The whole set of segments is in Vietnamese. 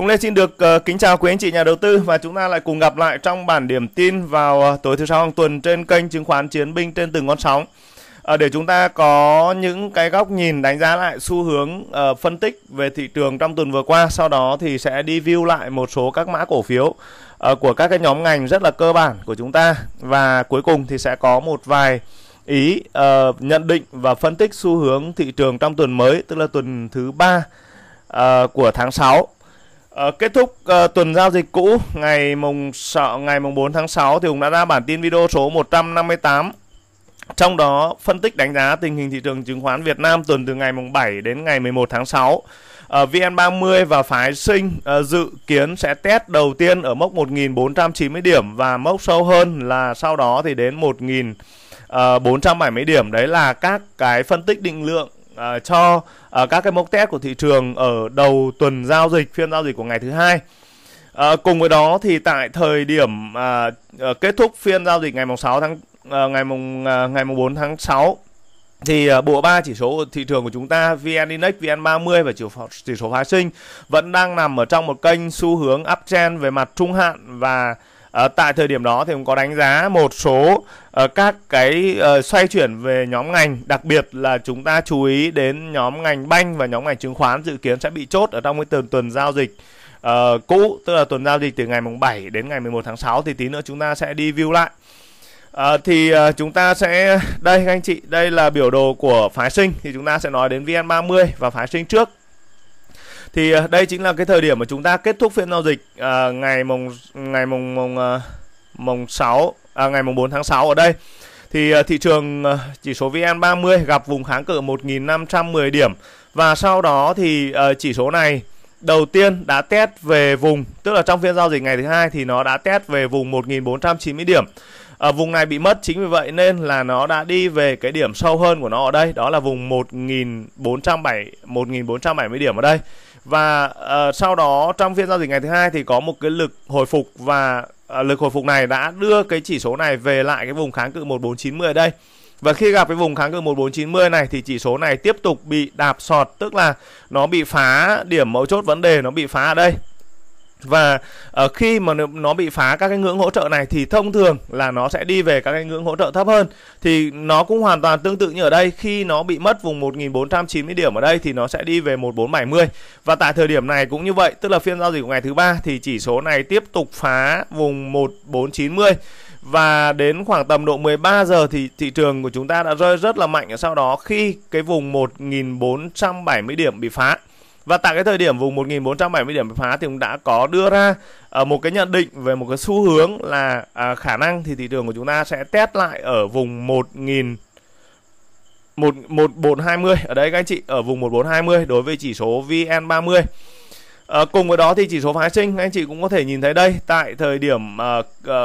Hùng Lê xin được uh, kính chào quý anh chị nhà đầu tư và chúng ta lại cùng gặp lại trong bản điểm tin vào uh, tối thứ sáu hàng tuần trên kênh chứng khoán Chiến binh trên từng con sóng. Uh, để chúng ta có những cái góc nhìn đánh giá lại xu hướng uh, phân tích về thị trường trong tuần vừa qua, sau đó thì sẽ đi view lại một số các mã cổ phiếu uh, của các cái nhóm ngành rất là cơ bản của chúng ta và cuối cùng thì sẽ có một vài ý uh, nhận định và phân tích xu hướng thị trường trong tuần mới tức là tuần thứ ba uh, của tháng 6 À, kết thúc à, tuần giao dịch cũ ngày mùng 6, ngày mùng 4 tháng 6 thì Hùng đã ra bản tin video số 158. Trong đó phân tích đánh giá tình hình thị trường chứng khoán Việt Nam tuần từ ngày mùng 7 đến ngày 11 tháng 6. À, VN30 và phái sinh à, dự kiến sẽ test đầu tiên ở mốc 1490 điểm và mốc sâu hơn là sau đó thì đến 1000 470 điểm đấy là các cái phân tích định lượng uh, cho uh, các cái mốc test của thị trường ở đầu tuần giao dịch phiên giao dịch của ngày thứ hai uh, cùng với đó thì tại thời điểm à, uh, kết thúc phiên giao dịch ngày mùng 6 tháng uh, ngày mùng à, ngày mùng 4 tháng 6 thì bộ ba chỉ số thị trường của chúng ta VN Index, VN30 và chỉ số chỉ số phái sinh vẫn đang nằm ở trong một kênh xu hướng uptrend về mặt trung hạn và à, tại thời điểm đó thì cũng có đánh giá một số à, các cái à, xoay chuyển về nhóm ngành đặc biệt là chúng ta chú ý đến nhóm ngành banh và nhóm ngành chứng khoán dự kiến sẽ bị chốt ở trong cái tuần tuần giao dịch uh, cũ tức là tuần giao dịch từ ngày mùng 7 đến ngày 11 tháng 6 thì tí nữa chúng ta sẽ đi view lại uh, thì uh, chúng ta sẽ đây các anh chị đây là biểu đồ của phái sinh thì chúng ta sẽ nói đến VN30 và phái sinh trước thì ờ, đây chính là cái thời điểm mà chúng ta kết thúc phiên giao dịch à, ngày mùng ngày mùng mùng à, mùng 6 à, ngày mùng 4 tháng 6 ở đây thì à, thị trường à, chỉ số VN30 gặp vùng kháng cự 1510 điểm và sau đó thì à, chỉ số này đầu tiên đã test về vùng tức là trong phiên giao dịch ngày thứ hai thì nó đã test về vùng 1490 điểm ở vùng này bị mất chính vì vậy nên là nó đã đi về cái điểm sâu hơn của nó ở đây đó là vùng 1470 1470 điểm ở đây và uh, sau đó trong phiên giao dịch ngày thứ hai thì có một cái lực hồi phục và uh, lực hồi phục này đã đưa cái chỉ số này về lại cái vùng kháng cự 1490 ở đây và khi gặp cái vùng kháng cự 1490 này thì chỉ số này tiếp tục bị đạp sọt tức là nó bị phá điểm mấu chốt vấn đề nó bị phá ở đây và uh, khi mà nó bị phá các cái ngưỡng hỗ trợ này thì thông thường là nó sẽ đi về các cái ngưỡng hỗ trợ thấp hơn thì nó cũng hoàn toàn tương tự như ở đây khi nó bị mất vùng 1490 điểm ở đây thì nó sẽ đi về 1470 và tại thời điểm này cũng như vậy tức là phiên giao dịch của ngày thứ ba thì chỉ số này tiếp tục phá vùng 1490 và đến khoảng tầm độ 13 giờ thì thị trường của chúng ta đã rơi rất là mạnh ở sau đó khi cái vùng 1470 điểm bị phá và tại cái thời điểm vùng 1470 điểm phá thì cũng đã có đưa ra uh, một cái nhận định về một cái xu hướng là uh, khả năng thì thị trường của chúng ta sẽ test lại ở vùng 1000 hai mươi ở đây các anh chị ở vùng 1420 đối với chỉ số VN30. À, ờ, cùng với đó thì chỉ số phái sinh anh chị cũng có thể nhìn thấy đây tại thời điểm à, à,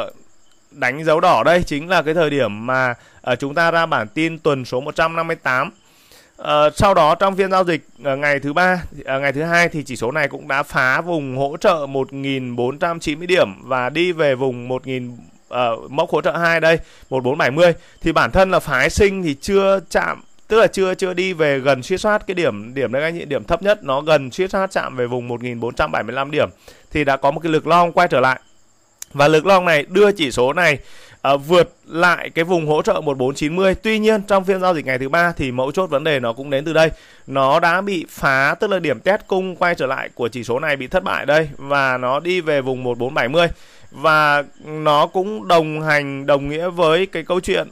đánh dấu đỏ đây chính là cái thời điểm mà à, chúng ta ra bản tin tuần số 158 À, sau đó trong phiên giao dịch à, ngày thứ ba à, ngày thứ hai thì chỉ số này cũng đã phá vùng hỗ trợ 1.490 điểm và đi về vùng 1.000 uh, mốc hỗ trợ 2 đây 1470 thì bản thân là phái sinh thì chưa chạm tức là chưa chưa đi về gần suy soát cái điểm điểm đấy các anh điểm thấp nhất nó gần suy soát chạm về vùng 1475 điểm thì đã có một cái lực long quay trở lại và lực long này đưa chỉ số này à, vượt lại cái vùng hỗ trợ 1490. Tuy nhiên trong phiên giao dịch ngày thứ ba thì mẫu chốt vấn đề nó cũng đến từ đây. Nó đã bị phá tức là điểm test cung quay trở lại của chỉ số này bị thất bại đây và nó đi về vùng 1470 và nó cũng đồng hành đồng nghĩa với cái câu chuyện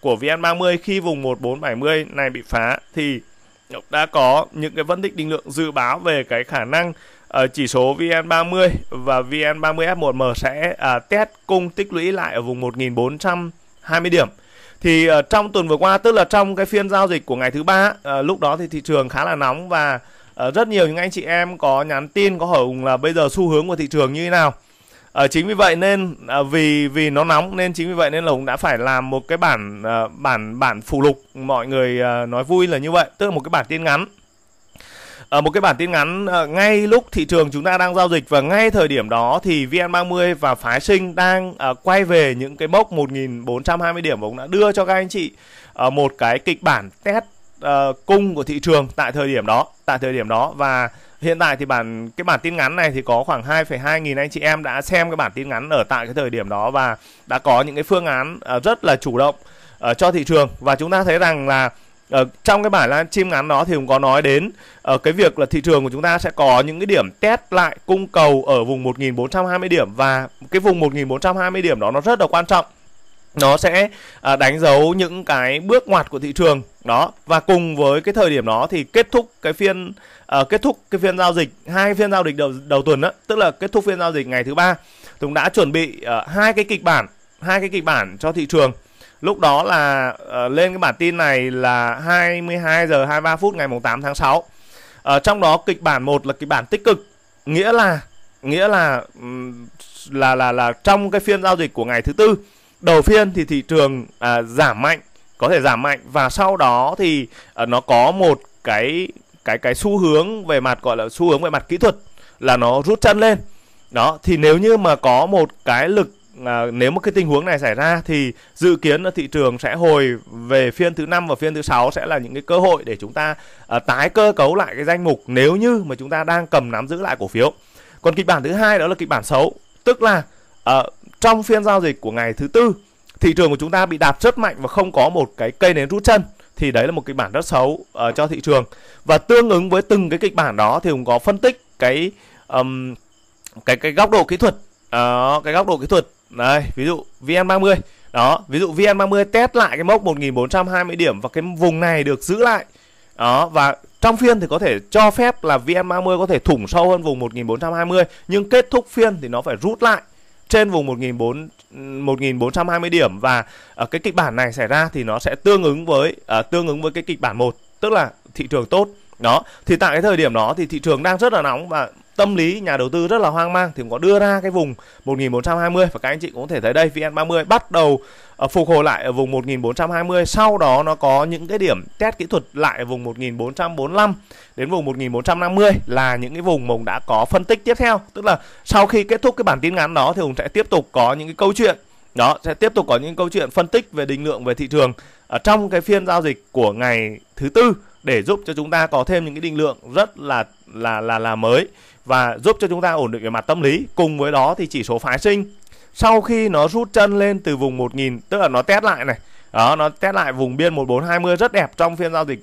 của VN30 khi vùng 1470 này bị phá thì đã có những cái phân tích định lượng dự báo về cái khả năng ở ờ, chỉ số VN30 và VN30F1M sẽ à, test cung tích lũy lại ở vùng 1420 điểm. Thì à, trong tuần vừa qua tức là trong cái phiên giao dịch của ngày thứ ba à, lúc đó thì thị trường khá là nóng và à, rất nhiều những anh chị em có nhắn tin có hỏi hùng là bây giờ xu hướng của thị trường như thế nào. À, chính vì vậy nên à, vì vì nó nóng nên chính vì vậy nên là hùng đã phải làm một cái bản à, bản bản phụ lục mọi người à, nói vui là như vậy, tức là một cái bản tin ngắn à, một cái bản tin ngắn ờ, ngay lúc thị trường chúng ta đang giao dịch và ngay thời điểm đó thì VN30 và phái sinh đang ờ, quay về những cái mốc 1420 điểm và cũng đã đưa cho các anh chị một cái kịch bản test cung của thị trường tại thời điểm đó, tại thời điểm đó và hiện tại thì bản cái bản tin ngắn này thì có khoảng 2,2 nghìn anh chị em đã xem cái bản tin ngắn ở tại cái thời điểm đó và đã có những cái phương án rất là chủ động cho thị trường và chúng ta thấy rằng là uh, trong cái bản live stream ngắn đó thì cũng có nói đến uh, cái việc là thị trường của chúng ta sẽ có những cái điểm test lại cung cầu ở vùng 1420 điểm và cái vùng 1420 điểm đó nó rất là quan trọng nó sẽ à, đánh dấu những cái bước ngoặt của thị trường đó và cùng với cái thời điểm đó thì kết thúc cái phiên uh, kết thúc cái phiên giao dịch hai phiên giao dịch đầu đầu tuần đó tức là kết thúc phiên giao dịch ngày thứ ba chúng đã chuẩn bị uh, hai cái kịch bản hai cái kịch bản cho thị trường lúc đó là uh, lên cái bản tin này là 22 giờ 23 phút ngày mùng 8 tháng 6 ở ờ, trong đó kịch bản một là kịch bản tích cực nghĩa là nghĩa là là là là trong cái phiên giao dịch của ngày thứ tư đầu phiên thì thị trường à, giảm mạnh có thể giảm mạnh và sau đó thì à, nó có một cái cái cái xu hướng về mặt gọi là xu hướng về mặt kỹ thuật là nó rút chân lên đó thì nếu như mà có một cái lực à, nếu một cái tình huống này xảy ra thì dự kiến là thị trường sẽ hồi về phiên thứ năm và phiên thứ sáu sẽ là những cái cơ hội để chúng ta à, tái cơ cấu lại cái danh mục nếu như mà chúng ta đang cầm nắm giữ lại cổ phiếu còn kịch bản thứ hai đó là kịch bản xấu tức là à, trong phiên giao dịch của ngày thứ tư thị trường của chúng ta bị đạp rất mạnh và không có một cái cây nến rút chân thì đấy là một kịch bản rất xấu uh, cho thị trường và tương ứng với từng cái kịch bản đó thì cũng có phân tích cái um, cái cái góc độ kỹ thuật uh, cái góc độ kỹ thuật Đấy, ví dụ VN30. Đó, ví dụ VN30 test lại cái mốc 1420 điểm và cái vùng này được giữ lại. Đó và trong phiên thì có thể cho phép là VN30 có thể thủng sâu hơn vùng 1420 nhưng kết thúc phiên thì nó phải rút lại trên vùng 1400 1420 điểm và ở ờ, cái kịch bản này xảy ra thì nó sẽ tương ứng với uh, tương ứng với cái kịch bản 1 tức là thị trường tốt. Đó, thì tại cái thời điểm đó thì thị trường đang rất là nóng và tâm lý nhà đầu tư rất là hoang mang thì cũng có đưa ra cái vùng 1420 và các anh chị cũng có thể thấy đây VN30 bắt đầu ờ, phục hồi lại ở vùng 1420 sau đó nó có những cái điểm test kỹ thuật lại ở vùng 1445 đến vùng 1450 là những cái vùng mà đã có phân tích tiếp theo tức là sau khi kết thúc cái bản tin ngắn đó thì Hùng sẽ tiếp tục có những cái câu chuyện đó sẽ tiếp tục có những câu chuyện phân tích về định lượng về thị trường ở trong cái phiên giao dịch của ngày thứ tư để giúp cho chúng ta có thêm những cái định lượng rất là là là là mới và giúp cho chúng ta ổn định về mặt tâm lý. Cùng với đó thì chỉ số phái sinh sau khi nó rút chân lên từ vùng 1000 tức là nó test lại này. Đó, nó test lại vùng biên 1420 rất đẹp trong phiên giao dịch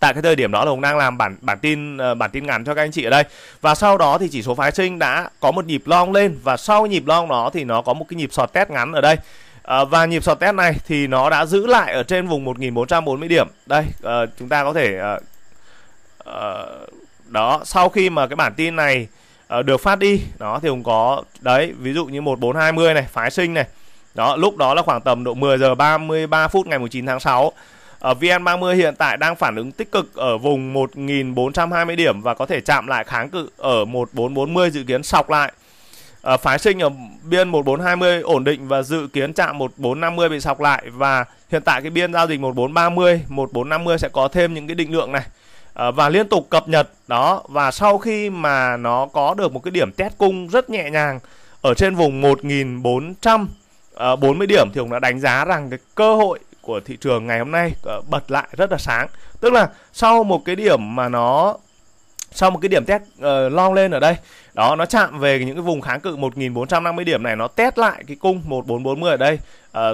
tại cái thời điểm đó là hùng đang làm bản bản tin ờ, bản tin ngắn cho các anh chị ở đây và sau đó thì chỉ số phái sinh đã có một nhịp long lên và sau nhịp long đó thì nó có một cái nhịp sọt test ngắn ở đây À, và nhịp sọt test này thì nó đã giữ lại ở trên vùng 1440 điểm. Đây, à, chúng ta có thể à, đó sau khi mà cái bản tin này uh, được phát đi đó thì cũng có đấy ví dụ như 1420 này phái sinh này đó lúc đó là khoảng tầm độ 10 giờ 33 phút ngày 19 tháng 6 ở VN30 hiện tại đang phản ứng tích cực ở vùng 1420 điểm và có thể chạm lại kháng cự ở 1440 dự kiến sọc lại. Ở ờ, phái sinh ở biên 1420 ổn định và dự kiến chạm 1450 bị sọc lại và hiện tại cái biên giao dịch 1430, 1450 sẽ có thêm những cái định lượng này. Ờ, và liên tục cập nhật đó và sau khi mà nó có được một cái điểm test cung rất nhẹ nhàng ở trên vùng 1440 ờ, điểm thì ông đã đánh giá rằng cái cơ hội của thị trường ngày hôm nay ờ, bật lại rất là sáng tức là sau một cái điểm mà nó sau một cái điểm test uh, long lên ở đây đó nó chạm về những cái vùng kháng cự 1450 điểm này nó test lại cái cung 1440 ở đây uh,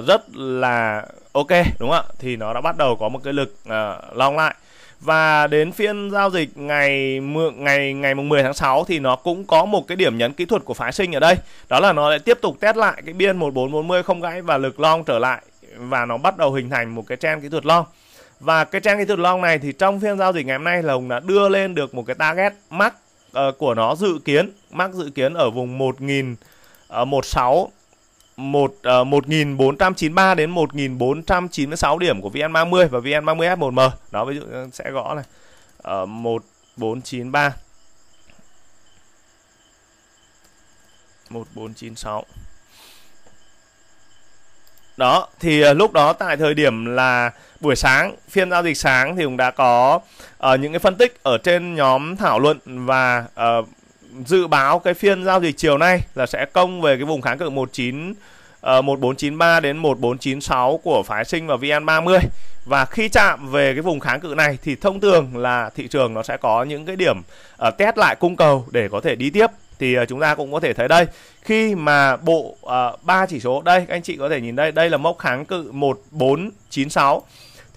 rất là ok đúng không ạ thì nó đã bắt đầu có một cái lực uh, long lại và đến phiên giao dịch ngày ngày ngày mùng 10 tháng 6 thì nó cũng có một cái điểm nhấn kỹ thuật của phái sinh ở đây đó là nó lại tiếp tục test lại cái biên 1440 không gãy và lực long trở lại và nó bắt đầu hình thành một cái trend kỹ thuật long và cái trang kỹ thuật long này thì trong phiên giao dịch ngày hôm nay là ông đã đưa lên được một cái target mắc uh, ờ, của nó dự kiến mắc dự kiến ở vùng 1000 uh, 16 1 uh, 1493 đến 1496 điểm của VN30 và VN30F1M. Đó ví dụ ờ, sẽ gõ này. Uh, 1493 1496 đó thì ờ, lúc đó tại thời điểm là buổi sáng phiên giao dịch sáng thì cũng đã có uh, những cái phân tích ở trên nhóm thảo luận và uh, dự báo cái phiên giao dịch chiều nay là sẽ công về cái vùng kháng cự 19 uh, 1493 đến 1496 của phái sinh và VN30 và khi chạm về cái vùng kháng cự này thì thông thường là thị trường nó sẽ có những cái điểm uh, test lại cung cầu để có thể đi tiếp thì uh, chúng ta cũng có thể thấy đây khi mà bộ ờ, ba uh, chỉ số đây anh chị có thể nhìn đây đây là mốc kháng cự 1496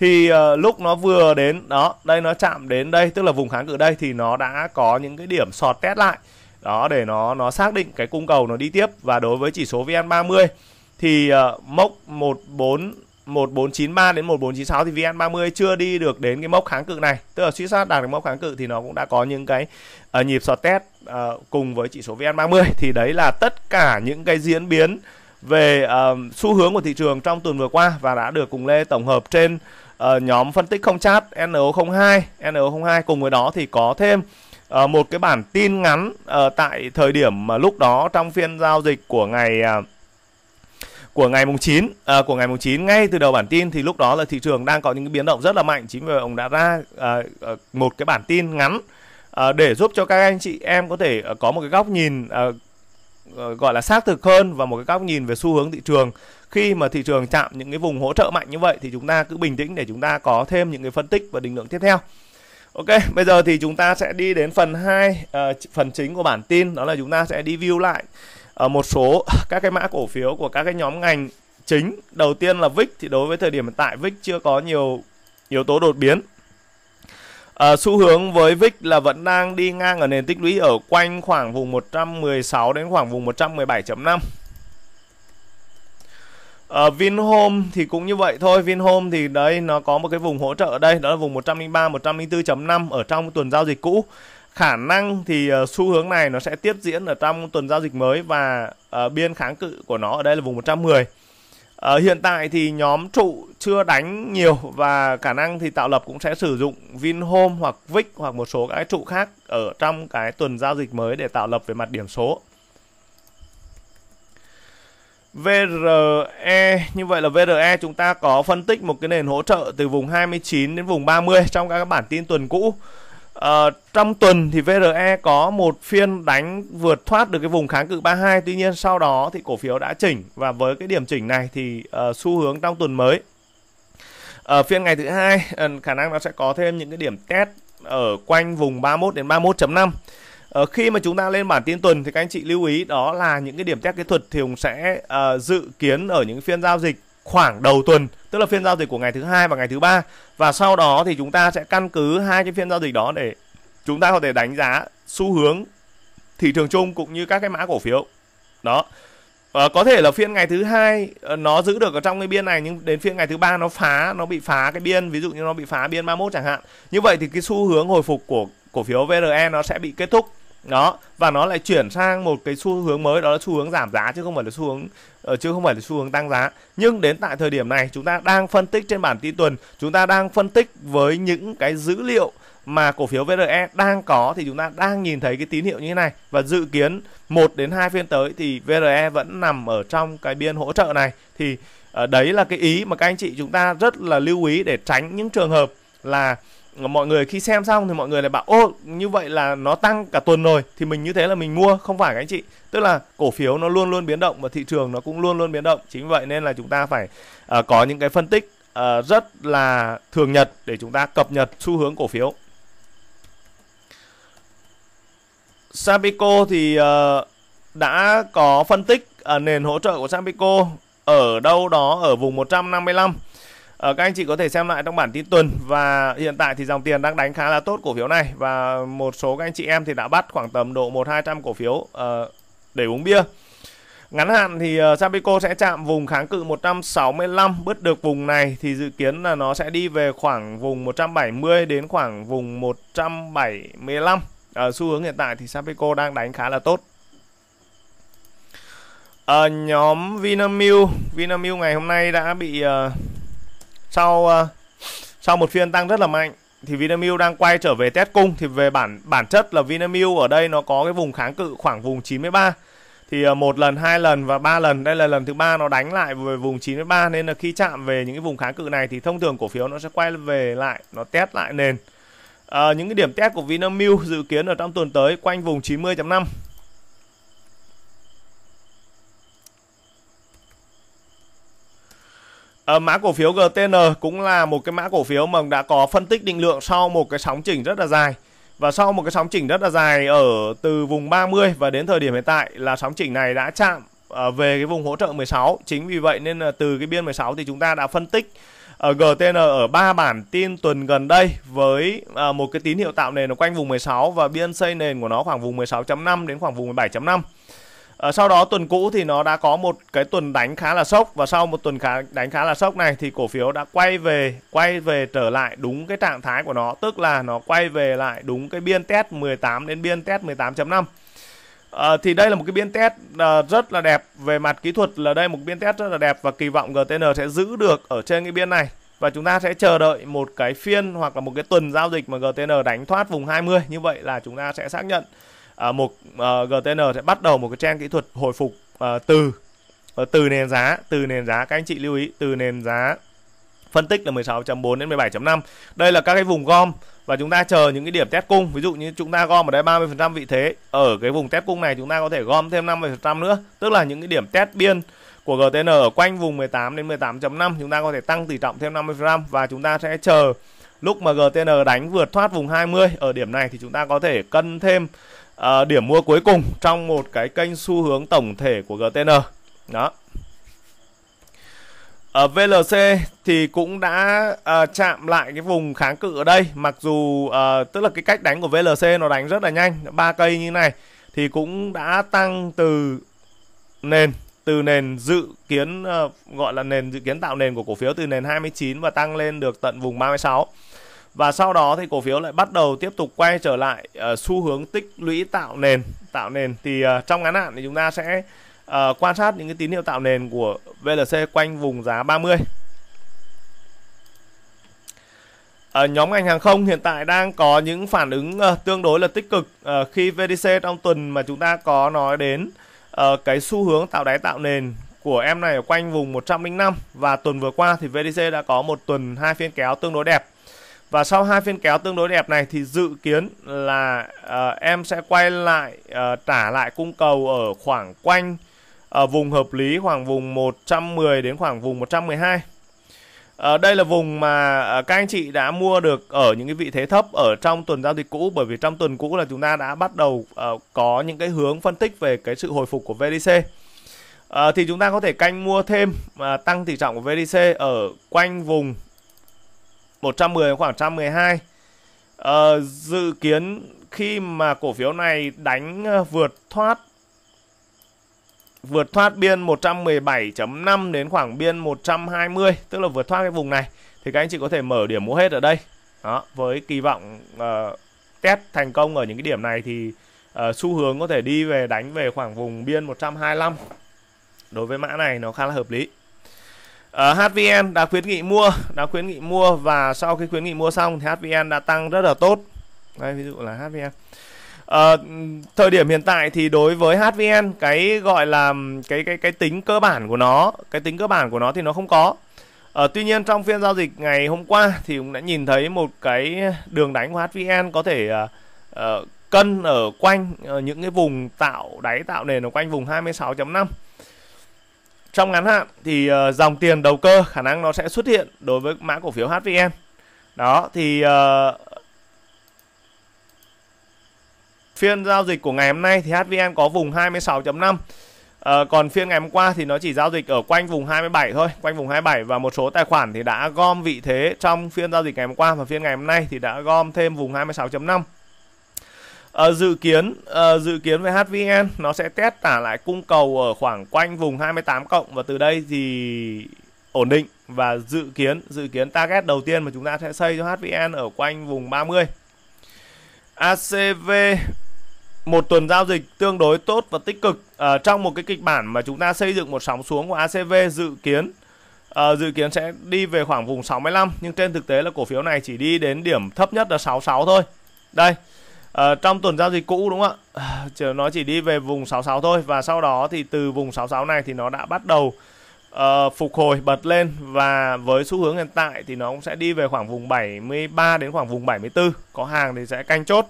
thì uh, lúc nó vừa đến đó đây nó chạm đến đây tức là vùng kháng cự đây thì nó đã có những cái điểm sọt test lại đó để nó nó xác định cái cung cầu nó đi tiếp và đối với chỉ số VN30 thì uh, mốc 14 1493 đến 1496 thì VN30 chưa đi được đến cái mốc kháng cự này, tức là suy sát đạt được mốc kháng cự thì nó cũng đã có những cái uh, nhịp sọt test uh, cùng với chỉ số VN30 thì đấy là tất cả những cái diễn biến về uh, xu hướng của thị trường trong tuần vừa qua và đã được cùng Lê tổng hợp trên Ờ, nhóm phân tích không chat NO02, NO02 cùng với đó thì có thêm uh, một cái bản tin ngắn uh, tại thời điểm mà lúc đó trong phiên giao dịch của ngày uh, của ngày mùng 9 à, của ngày mùng 9 ngay từ đầu bản tin thì lúc đó là thị trường đang có những biến động rất là mạnh chính vì ông đã ra à, một cái bản tin ngắn à, để giúp cho các anh chị em có thể có một cái góc nhìn à, gọi là xác thực hơn và một cái góc nhìn về xu hướng thị trường khi mà thị trường chạm những cái vùng hỗ trợ mạnh như vậy thì chúng ta cứ bình tĩnh để chúng ta có thêm những cái phân tích và định lượng tiếp theo Ok, bây giờ thì chúng ta sẽ đi đến phần 2 uh, ờ, phần chính của bản tin đó là chúng ta sẽ đi view lại uh, một số các cái mã cổ phiếu của các cái nhóm ngành chính. Đầu tiên là VIX thì đối với thời điểm hiện tại VIX chưa có nhiều yếu tố đột biến. À, xu hướng với VIX là vẫn đang đi ngang ở nền tích lũy ở quanh khoảng vùng 116 đến khoảng vùng 117.5 ở ờ, Vinhome thì cũng như vậy thôi, Vinhome thì đấy nó có một cái vùng hỗ trợ ở đây, đó là vùng 103 104.5 ở trong tuần giao dịch cũ. Khả năng thì uh, xu hướng này nó sẽ tiếp diễn ở trong tuần giao dịch mới và uh, biên kháng cự của nó ở đây là vùng 110. Uh, hiện tại thì nhóm trụ chưa đánh nhiều và khả năng thì tạo lập cũng sẽ sử dụng Vinhome hoặc Vic hoặc một số cái trụ khác ở trong cái tuần giao dịch mới để tạo lập về mặt điểm số. VRE như vậy là VRE chúng ta có phân tích một cái nền hỗ trợ từ vùng 29 đến vùng 30 trong các bản tin tuần cũ. À, trong tuần thì VRE có một phiên đánh vượt thoát được cái vùng kháng cự 32 tuy nhiên sau đó thì cổ phiếu đã chỉnh và với cái điểm chỉnh này thì uh, xu hướng trong tuần mới ở ờ, phiên ngày thứ hai khả năng nó sẽ có thêm những cái điểm test ở quanh vùng 31 đến 31.5 Ờ, khi mà chúng ta lên bản tin tuần thì các anh chị lưu ý đó là những cái điểm test kỹ thuật thì Hùng sẽ uh, dự kiến ở những phiên giao dịch khoảng đầu tuần tức là phiên giao dịch của ngày thứ hai và ngày thứ ba và sau đó thì chúng ta sẽ căn cứ hai cái phiên giao dịch đó để chúng ta có thể đánh giá xu hướng thị trường chung cũng như các cái mã cổ phiếu đó à, có thể là phiên ngày thứ hai ờ, nó giữ được ở trong cái biên này nhưng đến phiên ngày thứ ba nó phá nó bị phá cái biên ví dụ như nó bị phá biên 31 chẳng hạn như vậy thì cái xu hướng hồi phục của cổ phiếu VRE nó sẽ bị kết thúc đó và nó lại chuyển sang một cái xu hướng mới đó là xu hướng giảm giá chứ không phải là xu hướng uh, chứ không phải là xu hướng tăng giá nhưng đến tại thời điểm này chúng ta đang phân tích trên bản tin tuần chúng ta đang phân tích với những cái dữ liệu mà cổ phiếu VRE đang có thì chúng ta đang nhìn thấy cái tín hiệu như thế này và dự kiến 1 đến 2 phiên tới thì VRE vẫn nằm ở trong cái biên hỗ trợ này thì uh, đấy là cái ý mà các anh chị chúng ta rất là lưu ý để tránh những trường hợp là mọi người khi xem xong thì mọi người lại bảo ô như vậy là nó tăng cả tuần rồi thì mình như thế là mình mua không phải các anh chị tức là cổ phiếu nó luôn luôn biến động và thị trường nó cũng luôn luôn biến động chính vậy nên là chúng ta phải uh, có những cái phân tích uh, rất là thường nhật để chúng ta cập nhật xu hướng cổ phiếu Sabico thì uh, đã có phân tích uh, nền hỗ trợ của Sabico ở đâu đó ở vùng 155 Ờ, các anh chị có thể xem lại trong bản tin tuần và hiện tại thì dòng tiền đang đánh khá là tốt cổ phiếu này và một số các anh chị em thì đã bắt khoảng tầm độ 1 200 cổ phiếu uh, để uống bia. Ngắn hạn thì uh, Sapeco sẽ chạm vùng kháng cự 165 bứt được vùng này thì dự kiến là nó sẽ đi về khoảng vùng 170 đến khoảng vùng 175. Ở uh, xu hướng hiện tại thì Sapeco đang đánh khá là tốt. Ở ờ, uh, nhóm Vinamilk, Vinamilk ngày hôm nay đã bị uh, sau ờ, sau một phiên tăng rất là mạnh thì Vinamilk đang quay trở về test cung thì về bản bản chất là Vinamilk ở đây nó có cái vùng kháng cự khoảng vùng 93 thì ờ, một lần hai lần và ba lần đây là lần thứ ba nó đánh lại về vùng 93 nên là khi chạm về những cái vùng kháng cự này thì thông thường cổ phiếu nó sẽ quay về lại nó test lại nền à, những cái điểm test của Vinamilk dự kiến ở trong tuần tới quanh vùng 90.5 Ờ, mã cổ phiếu GTN cũng là một cái mã cổ phiếu mà đã có phân tích định lượng sau một cái sóng chỉnh rất là dài. Và sau một cái sóng chỉnh rất là dài ở từ vùng 30 và đến thời điểm hiện tại là sóng chỉnh này đã chạm ờ, về cái vùng hỗ trợ 16. Chính vì vậy nên là từ cái biên 16 thì chúng ta đã phân tích ở ờ, GTN ở ba bản tin tuần gần đây với một cái tín hiệu tạo nền nó quanh vùng 16 và biên xây nền của nó khoảng vùng 16.5 đến khoảng vùng 17.5. À, sau đó tuần cũ thì nó đã có một cái tuần đánh khá là sốc và sau một tuần khá, đánh khá là sốc này thì cổ phiếu đã quay về quay về trở lại đúng cái trạng thái của nó tức là nó quay về lại đúng cái biên test 18 đến biên test 18.5 à, ờ, thì đây là một cái biên test à, rất là đẹp về mặt kỹ thuật là đây một biên test rất là đẹp và kỳ vọng GTN sẽ giữ được ở trên cái biên này và chúng ta sẽ chờ đợi một cái phiên hoặc là một cái tuần giao dịch mà GTN đánh thoát vùng 20 như vậy là chúng ta sẽ xác nhận À, một à, GTN sẽ bắt đầu một cái trang kỹ thuật hồi phục à, từ à, từ nền giá từ nền giá các anh chị lưu ý từ nền giá phân tích là 16.4 đến 17.5 đây là các cái vùng gom và chúng ta chờ những cái điểm test cung ví dụ như chúng ta gom ở đây 30% vị thế ở cái vùng test cung này chúng ta có thể gom thêm 50% nữa tức là những cái điểm test biên của GTN ở quanh vùng 18 đến 18.5 chúng ta có thể tăng tỷ trọng thêm 50% và chúng ta sẽ chờ lúc mà GTN đánh vượt thoát vùng 20 ở điểm này thì chúng ta có thể cân thêm à, điểm mua cuối cùng trong một cái kênh xu hướng tổng thể của GTN đó ở ờ, VLC thì cũng đã uh, chạm lại cái vùng kháng cự ở đây mặc dù uh, tức là cái cách đánh của VLC nó đánh rất là nhanh ba cây như này thì cũng đã tăng từ nền từ nền dự kiến uh, gọi là nền dự kiến tạo nền của cổ phiếu từ nền 29 và tăng lên được tận vùng 36 và sau đó thì cổ phiếu lại bắt đầu tiếp tục quay trở lại uh, xu hướng tích lũy tạo nền tạo nền thì uh, trong ngắn hạn thì chúng ta sẽ uh, quan sát những cái tín hiệu tạo nền của VLC quanh vùng giá 30 À, nhóm ngành hàng không hiện tại đang có những phản ứng uh, tương đối là tích cực uh, khi VDC trong tuần mà chúng ta có nói đến uh, cái xu hướng tạo đáy tạo nền của em này ở quanh vùng 105 và tuần vừa qua thì VDC đã có một tuần hai phiên kéo tương đối đẹp. Và sau hai phiên kéo tương đối đẹp này thì dự kiến là uh, em sẽ quay lại uh, trả lại cung cầu ở khoảng quanh ở ờ, uh, vùng hợp lý khoảng vùng 110 đến khoảng vùng 112. Ở uh, đây là vùng mà các anh chị đã mua được ở những cái vị thế thấp ở trong tuần giao dịch cũ bởi vì trong tuần cũ là chúng ta đã bắt đầu có những cái hướng phân tích về cái sự hồi phục của VDC. thì chúng ta có thể canh mua thêm uh, tăng tỷ trọng của VDC ở quanh vùng 110 khoảng 112. Ờ, dự kiến khi mà cổ phiếu này đánh ờ, vượt thoát vượt thoát biên 117.5 đến khoảng biên 120, tức là vượt thoát cái vùng này thì các anh chị có thể mở điểm mua hết ở đây. Đó, với kỳ vọng uh, test thành công ở những cái điểm này thì uh, xu hướng có thể đi về đánh về khoảng vùng biên 125. Đối với mã này nó khá là hợp lý. Uh, ờ, HVN đã khuyến nghị mua đã khuyến nghị mua và sau khi khuyến nghị mua xong thì HVN đã tăng rất là tốt đây ví dụ là HVN uh, ờ, thời điểm hiện tại thì đối với HVN cái gọi là cái cái cái tính cơ bản của nó cái tính cơ bản của nó thì nó không có uh, tuy nhiên trong phiên giao dịch ngày hôm qua thì cũng đã nhìn thấy một cái đường đánh của HVN có thể uh, cân ở quanh ở những cái vùng tạo đáy tạo nền ở quanh vùng 26.5 trong ngắn hạn thì uh, dòng tiền đầu cơ khả năng nó sẽ xuất hiện đối với mã cổ phiếu HVN. Đó thì uh, phiên giao dịch của ngày hôm nay thì HVN có vùng 26.5 À, ờ, còn phiên ngày hôm qua thì nó chỉ giao dịch ở quanh vùng 27 thôi, quanh vùng 27 và một số tài khoản thì đã gom vị thế trong phiên giao dịch ngày hôm qua và phiên ngày hôm nay thì đã gom thêm vùng 26.5. À, dự kiến à, dự kiến về HVN nó sẽ test trả lại cung cầu ở khoảng quanh vùng 28 cộng và từ đây thì ổn định và dự kiến dự kiến target đầu tiên mà chúng ta sẽ xây cho HVN ở quanh vùng 30. ACV một tuần giao dịch tương đối tốt và tích cực à, trong một cái kịch bản mà chúng ta xây dựng một sóng xuống của ACV dự kiến à, dự kiến sẽ đi về khoảng vùng 65 nhưng trên thực tế là cổ phiếu này chỉ đi đến điểm thấp nhất là 66 thôi. Đây À, trong tuần giao dịch cũ đúng không ạ? chỉ nó chỉ đi về vùng 66 thôi và sau đó thì từ vùng 66 này thì nó đã bắt đầu uh, phục hồi bật lên và với xu hướng hiện tại thì nó cũng sẽ đi về khoảng vùng 73 đến khoảng vùng 74 có hàng thì sẽ canh chốt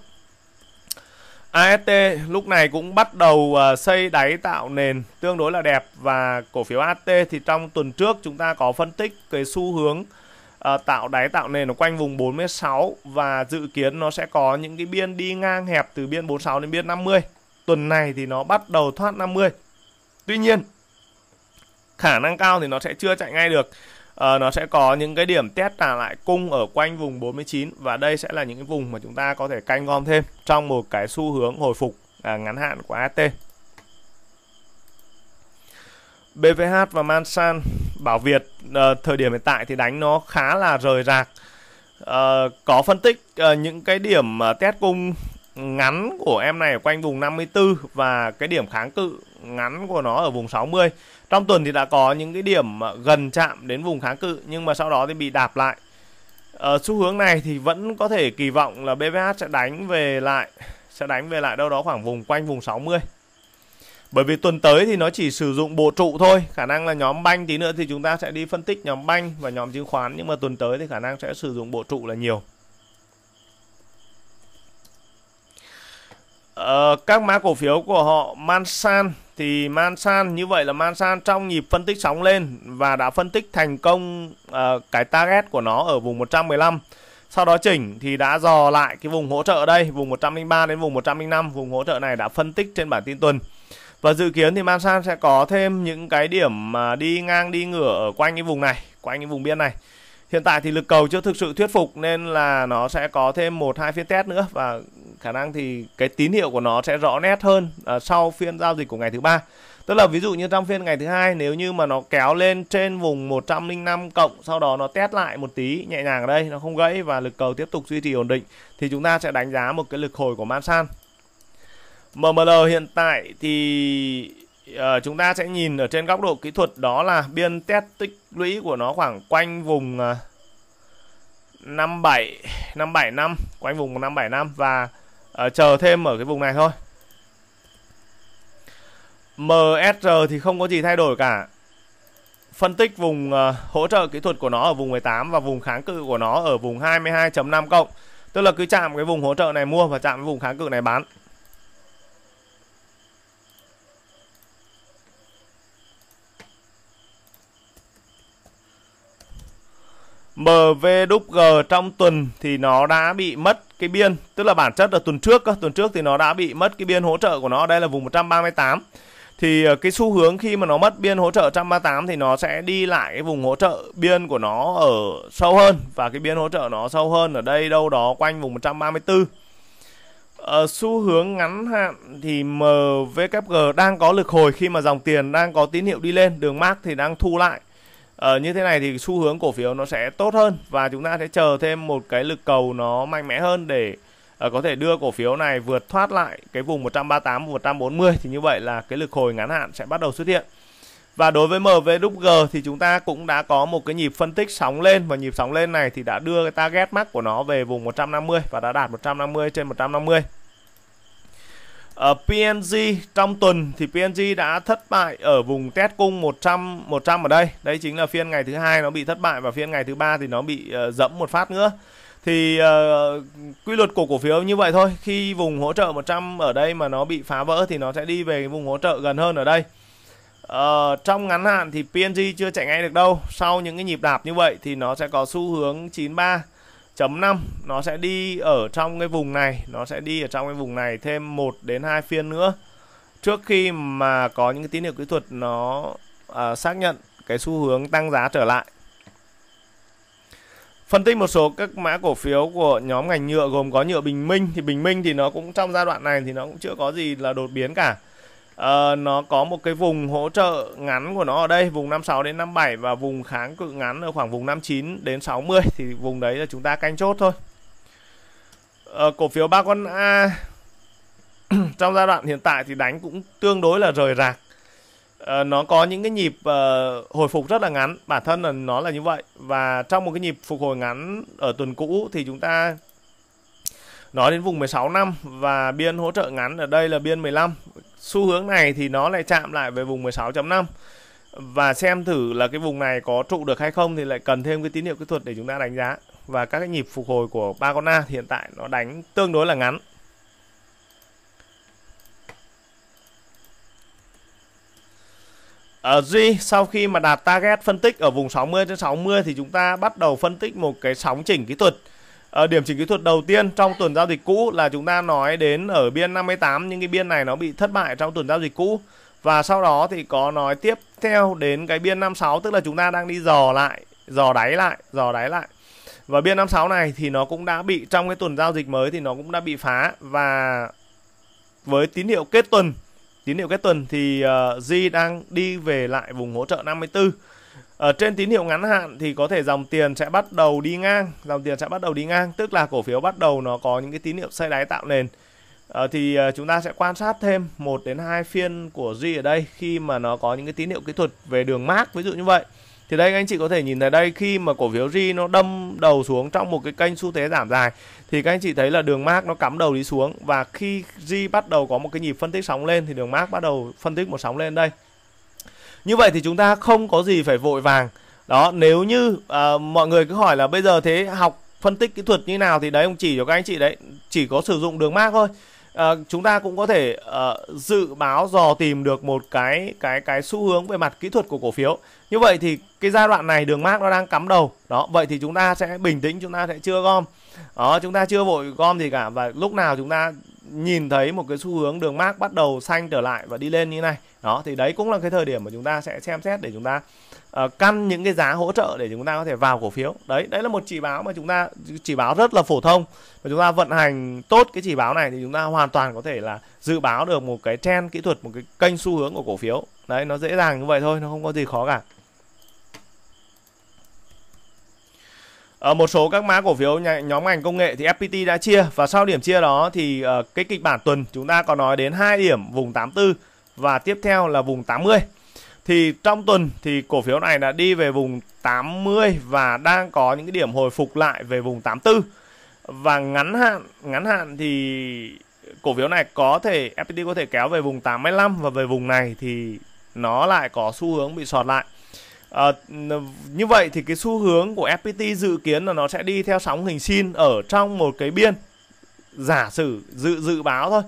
AST lúc này cũng bắt đầu uh, xây đáy tạo nền tương đối là đẹp và cổ phiếu AST thì trong tuần trước chúng ta có phân tích cái xu hướng Ờ, tạo đáy tạo nền nó quanh vùng 46 và dự kiến nó sẽ có những cái biên đi ngang hẹp từ biên 46 đến biên 50 tuần này thì nó bắt đầu thoát 50 tuy nhiên khả năng cao thì nó sẽ chưa chạy ngay được à, nó sẽ có những cái điểm test trả lại cung ở quanh vùng 49 và đây sẽ là những cái vùng mà chúng ta có thể canh gom thêm trong một cái xu hướng hồi phục à, ngắn hạn của AT BVH và Mansan Bảo Việt uh, thời điểm hiện tại thì đánh nó khá là rời rạc. Uh, có phân tích uh, những cái điểm uh, test cung ngắn của em này ở quanh vùng 54 và cái điểm kháng cự ngắn của nó ở vùng 60. Trong tuần thì đã có những cái điểm gần chạm đến vùng kháng cự nhưng mà sau đó thì bị đạp lại. Ở xu hướng này thì vẫn có thể kỳ vọng là BVH sẽ đánh về lại sẽ đánh về lại đâu đó khoảng vùng quanh vùng 60 bởi vì tuần tới thì nó chỉ sử dụng bộ trụ thôi khả năng là nhóm banh tí nữa thì chúng ta sẽ đi phân tích nhóm banh và nhóm chứng khoán nhưng mà tuần tới thì khả năng sẽ sử dụng bộ trụ là nhiều ờ, các mã cổ phiếu của họ Mansan thì Mansan như vậy là Mansan trong nhịp phân tích sóng lên và đã phân tích thành công uh, cái target của nó ở vùng 115 sau đó chỉnh thì đã dò lại cái vùng hỗ trợ ở đây vùng 103 đến vùng 105 vùng hỗ trợ này đã phân tích trên bản tin tuần và dự kiến thì Man sẽ có thêm những cái điểm mà đi ngang đi ngửa ở quanh cái vùng này quanh cái vùng biên này hiện tại thì lực cầu chưa thực sự thuyết phục nên là nó sẽ có thêm một hai phiên test nữa và khả năng thì cái tín hiệu của nó sẽ rõ nét hơn uh, sau phiên giao dịch của ngày thứ ba tức là ví dụ như trong phiên ngày thứ hai nếu như mà nó kéo lên trên vùng 105 cộng sau đó nó test lại một tí nhẹ nhàng ở đây nó không gãy và lực cầu tiếp tục duy trì ổn định thì chúng ta sẽ đánh giá một cái lực hồi của Man San MML hiện tại thì uh, chúng ta sẽ nhìn ở trên góc độ kỹ thuật đó là biên test tích lũy của nó khoảng quanh vùng uh, 57 575 quanh vùng 575 và uh, chờ thêm ở cái vùng này thôi. MSR thì không có gì thay đổi cả. Phân tích vùng uh, hỗ trợ kỹ thuật của nó ở vùng 18 và vùng kháng cự của nó ở vùng 22.5 cộng. Tức là cứ chạm cái vùng hỗ trợ này mua và chạm cái vùng kháng cự này bán. MVG trong tuần thì nó đã bị mất cái biên, tức là bản chất là tuần trước tuần trước thì nó đã bị mất cái biên hỗ trợ của nó, đây là vùng 138. Thì ờ, cái xu hướng khi mà nó mất biên hỗ trợ 138 thì nó sẽ đi lại cái vùng hỗ trợ biên của nó ở sâu hơn và cái biên hỗ trợ nó sâu hơn ở đây đâu đó quanh vùng 134. Ở ờ, xu hướng ngắn hạn thì MVKG đang có lực hồi khi mà dòng tiền đang có tín hiệu đi lên, đường MACD thì đang thu lại Ờ, như thế này thì xu hướng cổ phiếu nó sẽ tốt hơn và chúng ta sẽ chờ thêm một cái lực cầu nó mạnh mẽ hơn để uh, có thể đưa cổ phiếu này vượt thoát lại cái vùng 138 và 140 thì như vậy là cái lực hồi ngắn hạn sẽ bắt đầu xuất hiện. Và đối với MVWG thì chúng ta cũng đã có một cái nhịp phân tích sóng lên và nhịp sóng lên này thì đã đưa cái target mark của nó về vùng 150 và đã đạt 150 trên 150. Ở ờ, PNG trong tuần thì PNG đã thất bại ở vùng test cung 100 100 ở đây. Đây chính là phiên ngày thứ hai nó bị thất bại và phiên ngày thứ ba thì nó bị uh, dẫm một phát nữa. Thì uh, quy luật của cổ phiếu như vậy thôi. Khi vùng hỗ trợ 100 ở đây mà nó bị phá vỡ thì nó sẽ đi về vùng hỗ trợ gần hơn ở đây. Uh, trong ngắn hạn thì PNG chưa chạy ngay được đâu. Sau những cái nhịp đạp như vậy thì nó sẽ có xu hướng 93 chấm 5 nó sẽ đi ở trong cái vùng này nó sẽ đi ở trong cái vùng này thêm 1 đến 2 phiên nữa trước khi mà có những cái tín hiệu kỹ thuật nó à, xác nhận cái xu hướng tăng giá trở lại Phân tích một số các mã cổ phiếu của nhóm ngành nhựa gồm có nhựa Bình Minh thì Bình Minh thì nó cũng trong giai đoạn này thì nó cũng chưa có gì là đột biến cả uh, nó có một cái vùng hỗ trợ ngắn của nó ở đây vùng 56 đến 57 và vùng kháng cự ngắn ở khoảng vùng 59 đến 60 thì vùng đấy là chúng ta canh chốt thôi uh, cổ phiếu ba con A trong giai đoạn hiện tại thì đánh cũng tương đối là rời rạc Uh, nó có những cái nhịp uh, hồi phục rất là ngắn bản thân là nó là như vậy và trong một cái nhịp phục hồi ngắn ở tuần cũ thì chúng ta nói đến vùng 16 năm và biên hỗ trợ ngắn ở đây là biên 15 xu hướng này thì nó lại chạm lại về vùng 16.5 và xem thử là cái vùng này có trụ được hay không thì lại cần thêm cái tín hiệu kỹ thuật để chúng ta đánh giá và các cái nhịp phục hồi của ba con A hiện tại nó đánh tương đối là ngắn Ở ờ, Duy sau khi mà đạt target phân tích ở vùng 60 đến 60 thì chúng ta bắt đầu phân tích một cái sóng chỉnh kỹ thuật ở ờ, điểm chỉnh kỹ thuật đầu tiên trong tuần giao dịch cũ là chúng ta nói đến ở biên 58 những cái biên này nó bị thất bại trong tuần giao dịch cũ và sau đó thì có nói tiếp theo đến cái biên 56 tức là chúng ta đang đi dò lại, dò đáy lại, dò đáy lại. Và biên 56 này thì nó cũng đã bị trong cái tuần giao dịch mới thì nó cũng đã bị phá và với tín hiệu kết tuần, tín hiệu kết tuần thì uh, G đang đi về lại vùng hỗ trợ 54 ở ờ, trên tín hiệu ngắn hạn thì có thể dòng tiền sẽ bắt đầu đi ngang dòng tiền sẽ bắt đầu đi ngang tức là cổ phiếu bắt đầu nó có những cái tín hiệu xây đáy tạo nền à, thì ờ, chúng ta sẽ quan sát thêm một đến hai phiên của G ở đây khi mà nó có những cái tín hiệu kỹ thuật về đường mát ví dụ như vậy thì đây anh chị có thể nhìn thấy đây khi mà cổ phiếu G nó đâm đầu xuống trong một cái kênh xu thế giảm dài thì các anh chị thấy là đường mát nó cắm đầu đi xuống và khi G bắt đầu có một cái nhịp phân tích sóng lên thì đường mát bắt đầu phân tích một sóng lên đây như vậy thì chúng ta không có gì phải vội vàng đó nếu như uh, mọi người cứ hỏi là bây giờ thế học phân tích kỹ thuật như nào thì đấy ông chỉ cho các anh chị đấy chỉ có sử dụng đường mác thôi uh, chúng ta cũng có thể uh, dự báo dò tìm được một cái cái cái xu hướng về mặt kỹ thuật của cổ phiếu như vậy thì cái giai đoạn này đường mác nó đang cắm đầu đó vậy thì chúng ta sẽ bình tĩnh chúng ta sẽ chưa gom đó chúng ta chưa vội gom gì cả và lúc nào chúng ta nhìn thấy một cái xu hướng đường mác bắt đầu xanh trở lại và đi lên như này đó thì đấy cũng là cái thời điểm mà chúng ta sẽ xem xét để chúng ta uh, căn những cái giá hỗ trợ để chúng ta có thể vào cổ phiếu đấy đấy là một chỉ báo mà chúng ta chỉ báo rất là phổ thông và chúng ta vận hành tốt cái chỉ báo này thì chúng ta hoàn toàn có thể là dự báo được một cái trend kỹ thuật một cái kênh xu hướng của cổ phiếu đấy nó dễ dàng như vậy thôi nó không có gì khó cả Ở ờ, một số các mã cổ phiếu nhóm ngành công nghệ thì FPT đã chia và sau điểm chia đó thì ờ, cái kịch bản tuần chúng ta có nói đến hai điểm vùng 84 và tiếp theo là vùng 80 thì trong tuần thì cổ phiếu này đã đi về vùng 80 và đang có những cái điểm hồi phục lại về vùng 84 và ngắn hạn ngắn hạn thì cổ phiếu này có thể FPT có thể kéo về vùng 85 và về vùng này thì nó lại có xu hướng bị sọt lại à, như vậy thì cái xu hướng của FPT dự kiến là nó sẽ đi theo sóng hình sin ở trong một cái biên giả sử dự dự báo thôi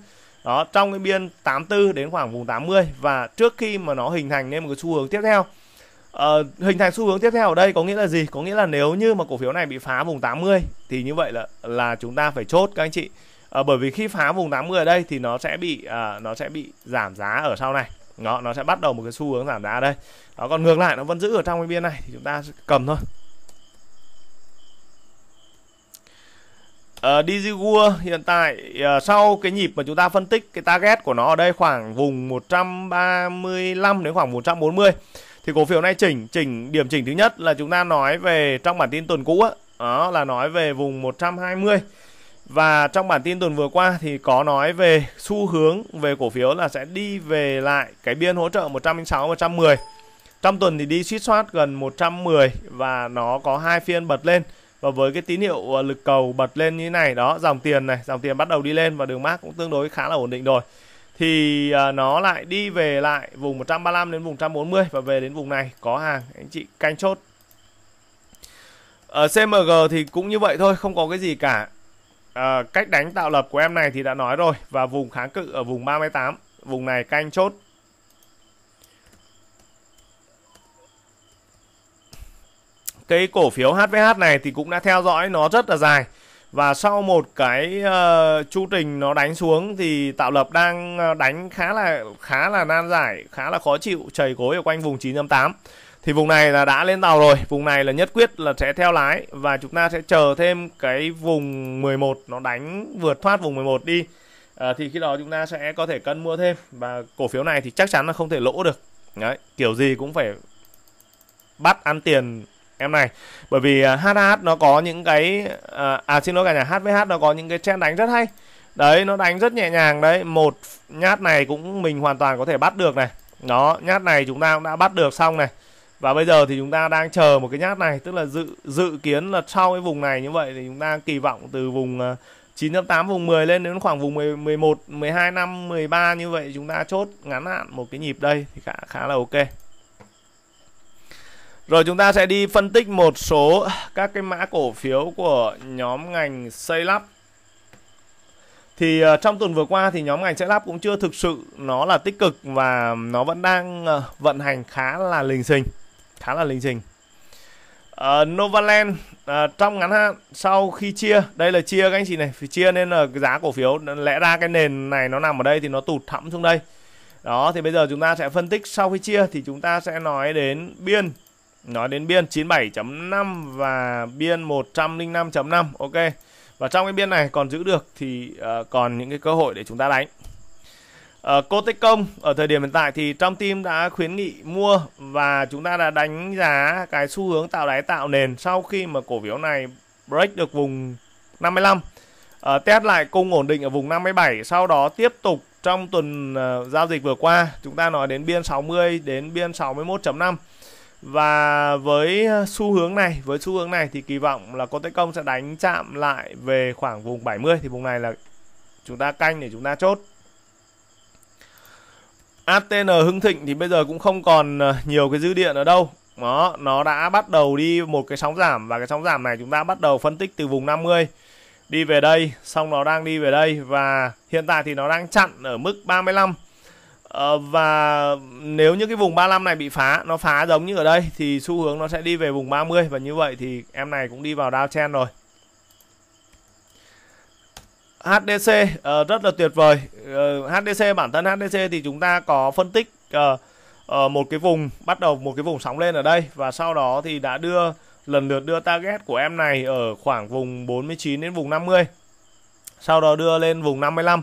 đó trong cái biên 84 đến khoảng vùng 80 và trước khi mà nó hình thành nên một cái xu hướng tiếp theo Ờ, hình thành xu hướng tiếp theo ở đây có nghĩa là gì? Có nghĩa là nếu như mà cổ phiếu này bị phá vùng 80 thì như vậy là là chúng ta phải chốt các anh chị. Ờ, bởi vì khi phá vùng 80 ở đây thì nó sẽ bị à, nó sẽ bị giảm giá ở sau này. Nó nó sẽ bắt đầu một cái xu hướng giảm giá ở đây. Đó còn ngược lại nó vẫn giữ ở trong cái biên này thì chúng ta cầm thôi. uh, ờ, DigiWorld hiện tại uh, sau cái nhịp mà chúng ta phân tích cái target của nó ở đây khoảng vùng 135 đến khoảng 140 thì cổ phiếu này chỉnh chỉnh điểm chỉnh thứ nhất là chúng ta nói về trong bản tin tuần cũ á, đó là nói về vùng 120 và trong bản tin tuần vừa qua thì có nói về xu hướng về cổ phiếu là sẽ đi về lại cái biên hỗ trợ 106 110 trong tuần thì đi suýt soát gần 110 và nó có hai phiên bật lên và với cái tín hiệu à, lực cầu bật lên như thế này đó dòng tiền này dòng tiền bắt đầu đi lên và đường mát cũng tương đối khá là ổn định rồi thì à, nó lại đi về lại vùng 135 đến vùng 140 và về đến vùng này có hàng anh chị canh chốt ở ờ, CMG thì cũng như vậy thôi không có cái gì cả à, cách đánh tạo lập của em này thì đã nói rồi và vùng kháng cự ở vùng 38 vùng này canh chốt cái cổ phiếu HVH này thì cũng đã theo dõi nó rất là dài và sau một cái uh, chu trình nó đánh xuống thì tạo lập đang ờ, đánh khá là khá là nan giải khá là khó chịu chảy cối ở quanh vùng 9.8 thì vùng này là đã lên tàu rồi vùng này là nhất quyết là sẽ theo lái và chúng ta sẽ chờ thêm cái vùng 11 nó đánh vượt thoát vùng 11 đi à, thì khi đó chúng ta sẽ có thể cân mua thêm và cổ phiếu này thì chắc chắn là không thể lỗ được đấy kiểu gì cũng phải bắt ăn tiền em này bởi vì uh, à, HH nó có những cái uh, à xin lỗi cả nhà HVH nó có những cái chen đánh rất hay đấy nó đánh rất nhẹ nhàng đấy một nhát này cũng mình hoàn toàn có thể bắt được này nó nhát này chúng ta cũng đã bắt được xong này và bây giờ thì chúng ta đang chờ một cái nhát này tức là dự dự kiến là sau cái vùng này như vậy thì chúng ta kỳ vọng từ vùng uh, à, 9.8 vùng 10 lên đến khoảng vùng 10, 11 12 năm 13 như vậy chúng ta chốt ngắn hạn một cái nhịp đây thì khá khá là ok rồi chúng ta sẽ đi phân tích một số các cái mã cổ phiếu của nhóm ngành xây lắp. Thì ờ, trong tuần vừa qua thì nhóm ngành xây lắp cũng chưa thực sự nó là tích cực và nó vẫn đang ờ, vận hành khá là lình xình, khá là lình xình. Uh, Novaland uh, trong ngắn hạn sau khi chia, đây là chia các anh chị này, chia nên là giá cổ phiếu lẽ ra cái nền này nó nằm ở đây thì nó tụt thẳm xuống đây. Đó thì bây giờ chúng ta sẽ phân tích sau khi chia thì chúng ta sẽ nói đến biên nói đến biên 97.5 và biên 105.5 ok và trong cái biên này còn giữ được thì uh, còn những cái cơ hội để chúng ta đánh uh, cô tích công ở thời điểm hiện tại thì trong team đã khuyến nghị mua và chúng ta đã đánh giá cái xu hướng tạo đáy tạo nền sau khi mà cổ phiếu này break được vùng 55 uh, ờ, test lại cung ổn định ở vùng 57 sau đó tiếp tục trong tuần uh, giao dịch vừa qua chúng ta nói đến biên 60 đến biên 61.5 và với ờ, xu hướng này với xu hướng này thì kỳ vọng là con tấn công sẽ đánh chạm lại về khoảng vùng 70 thì vùng này là chúng ta canh để chúng ta chốt ATN Hưng Thịnh thì bây giờ cũng không còn ờ, nhiều cái dư điện ở đâu nó nó đã bắt đầu đi một cái sóng giảm và cái sóng giảm này chúng ta bắt đầu phân tích từ vùng 50 đi về đây xong nó đang đi về đây và hiện tại thì nó đang chặn ở mức 35 Ờ, và nếu như cái vùng 35 này bị phá nó phá giống như ở đây thì xu hướng nó sẽ đi về vùng 30 và như vậy thì em này cũng đi vào downtrend rồi HDC uh, ờ, rất là tuyệt vời uh, ờ, HDC bản thân HDC thì chúng ta có phân tích uh, uh, một cái vùng bắt đầu một cái vùng sóng lên ở đây và sau đó thì đã đưa lần lượt đưa target của em này ở khoảng vùng 49 đến vùng 50 sau đó đưa lên vùng 55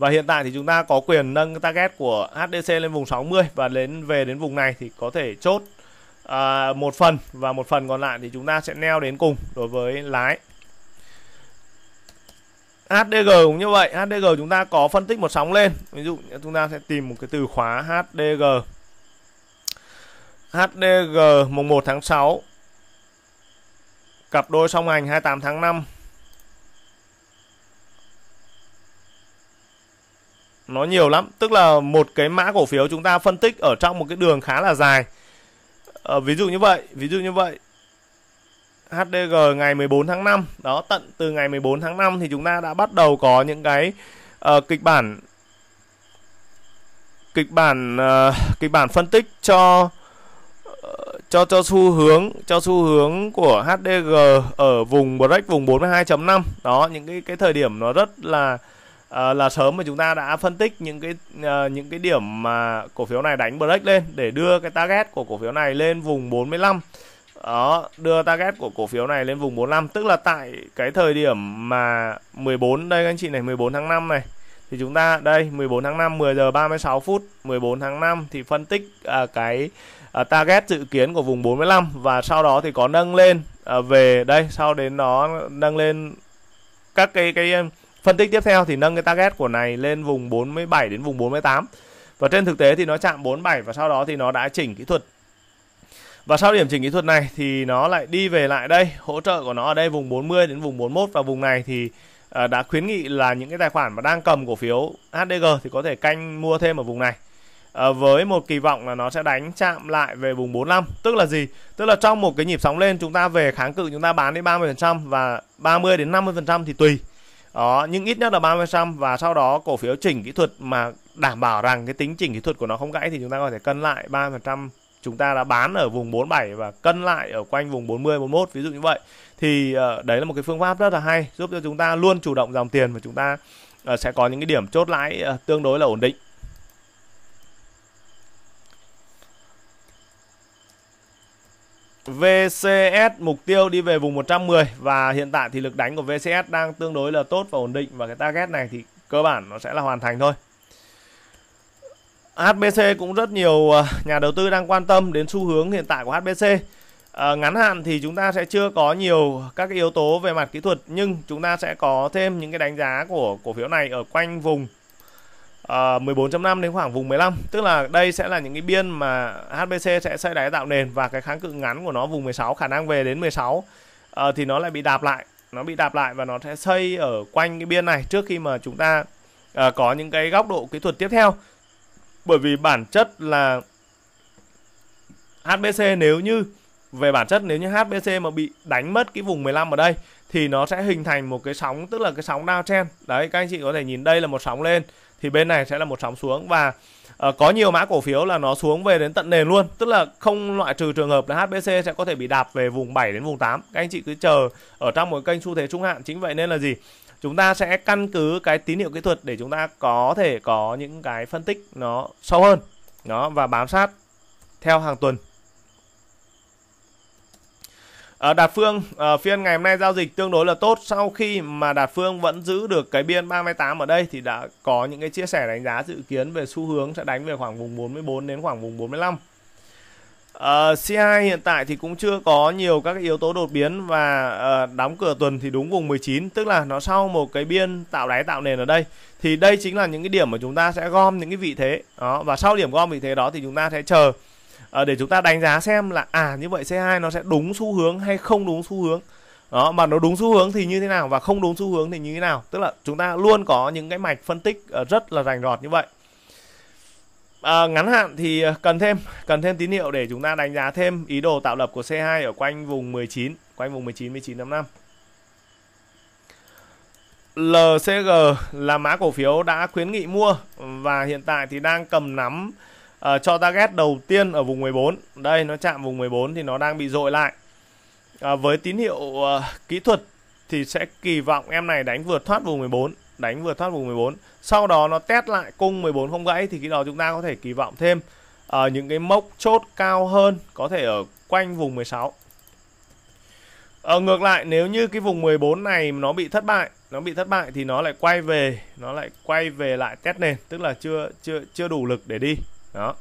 và hiện tại thì chúng ta có quyền nâng target của HDC lên vùng 60 và đến về đến vùng này thì có thể chốt à, một phần và một phần còn lại thì chúng ta sẽ neo đến cùng đối với lái HDG cũng như vậy HDG chúng ta có phân tích một sóng lên ví dụ chúng ta sẽ tìm một cái từ khóa HDG HDG mùng 1 tháng 6 cặp đôi song hành 28 tháng 5 nó nhiều lắm tức là một cái mã cổ phiếu chúng ta phân tích ở trong một cái đường khá là dài à, ví dụ như vậy ví dụ như vậy HDG ngày 14 tháng 5 đó tận từ ngày 14 tháng 5 thì chúng ta đã bắt đầu có những cái uh, kịch bản kịch bản uh, kịch bản phân tích cho cho cho xu hướng cho xu hướng của HDG ở vùng break vùng 42.5 đó những cái cái thời điểm nó rất là Ờ, là sớm mà chúng ta đã phân tích những cái uh, những cái điểm mà cổ phiếu này đánh break lên để đưa cái target của cổ phiếu này lên vùng 45 đó đưa target của cổ phiếu này lên vùng 45 tức là tại cái thời điểm mà 14 đây các anh chị này 14 tháng 5 này thì chúng ta đây 14 tháng 5 10 giờ 36 phút 14 tháng 5 thì phân tích à, cái à, target dự kiến của vùng 45 và sau đó thì có nâng lên à, về đây sau đến nó nâng lên các cái cái phân tích tiếp theo thì nâng cái target của này lên vùng 47 đến vùng 48 và trên thực tế thì nó chạm 47 và sau đó thì nó đã chỉnh kỹ thuật và sau điểm chỉnh kỹ thuật này thì nó lại đi về lại đây hỗ trợ của nó ở đây vùng 40 đến vùng 41 và vùng này thì à, đã khuyến nghị là những cái tài khoản mà đang cầm cổ phiếu HDG thì có thể canh mua thêm ở vùng này à, với một kỳ vọng là nó sẽ đánh chạm lại về vùng 45 tức là gì tức là trong một cái nhịp sóng lên chúng ta về kháng cự chúng ta bán đến 30 và 30 đến 50 thì tùy đó nhưng ít nhất là 30% và sau đó cổ phiếu chỉnh kỹ thuật mà đảm bảo rằng cái tính chỉnh kỹ thuật của nó không gãy thì chúng ta có thể cân lại 3% chúng ta đã bán ở vùng 47 và cân lại ở quanh vùng 40 41 ví dụ như vậy thì uh, đấy là một cái phương pháp rất là hay giúp cho chúng ta luôn chủ động dòng tiền và chúng ta uh, sẽ có những cái điểm chốt lãi uh, tương đối là ổn định VCS mục tiêu đi về vùng 110 và hiện tại thì lực đánh của VCS đang tương đối là tốt và ổn định và cái target này thì cơ bản nó sẽ là hoàn thành thôi. HBC cũng rất nhiều à, nhà đầu tư đang quan tâm đến xu hướng hiện tại của HBC. À, ngắn hạn thì chúng ta sẽ chưa có nhiều các cái yếu tố về mặt kỹ thuật nhưng chúng ta sẽ có thêm những cái đánh giá của cổ phiếu này ở quanh vùng 1.000 uh, à, 14.5 đến khoảng vùng 15 tức là đây sẽ là những cái biên mà HBC sẽ xây đáy tạo nền và cái kháng cự ngắn của nó vùng 16 khả năng về đến 16 uh, ờ, thì nó lại bị đạp lại nó bị đạp lại và nó sẽ xây ở quanh cái biên này trước khi mà chúng ta uh, có những cái góc độ kỹ thuật tiếp theo bởi vì bản chất là HBC nếu như về bản chất nếu như HBC mà bị đánh mất cái vùng 15 ở đây thì nó sẽ hình thành một cái sóng tức là cái sóng downtrend. Đấy các anh chị có thể nhìn đây là một sóng lên thì bên này sẽ là một sóng xuống và uh, có nhiều mã cổ phiếu là nó xuống về đến tận nền luôn tức là không loại trừ trường hợp là HBC sẽ có thể bị đạp về vùng 7 đến vùng 8 các anh chị cứ chờ ở trong một kênh xu thế trung hạn chính vậy nên là gì chúng ta sẽ căn cứ cái tín hiệu kỹ thuật để chúng ta có thể có những cái phân tích nó sâu hơn nó và bám sát theo hàng tuần À, Đạt Phương ờ, phiên ngày hôm nay giao dịch tương đối là tốt sau khi mà Đạt Phương vẫn giữ được cái biên 38 ở đây thì đã có những cái chia sẻ đánh giá dự kiến về xu hướng sẽ đánh về khoảng vùng 44 đến khoảng vùng 45. À, C2 hiện tại thì cũng chưa có nhiều các cái yếu tố đột biến và à, đóng cửa tuần thì đúng vùng 19 tức là nó sau một cái biên tạo đáy tạo nền ở đây thì đây chính là những cái điểm mà chúng ta sẽ gom những cái vị thế đó và sau điểm gom vị thế đó thì chúng ta sẽ chờ à, để chúng ta đánh giá xem là à như vậy C2 nó sẽ đúng xu hướng hay không đúng xu hướng đó mà nó đúng xu hướng thì như thế nào và không đúng xu hướng thì như thế nào tức là chúng ta luôn có những cái mạch phân tích ờ, rất là rành rọt như vậy à, ngắn hạn thì cần thêm cần thêm tín hiệu để chúng ta đánh giá thêm ý đồ tạo lập của C2 ở quanh vùng 19 quanh vùng 19 19.55 LCG là mã cổ phiếu đã khuyến nghị mua và hiện tại thì đang cầm nắm à, cho target đầu tiên ở vùng 14 đây nó chạm vùng 14 thì nó đang bị dội lại à, với tín hiệu à, kỹ thuật thì sẽ kỳ vọng em này đánh vượt thoát vùng 14 đánh vượt thoát vùng 14 sau đó nó test lại cung 14 không gãy thì khi đó chúng ta có thể kỳ vọng thêm ở những cái mốc chốt cao hơn có thể ở quanh vùng 16 ở ngược lại nếu như cái vùng 14 này nó bị thất bại nó bị thất bại thì nó lại quay về nó lại quay về lại test nền tức là chưa chưa chưa đủ lực để đi đó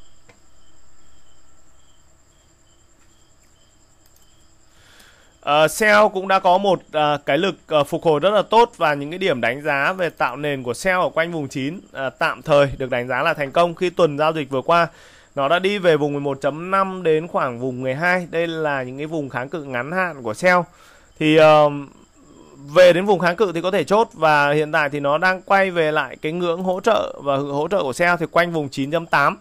Uh, cũng đã có một uh, cái lực uh, phục hồi rất là tốt và những cái điểm đánh giá về tạo nền của Sell ở quanh vùng 9 uh, tạm thời được đánh giá là thành công khi tuần giao dịch vừa qua nó đã đi về vùng 11.5 đến khoảng vùng 12. Đây là những cái vùng kháng cự ngắn hạn của Sell. Thì uh, về đến vùng kháng cự thì có thể chốt và hiện tại thì nó đang quay về lại cái ngưỡng hỗ trợ và hỗ trợ của Sell thì quanh vùng 9.8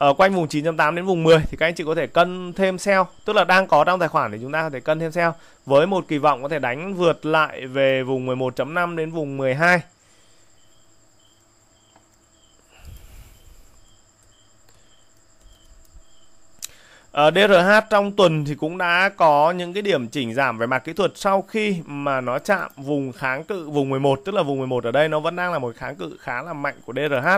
ở ờ, quanh vùng 9.8 đến vùng 10 thì các anh chị có thể cân thêm sell tức là đang có trong tài khoản thì chúng ta có thể cân thêm sell với một kỳ vọng có thể đánh vượt lại về vùng 11.5 đến vùng 12 Uh, DRH trong tuần thì cũng đã có những cái điểm chỉnh giảm về mặt kỹ thuật sau khi mà nó chạm vùng kháng cự vùng 11 tức là vùng 11 ở đây nó vẫn đang là một kháng cự khá là mạnh của DRH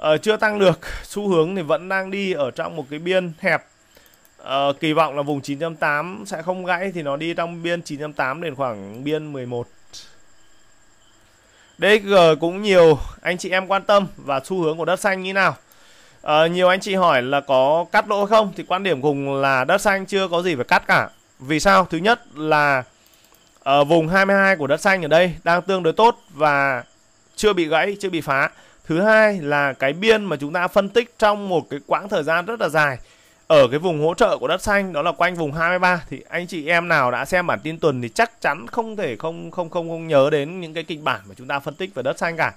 uh, chưa tăng được xu hướng thì vẫn đang đi ở trong một cái biên hẹp uh, kỳ vọng là vùng 9.8 sẽ không gãy thì nó đi trong biên 9.8 đến khoảng biên 11 DXG cũng nhiều anh chị em quan tâm và xu hướng của đất xanh như nào uh, nhiều anh chị hỏi là có cắt lỗ không thì quan điểm cùng là đất xanh chưa có gì phải cắt cả vì sao thứ nhất là uh, vùng 22 của đất xanh ở đây đang tương đối tốt và chưa bị gãy chưa bị phá thứ hai là cái biên mà chúng ta phân tích trong một cái quãng thời gian rất là dài ở cái vùng hỗ trợ của đất xanh đó là quanh vùng 23 thì anh chị em nào đã xem bản tin tuần thì chắc chắn không thể không không không không nhớ đến những cái kịch bản mà chúng ta phân tích về đất xanh cả.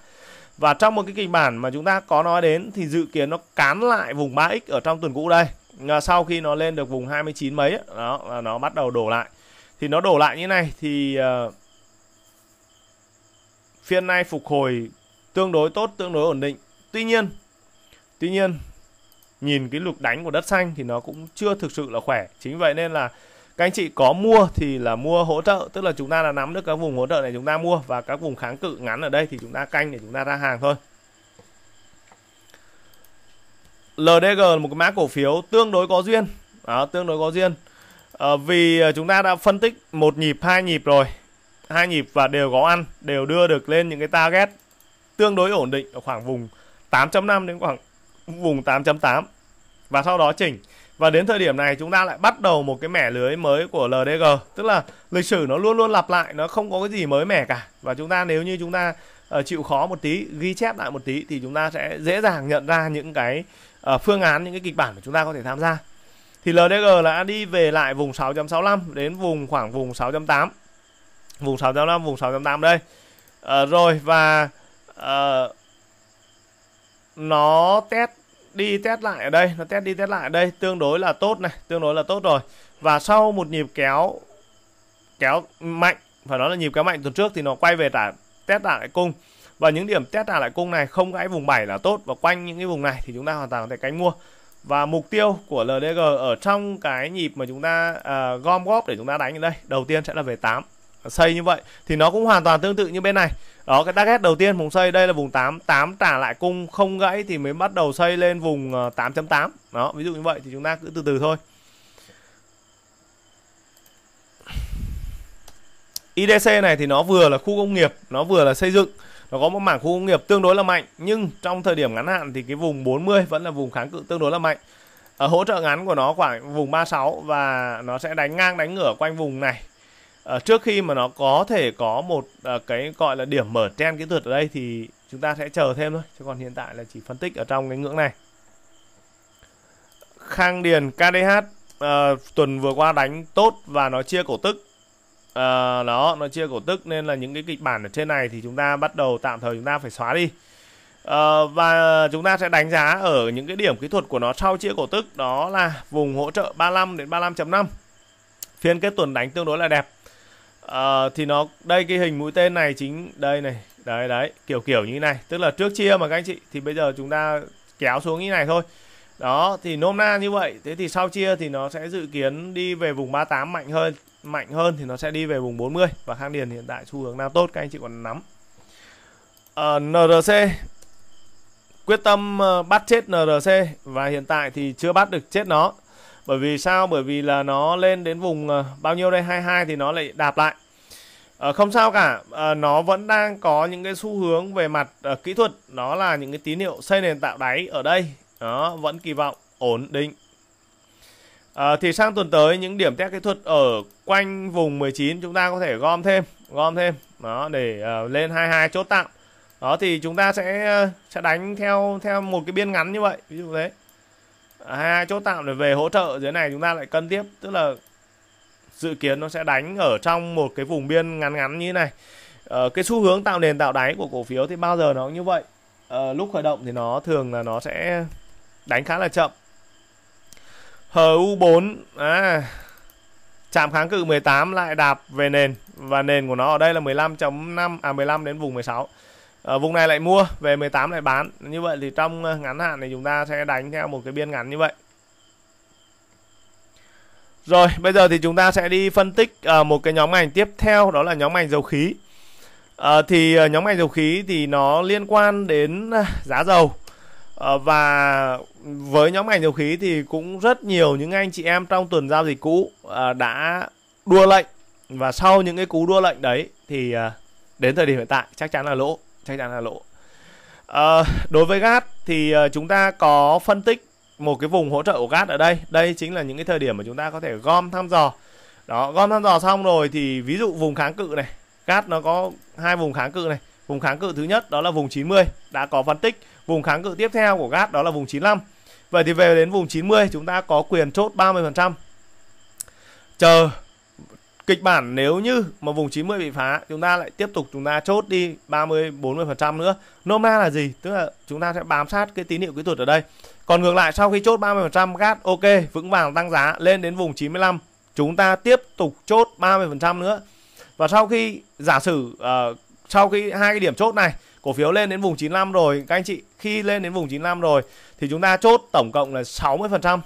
Và trong một cái kịch bản mà chúng ta có nói đến thì dự kiến nó cán lại vùng 3x ở trong tuần cũ đây. Sau khi nó lên được vùng 29 mấy đó là nó bắt đầu đổ lại. Thì nó đổ lại như này thì uh, phiên nay phục hồi tương đối tốt tương đối ổn định tuy nhiên tuy nhiên nhìn cái lực đánh của đất xanh thì nó cũng chưa thực sự là khỏe chính vậy nên là các anh chị có mua thì là mua hỗ trợ tức là chúng ta đã nắm được các vùng hỗ trợ này chúng ta mua và các vùng kháng cự ngắn ở đây thì chúng ta canh để chúng ta ra hàng thôi LDG là một cái mã cổ phiếu tương đối có duyên đó, tương đối có duyên à, vì chúng ta đã phân tích một nhịp hai nhịp rồi hai nhịp và đều có ăn đều đưa được lên những cái target tương đối ổn định ở khoảng vùng 8.5 đến khoảng vùng 8.8 và sau đó chỉnh và đến thời điểm này chúng ta lại bắt đầu một cái mẻ lưới mới của LDG tức là lịch sử nó luôn luôn lặp lại nó không có cái gì mới mẻ cả và chúng ta nếu như chúng ta uh, chịu khó một tí ghi chép lại một tí thì chúng ta sẽ dễ dàng nhận ra những cái uh, phương án những cái kịch bản mà chúng ta có thể tham gia thì LDG là đi về lại vùng 6.65 đến vùng khoảng vùng 6.8 vùng 6.5 vùng 6.8 đây uh, rồi và uh, nó test đi test lại ở đây nó test đi test lại ở đây tương đối là tốt này tương đối là tốt rồi và sau một nhịp kéo kéo mạnh và đó là nhịp kéo mạnh tuần trước thì nó quay về tả test đà lại cung và những điểm test đà lại cung này không gãy vùng 7 là tốt và quanh những cái vùng này thì chúng ta hoàn toàn có thể cánh mua và mục tiêu của LDG ở trong cái nhịp mà chúng ta uh, gom góp để chúng ta đánh ở đây đầu tiên sẽ là về 8 xây như vậy thì nó cũng hoàn toàn tương tự như bên này đó cái target đầu tiên vùng xây đây là vùng 8 8 trả lại cung không gãy thì mới bắt đầu xây lên vùng 8.8 ờ, đó ví dụ như vậy thì chúng ta cứ từ từ thôi IDC này thì nó vừa là khu công nghiệp nó vừa là xây dựng nó có một mảng khu công nghiệp tương đối là mạnh nhưng trong thời điểm ngắn hạn thì cái vùng 40 vẫn là vùng kháng cự tương đối là mạnh ở ờ, hỗ trợ ngắn của nó khoảng vùng 36 và nó sẽ đánh ngang đánh ngửa quanh vùng này à, trước khi mà nó có thể có một à, cái gọi là điểm mở trend kỹ thuật ở đây thì chúng ta sẽ chờ thêm thôi chứ còn hiện tại là chỉ phân tích ở trong cái ngưỡng này Khang Điền KDH à, ờ, tuần vừa qua đánh tốt và nó chia cổ tức à, đó nó chia cổ tức nên là những cái kịch bản ở trên này thì chúng ta bắt đầu tạm thời chúng ta phải xóa đi à, và chúng ta sẽ đánh giá ở những cái điểm kỹ thuật của nó sau chia cổ tức đó là vùng hỗ trợ 35 đến 35.5 phiên kết tuần đánh tương đối là đẹp à, thì nó đây cái hình mũi tên này chính đây này đấy đấy kiểu kiểu như này tức là trước chia mà các anh chị thì bây giờ chúng ta kéo xuống như này thôi đó thì nôm na như vậy thế thì sau chia thì nó sẽ dự kiến đi về vùng 38 mạnh hơn mạnh hơn thì nó sẽ đi về vùng 40 và khang điền hiện tại xu hướng nào tốt các anh chị còn nắm à, ờ, NRC quyết tâm ờ, bắt chết NRC và hiện tại thì chưa bắt được chết nó bởi vì sao bởi vì là nó lên đến vùng uh, bao nhiêu đây 22 thì nó lại đạp lại uh, không sao cả uh, nó vẫn đang có những cái xu hướng về mặt uh, kỹ thuật nó là những cái tín hiệu xây nền tạo đáy ở đây nó vẫn kỳ vọng ổn định À, thì sang tuần tới những điểm test kỹ thuật ở quanh vùng 19 chúng ta có thể gom thêm gom thêm đó để uh, lên 22 chốt tạm đó thì chúng ta sẽ sẽ đánh theo theo một cái biên ngắn như vậy ví dụ thế hai chỗ tạm để về hỗ trợ dưới này chúng ta lại cân tiếp tức là dự kiến nó sẽ đánh ở trong một cái vùng biên ngắn ngắn như thế này ờ, cái xu hướng tạo nền tạo đáy của cổ phiếu thì bao giờ nó cũng như vậy ờ, lúc khởi động thì nó thường là nó sẽ đánh khá là chậm HU4 à, chạm kháng cự 18 lại đạp về nền và nền của nó ở đây là 15.5 à 15 đến vùng 16 ở ờ, vùng này lại mua về 18 lại bán như vậy thì trong ờ, ngắn hạn này chúng ta sẽ đánh theo một cái biên ngắn như vậy rồi bây giờ thì chúng ta sẽ đi phân tích ờ, một cái nhóm ngành tiếp theo đó là nhóm ngành dầu khí à, thì nhóm ngành dầu khí thì nó liên quan đến giá dầu à, và với nhóm ngành dầu khí thì cũng rất nhiều những anh chị em trong tuần giao dịch cũ à, đã đua lệnh và sau những cái cú đua lệnh đấy thì à, đến thời điểm hiện tại chắc chắn là lỗ chắc chắn là lỗ à, đối với gas thì ờ, chúng ta có phân tích một cái vùng hỗ trợ của gas ở đây đây chính là những cái thời điểm mà chúng ta có thể gom thăm dò đó gom thăm dò xong rồi thì ví dụ vùng kháng cự này gas nó có hai vùng kháng cự này vùng kháng cự thứ nhất đó là vùng 90 đã có phân tích vùng kháng cự tiếp theo của gas đó là vùng 95 vậy thì về đến vùng 90 chúng ta có quyền chốt 30 phần trăm chờ kịch bản nếu như mà vùng 90 bị phá chúng ta lại tiếp tục chúng ta chốt đi 30 40 phần trăm nữa nôm na là gì tức là chúng ta sẽ bám sát cái tín hiệu kỹ thuật ở đây còn ngược lại sau khi chốt 30 phần trăm gát ok vững vàng tăng giá lên đến vùng 95 chúng ta tiếp tục chốt 30 phần trăm nữa và sau khi giả sử uh, sau khi hai cái điểm chốt này cổ phiếu lên đến vùng 95 rồi các anh chị khi lên đến vùng 95 rồi thì chúng ta chốt tổng cộng là 60 phần trăm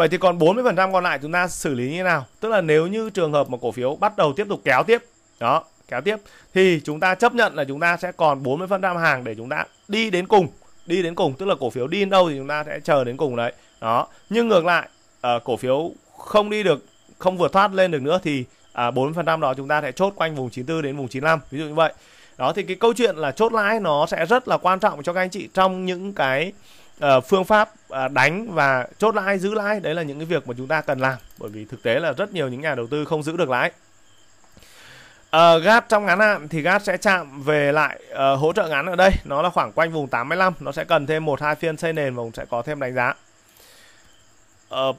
Vậy thì còn 40% còn lại chúng ta xử lý như thế nào? Tức là nếu như trường hợp mà cổ phiếu bắt đầu tiếp tục kéo tiếp, đó, kéo tiếp thì chúng ta chấp nhận là chúng ta sẽ còn 40% hàng để chúng ta đi đến cùng, đi đến cùng tức là cổ phiếu đi đến đâu thì chúng ta sẽ chờ đến cùng đấy. Đó, nhưng ngược lại uh, cổ phiếu không đi được không vượt thoát lên được nữa thì à, 40% đó chúng ta sẽ chốt quanh vùng 94 đến vùng 95 ví dụ như vậy đó thì cái câu chuyện là chốt lãi nó sẽ rất là quan trọng cho các anh chị trong những cái Ờ, phương pháp ờ, đánh và chốt lãi giữ lãi đấy là những cái việc mà chúng ta cần làm bởi vì thực tế là rất nhiều những nhà đầu tư không giữ được lãi Uh, ờ, GAT trong ngắn hạn thì GAT sẽ chạm về lại uh, hỗ trợ ngắn ở đây Nó là khoảng quanh vùng 85 Nó sẽ cần thêm một hai phiên xây nền và cũng sẽ có thêm đánh giá uh,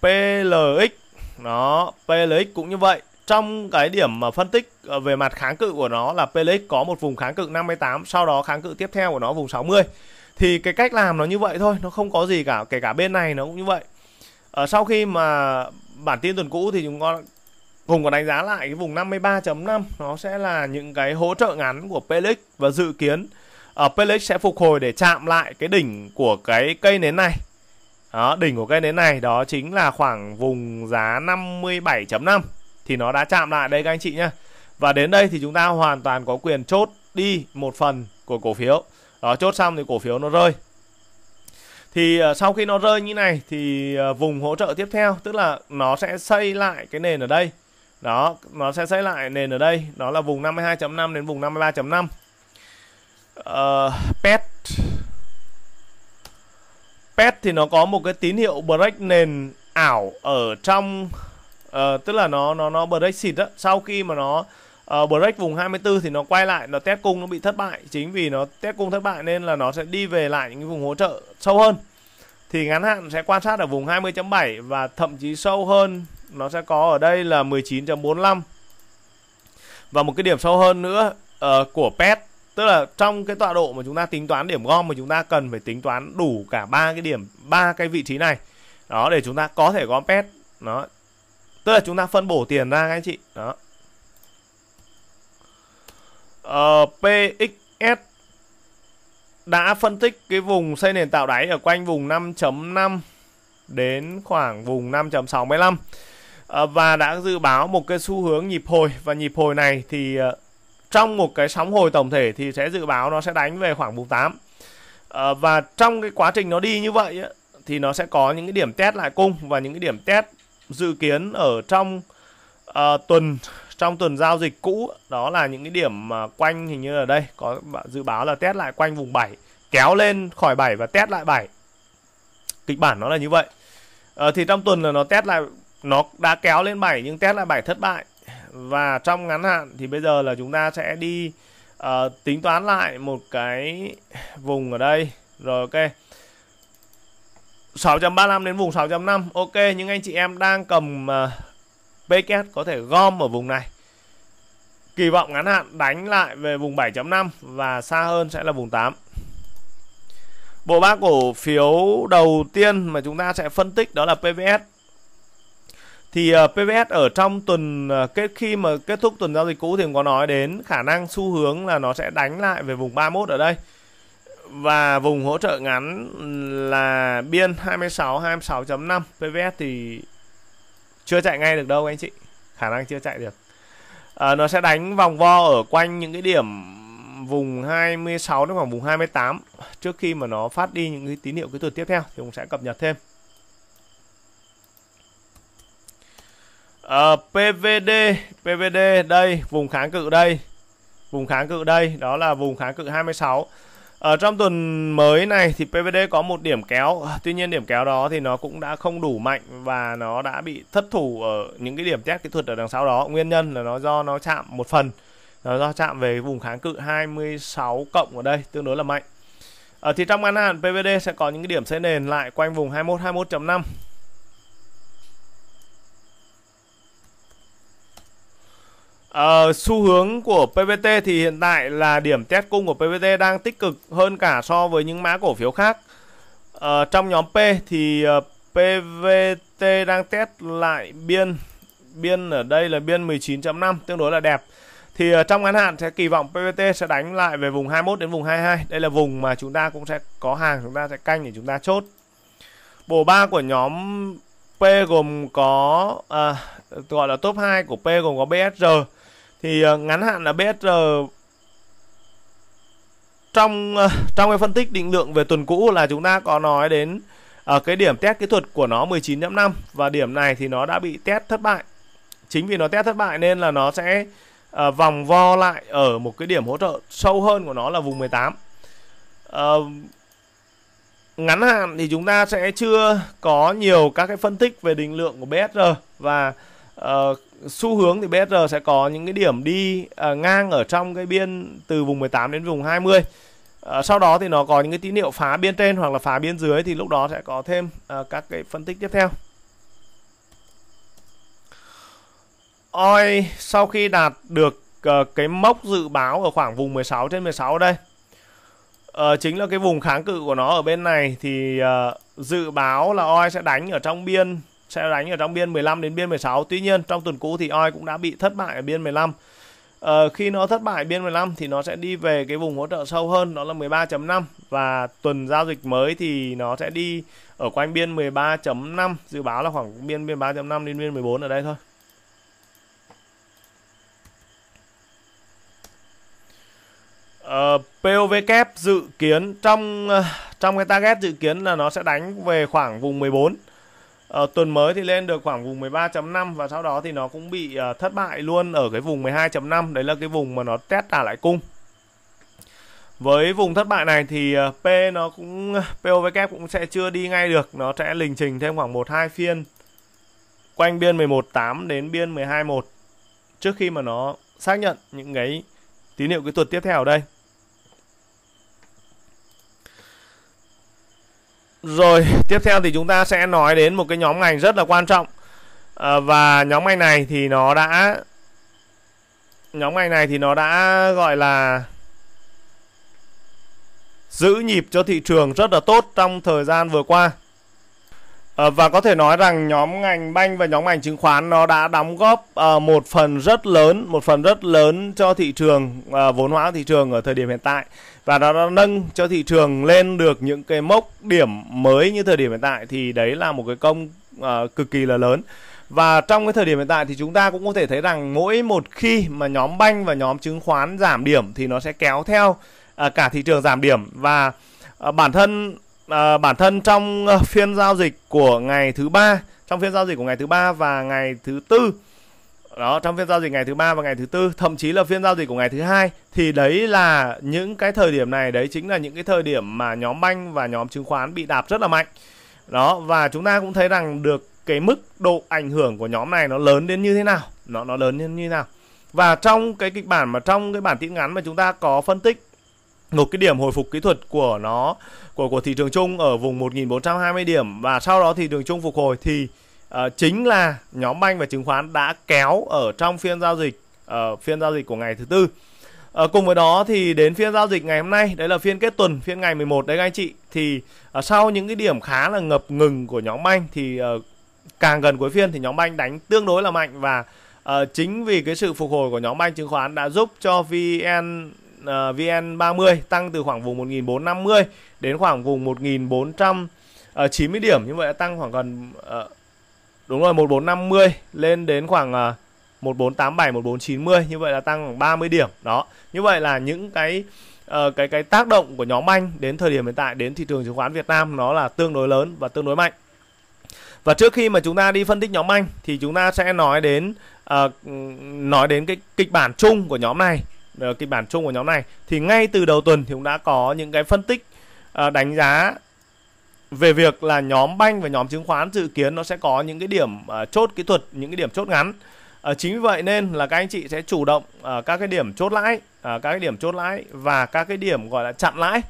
PLX Nó PLX cũng như vậy Trong cái điểm mà phân tích về mặt kháng cự của nó là PLX có một vùng kháng cự 58 Sau đó kháng cự tiếp theo của nó vùng 60 thì cái cách làm nó như vậy thôi nó không có gì cả kể cả bên này nó cũng như vậy ở ờ, sau khi mà bản tin tuần cũ thì chúng con vùng còn đánh giá lại cái vùng 53.5 nó sẽ là những cái hỗ trợ ngắn của Pelix và dự kiến ở ờ, uh, Pelix sẽ phục hồi để chạm lại cái đỉnh của cái cây nến này đó, đỉnh của cây nến này đó chính là khoảng vùng giá 57.5 thì nó đã chạm lại đây các anh chị nhé và đến đây thì chúng ta hoàn toàn có quyền chốt đi một phần của cổ phiếu đó chốt xong thì cổ phiếu nó rơi thì ờ, sau khi nó rơi như này thì ờ, vùng hỗ trợ tiếp theo tức là nó sẽ xây lại cái nền ở đây đó nó sẽ xây lại nền ở đây đó là vùng 52.5 đến vùng 53.5 uh, pet pet thì nó có một cái tín hiệu break nền ảo ở trong uh, tức là nó nó nó break xịt đó sau khi mà nó uh, break vùng 24 thì nó quay lại nó test cung nó bị thất bại chính vì nó test cung thất bại nên là nó sẽ đi về lại những cái vùng hỗ trợ sâu hơn thì ngắn hạn sẽ quan sát ở vùng 20.7 và thậm chí sâu hơn nó sẽ có ở đây là 19.45 và một cái điểm sâu hơn nữa uh, của pet tức là trong cái tọa độ mà chúng ta tính toán điểm gom mà chúng ta cần phải tính toán đủ cả ba cái điểm ba cái vị trí này đó để chúng ta có thể gom pet đó tức là chúng ta phân bổ tiền ra các anh chị đó uh, ờ, PXS đã phân tích cái vùng xây nền tạo đáy ở quanh vùng 5.5 đến khoảng vùng 5.65 uh, ờ, và đã dự báo một cái xu hướng nhịp hồi và nhịp hồi này thì uh, trong một cái sóng hồi tổng thể thì sẽ dự báo nó sẽ đánh về khoảng vùng 8 uh, và trong cái quá trình nó đi như vậy ấy, thì nó sẽ có những cái điểm test lại cung và những cái điểm test dự kiến ở trong uh, tuần trong tuần giao dịch cũ đó là những cái điểm mà quanh hình như ở đây có dự báo là test lại quanh vùng 7 kéo lên khỏi 7 và test lại 7 kịch bản nó là như vậy à, thì trong tuần là nó test lại nó đã kéo lên 7 nhưng test lại 7 thất bại và trong ngắn hạn thì bây giờ là chúng ta sẽ đi uh, tính toán lại một cái vùng ở đây rồi ok 635 đến vùng 605 ok những anh chị em đang cầm uh, PKS có thể gom ở vùng này kỳ vọng ngắn hạn đánh lại về vùng 7.5 và xa hơn sẽ là vùng 8 bộ ba cổ phiếu đầu tiên mà chúng ta sẽ phân tích đó là PVS thì ờ, PVS ở trong tuần ờ, kết khi mà kết thúc tuần giao dịch cũ thì có nói đến khả năng xu hướng là nó sẽ đánh lại về vùng 31 ở đây và vùng hỗ trợ ngắn là biên 26 26.5 PVS thì chưa chạy ngay được đâu anh chị khả năng chưa chạy được à, nó sẽ đánh vòng vo ở quanh những cái điểm vùng 26 đến khoảng vùng 28 trước khi mà nó phát đi những cái tín hiệu kỹ thuật tiếp theo thì cũng sẽ cập nhật thêm à, PVD PVD đây vùng kháng cự đây vùng kháng cự đây đó là vùng kháng cự 26 ở ờ, trong tuần mới này thì PVD có một điểm kéo, tuy nhiên điểm kéo đó thì nó cũng đã không đủ mạnh và nó đã bị thất thủ ở những cái điểm test kỹ thuật ở đằng sau đó. Nguyên nhân là nó do nó chạm một phần, nó do chạm về vùng kháng cự 26 cộng ở đây tương đối là mạnh. Ở ờ, thì trong ngắn hạn PVD sẽ có những cái điểm xây nền lại quanh vùng 21 21.5 Uh, xu hướng của PVT thì hiện tại là điểm test cung của PVT đang tích cực hơn cả so với những mã cổ phiếu khác. Uh, trong nhóm P thì ờ, PVT đang test lại biên biên ở đây là biên 19.5 tương đối là đẹp. Thì trong ngắn hạn sẽ kỳ vọng PVT sẽ đánh lại về vùng 21 đến vùng 22. Đây là vùng mà chúng ta cũng sẽ có hàng chúng ta sẽ canh để chúng ta chốt. Bộ ba của nhóm P gồm có à, gọi là top 2 của P gồm có BSR thì ờ, ngắn hạn là BSR trong ờ, trong cái phân tích định lượng về tuần cũ là chúng ta có nói đến ở ờ, cái điểm test kỹ thuật của nó 19.5 và điểm này thì nó đã bị test thất bại. Chính vì nó test thất bại nên là nó sẽ vòng vo lại ở một cái điểm hỗ trợ sâu hơn của nó là vùng 18. Uh, ngắn hạn thì chúng ta sẽ chưa có nhiều các cái phân tích về định lượng của BSR và uh, xu hướng thì BSR sẽ có những cái điểm đi à, ngang ở trong cái biên từ vùng 18 đến vùng 20 à, sau đó thì nó có những cái tín hiệu phá biên trên hoặc là phá biên dưới thì lúc đó sẽ có thêm à, các cái phân tích tiếp theo OI sau khi đạt được uh, cái mốc dự báo ở khoảng vùng 16 trên 16 đây uh, chính là cái vùng kháng cự của nó ở bên này thì uh, dự báo là OI sẽ đánh ở trong biên sẽ đánh ở trong biên 15 đến biên 16 tuy nhiên trong tuần cũ thì oi cũng đã bị thất bại ở biên 15 ờ, khi nó thất bại biên 15 thì nó sẽ đi về cái vùng hỗ trợ sâu hơn đó là 13.5 và tuần giao dịch mới thì nó sẽ đi ở quanh biên 13.5 dự báo là khoảng biên biên 3.5 đến biên 14 ở đây thôi Uh, ờ, POV kép e dự kiến trong uh, trong cái target dự kiến là nó sẽ đánh về khoảng vùng 14 Ờ, tuần mới thì lên được khoảng vùng 13.5 và sau đó thì nó cũng bị uh, thất bại luôn ở cái vùng 12.5 đấy là cái vùng mà nó test trả lại cung với vùng thất bại này thì uh, P nó cũng POVK cũng sẽ chưa đi ngay được nó sẽ lình trình thêm khoảng 1-2 phiên quanh biên 11.8 đến biên 12.1 trước khi mà nó xác nhận những cái tín hiệu kỹ thuật tiếp theo ở đây Rồi, tiếp theo thì chúng ta sẽ nói đến một cái nhóm ngành rất là quan trọng. À, và nhóm ngành này thì nó đã nhóm ngành này thì nó đã gọi là giữ nhịp cho thị trường rất là tốt trong thời gian vừa qua. À, và có thể nói rằng nhóm ngành banh và nhóm ngành chứng khoán nó đã đóng góp à, một phần rất lớn, một phần rất lớn cho thị trường à, vốn hóa thị trường ở thời điểm hiện tại và nó, nó nâng cho thị trường lên được những cái mốc điểm mới như thời điểm hiện tại thì đấy là một cái công uh, cực kỳ là lớn và trong cái thời điểm hiện tại thì chúng ta cũng có thể thấy rằng mỗi một khi mà nhóm banh và nhóm chứng khoán giảm điểm thì nó sẽ kéo theo uh, cả thị trường giảm điểm và uh, bản thân uh, bản thân trong uh, phiên giao dịch của ngày thứ ba trong phiên giao dịch của ngày thứ ba và ngày thứ tư đó trong phiên giao dịch ngày thứ ba và ngày thứ tư thậm chí là phiên giao dịch của ngày thứ hai thì đấy là những cái thời điểm này đấy chính là những cái thời điểm mà nhóm banh và nhóm chứng khoán bị đạp rất là mạnh đó và chúng ta cũng thấy rằng được cái mức độ ảnh hưởng của nhóm này nó lớn đến như thế nào nó nó lớn đến như thế nào và trong cái kịch bản mà trong cái bản tin ngắn mà chúng ta có phân tích một cái điểm hồi phục kỹ thuật của nó của của thị trường chung ở vùng 1420 điểm và sau đó thị trường chung phục hồi thì à, chính là nhóm banh và chứng khoán đã kéo ở trong phiên giao dịch ở ờ, uh, phiên giao dịch của ngày thứ tư à, cùng với đó thì đến phiên giao dịch ngày hôm nay đấy là phiên kết tuần phiên ngày 11 đấy các anh chị thì uh, sau những cái điểm khá là ngập ngừng của nhóm banh thì uh, càng gần cuối phiên thì nhóm banh đánh tương đối là mạnh và uh, chính vì cái sự phục hồi của nhóm banh chứng khoán đã giúp cho VN uh, VN30 tăng từ khoảng vùng 1450 đến khoảng vùng 1490 điểm như vậy đã tăng khoảng gần uh, Đúng rồi 1450 lên đến khoảng 1487 à, 1490 như vậy là tăng khoảng 30 điểm. Đó. Như vậy là những cái uh, cái cái tác động của nhóm anh đến thời điểm hiện tại đến thị trường chứng khoán Việt Nam nó là tương đối lớn và tương đối mạnh. Và trước khi mà chúng ta đi phân tích nhóm anh thì chúng ta sẽ nói đến uh, nói đến cái kịch bản chung của nhóm này, uh, kịch bản chung của nhóm này thì ngay từ đầu tuần thì cũng đã có những cái phân tích uh, đánh giá về việc là nhóm banh và nhóm chứng khoán dự kiến nó sẽ có những cái điểm uh, chốt kỹ thuật, những cái điểm chốt ngắn. Uh, chính vì vậy nên là các anh chị sẽ chủ động uh, các cái điểm chốt lãi, uh, các cái điểm chốt lãi và các cái điểm gọi là chặn lãi.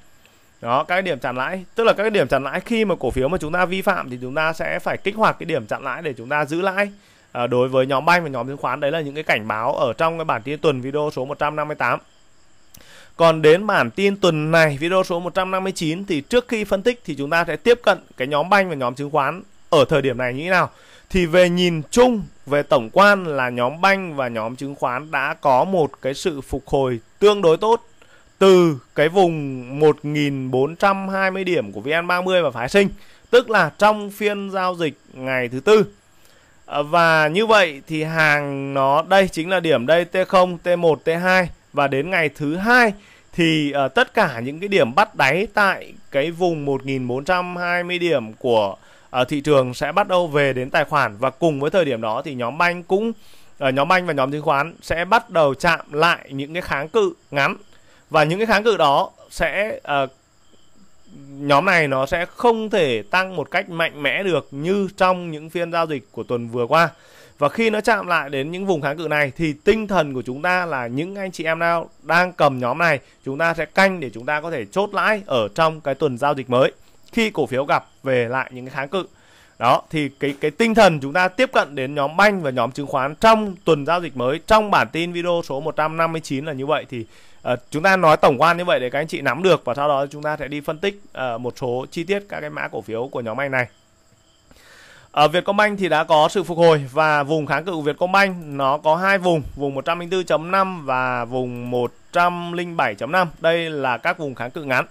Đó, các cái điểm chặn lãi, tức là các cái điểm chặn lãi khi mà cổ phiếu mà chúng ta vi phạm thì chúng ta sẽ phải kích hoạt cái điểm chặn lãi để chúng ta giữ lãi. À, đối với nhóm banh và nhóm chứng khoán đấy là những cái cảnh báo ở trong cái bản tin tuần video số 158. Còn đến bản tin tuần này video số 159 thì trước khi phân tích thì chúng ta sẽ tiếp cận cái nhóm banh và nhóm chứng khoán ở thời điểm này như thế nào. Thì về nhìn chung về tổng quan là nhóm banh và nhóm chứng khoán đã có một cái sự phục hồi tương đối tốt từ cái vùng 1420 điểm của VN30 và phái sinh, tức là trong phiên giao dịch ngày thứ tư. À, và như vậy thì hàng nó đây chính là điểm đây T0, T1, T2 và đến ngày thứ hai thì uh, tất cả những cái điểm bắt đáy tại cái vùng 1420 điểm của uh, thị trường sẽ bắt đầu về đến tài khoản và cùng với thời điểm đó thì nhóm banh cũng uh, nhóm banh và nhóm chứng khoán sẽ bắt đầu chạm lại những cái kháng cự ngắn và những cái kháng cự đó sẽ uh, nhóm này nó sẽ không thể tăng một cách mạnh mẽ được như trong những phiên giao dịch của tuần vừa qua và khi nó chạm lại đến những vùng kháng cự này thì tinh thần của chúng ta là những anh chị em nào đang cầm nhóm này chúng ta sẽ canh để chúng ta có thể chốt lãi ở trong cái tuần giao dịch mới khi cổ phiếu gặp về lại những cái kháng cự đó thì cái cái tinh thần chúng ta tiếp cận đến nhóm banh và nhóm chứng khoán trong tuần giao dịch mới trong bản tin video số 159 là như vậy thì uh, chúng ta nói tổng quan như vậy để các anh chị nắm được và sau đó chúng ta sẽ đi phân tích uh, một số chi tiết các cái mã cổ phiếu của nhóm anh này ở Vietcombank thì đã có sự phục hồi và vùng kháng cự của Vietcombank nó có hai vùng, vùng 104.5 và vùng 107.5. Đây là các vùng kháng cự ngắn.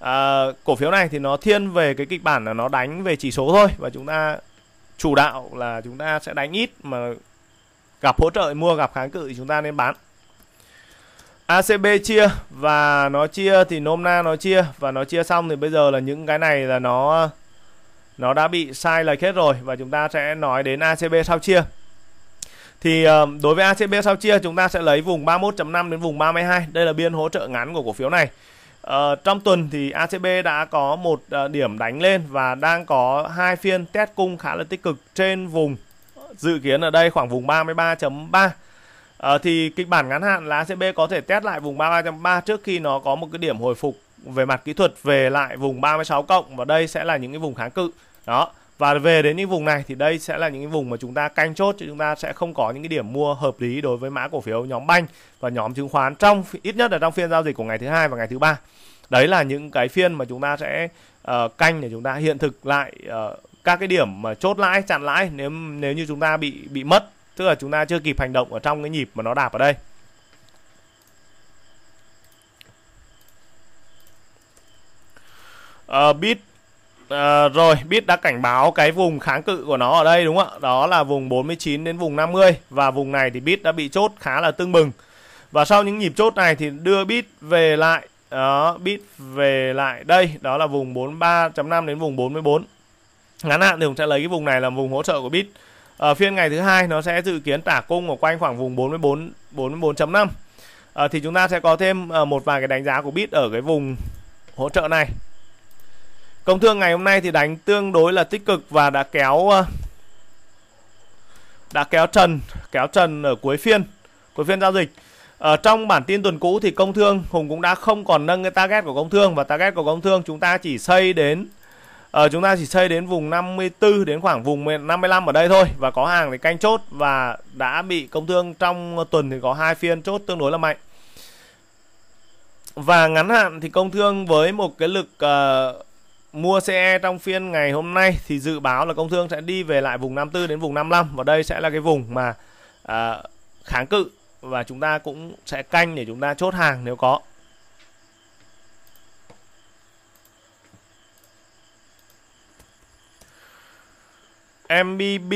À, cổ phiếu này thì nó thiên về cái kịch bản là nó đánh về chỉ số thôi và chúng ta chủ đạo là chúng ta sẽ đánh ít mà gặp hỗ trợ mua gặp kháng cự thì chúng ta nên bán. ACB chia và nó chia thì nôm na nó chia và nó chia xong thì bây giờ là những cái này là nó nó đã bị sai lệch hết rồi và chúng ta sẽ nói đến ACB sau chia thì ờ, đối với ACB sau chia chúng ta sẽ lấy vùng 31.5 đến vùng 32 đây là biên hỗ trợ ngắn của cổ phiếu này Ờ, trong tuần thì ACB đã có một ờ, điểm đánh lên và đang có hai phiên test cung khá là tích cực trên vùng dự kiến ở đây khoảng vùng 33.3 ờ, thì kịch bản ngắn hạn là ACB có thể test lại vùng 33.3 trước khi nó có một cái điểm hồi phục về mặt kỹ thuật về lại vùng 36 cộng và đây sẽ là những cái vùng kháng cự đó và về đến những vùng này thì đây sẽ là những cái vùng mà chúng ta canh chốt chứ chúng ta sẽ không có những cái điểm mua hợp lý đối với mã cổ phiếu nhóm banh và nhóm chứng khoán trong ít nhất là trong phiên giao dịch của ngày thứ hai và ngày thứ ba đấy là những cái phiên mà chúng ta sẽ uh, canh để chúng ta hiện thực lại uh, các cái điểm mà chốt lãi chặn lãi nếu nếu như chúng ta bị bị mất tức là chúng ta chưa kịp hành động ở trong cái nhịp mà nó đạp ở đây uh, bit uh, rồi bit đã cảnh báo cái vùng kháng cự của nó ở đây đúng không ạ đó là vùng 49 đến vùng 50 và vùng này thì bit đã bị chốt khá là tương bừng và sau những nhịp chốt này thì đưa bit về lại đó bit về lại đây đó là vùng 43.5 đến vùng 44 ngắn hạn thì cũng sẽ lấy cái vùng này là vùng hỗ trợ của bit ở ờ, phiên ngày thứ hai nó sẽ dự kiến tả cung ở quanh khoảng vùng 44 44.5 à, thì chúng ta sẽ có thêm một vài cái đánh giá của bit ở cái vùng hỗ trợ này Công thương ngày hôm nay thì đánh tương đối là tích cực và đã kéo ờ, đã kéo trần, kéo trần ở cuối phiên, cuối phiên giao dịch. Ở ờ, trong bản tin tuần cũ thì công thương Hùng cũng đã không còn nâng cái target của công thương và target của công thương chúng ta chỉ xây đến uh, chúng ta chỉ xây đến vùng 54 đến khoảng vùng 55 ở đây thôi và có hàng thì canh chốt và đã bị công thương trong tuần thì có hai phiên chốt tương đối là mạnh và ngắn hạn thì công thương với một cái lực uh, mua CE trong phiên ngày hôm nay thì dự báo là công thương sẽ đi về lại vùng 54 đến vùng 55 và đây sẽ là cái vùng mà à, kháng cự và chúng ta cũng sẽ canh để chúng ta chốt hàng nếu có MBB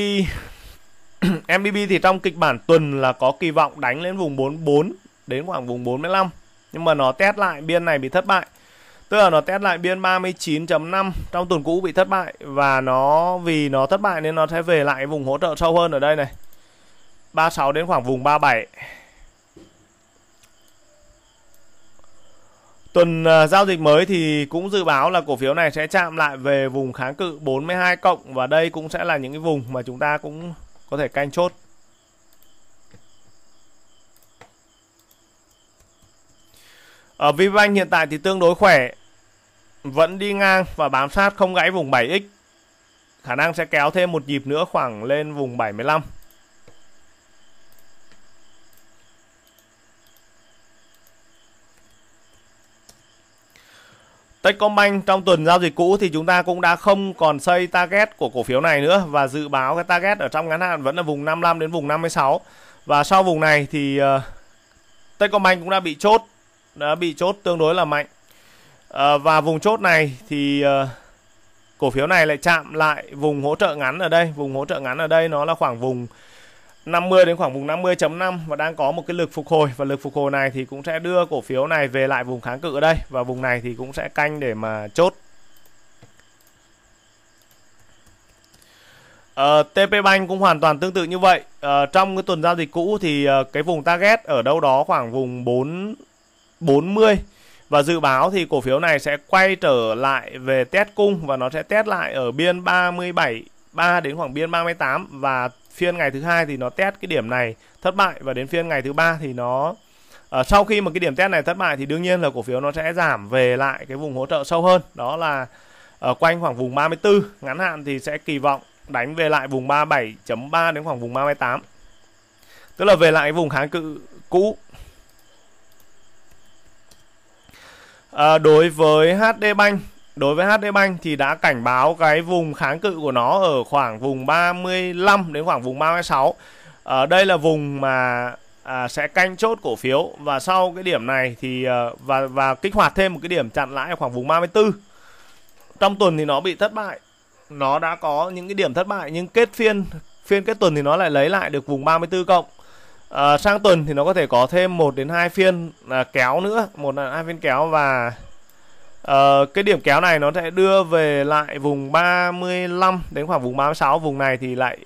MBB thì trong kịch bản tuần là có kỳ vọng đánh lên vùng 44 đến khoảng vùng 45 nhưng mà nó test lại biên này bị thất bại Tức là nó test lại biên 39.5 trong tuần cũ bị thất bại và nó vì nó thất bại nên nó sẽ về lại vùng hỗ trợ sâu hơn ở đây này. 36 đến khoảng vùng 37. Tuần à, giao dịch mới thì cũng dự báo là cổ phiếu này sẽ chạm lại về vùng kháng cự 42 cộng và đây cũng sẽ là những cái vùng mà chúng ta cũng có thể canh chốt. Ở VPBank hiện tại thì tương đối khỏe, vẫn đi ngang và bám sát không gãy vùng 7x. Khả năng sẽ kéo thêm một nhịp nữa khoảng lên vùng 75. Techcombank trong tuần giao dịch cũ thì chúng ta cũng đã không còn xây target của cổ phiếu này nữa và dự báo cái target ở trong ngắn hạn vẫn là vùng 55 đến vùng 56. Và sau vùng này thì uh, Techcombank cũng đã bị chốt đã bị chốt tương đối là mạnh à, và vùng chốt này thì à, cổ phiếu này lại chạm lại vùng hỗ trợ ngắn ở đây vùng hỗ trợ ngắn ở đây nó là khoảng vùng 50 đến khoảng vùng 50.5 và đang có một cái lực phục hồi và lực phục hồi này thì cũng sẽ đưa cổ phiếu này về lại vùng kháng cự ở đây và vùng này thì cũng sẽ canh để mà chốt Uh, ờ, TP Bank cũng hoàn toàn tương tự như vậy. Uh, trong cái tuần giao dịch cũ thì uh, cái vùng target ở đâu đó khoảng vùng 4 40 và dự báo thì cổ phiếu này sẽ quay trở lại về test cung và nó sẽ test lại ở biên 37 3 đến khoảng biên 38 và phiên ngày thứ hai thì nó test cái điểm này thất bại và đến phiên ngày thứ ba thì nó uh, sau khi mà cái điểm test này thất bại thì đương nhiên là cổ phiếu nó sẽ giảm về lại cái vùng hỗ trợ sâu hơn đó là ở ờ, quanh khoảng vùng 34 ngắn hạn thì sẽ kỳ vọng đánh về lại vùng 37.3 đến khoảng vùng 38 tức là về lại vùng kháng cự cũ à, đối với HD Bank đối với HD Bank thì đã cảnh báo cái vùng kháng cự của nó ở khoảng vùng 35 đến khoảng vùng 36 ở à, đây là vùng mà à, sẽ canh chốt cổ phiếu và sau cái điểm này thì à, và và kích hoạt thêm một cái điểm chặn lãi ở khoảng vùng 34 trong tuần thì nó bị thất bại nó đã có những cái điểm thất bại nhưng kết phiên phiên kết tuần thì nó lại lấy lại được vùng 34 cộng à, sang tuần thì nó có thể có thêm một đến hai phiên à, kéo nữa một là hai phiên kéo và à, cái điểm kéo này nó sẽ đưa về lại vùng 35 đến khoảng vùng 36 vùng này thì lại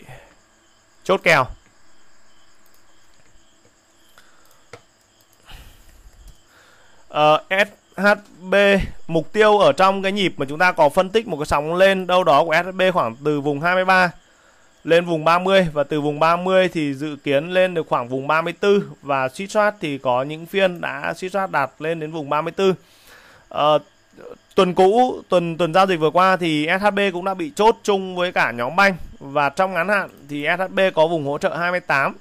chốt kèo uh, ờ, SHB mục tiêu ở trong cái nhịp mà chúng ta có phân tích một cái sóng lên đâu đó của SHB khoảng từ vùng 23 lên vùng 30 và từ vùng 30 thì dự kiến lên được khoảng vùng 34 và suy soát thì có những phiên đã suy soát đạt lên đến vùng 34. À, ờ, tuần cũ tuần tuần giao dịch vừa qua thì SHB cũng đã bị chốt chung với cả nhóm banh và trong ngắn hạn thì SHB có vùng hỗ trợ 28.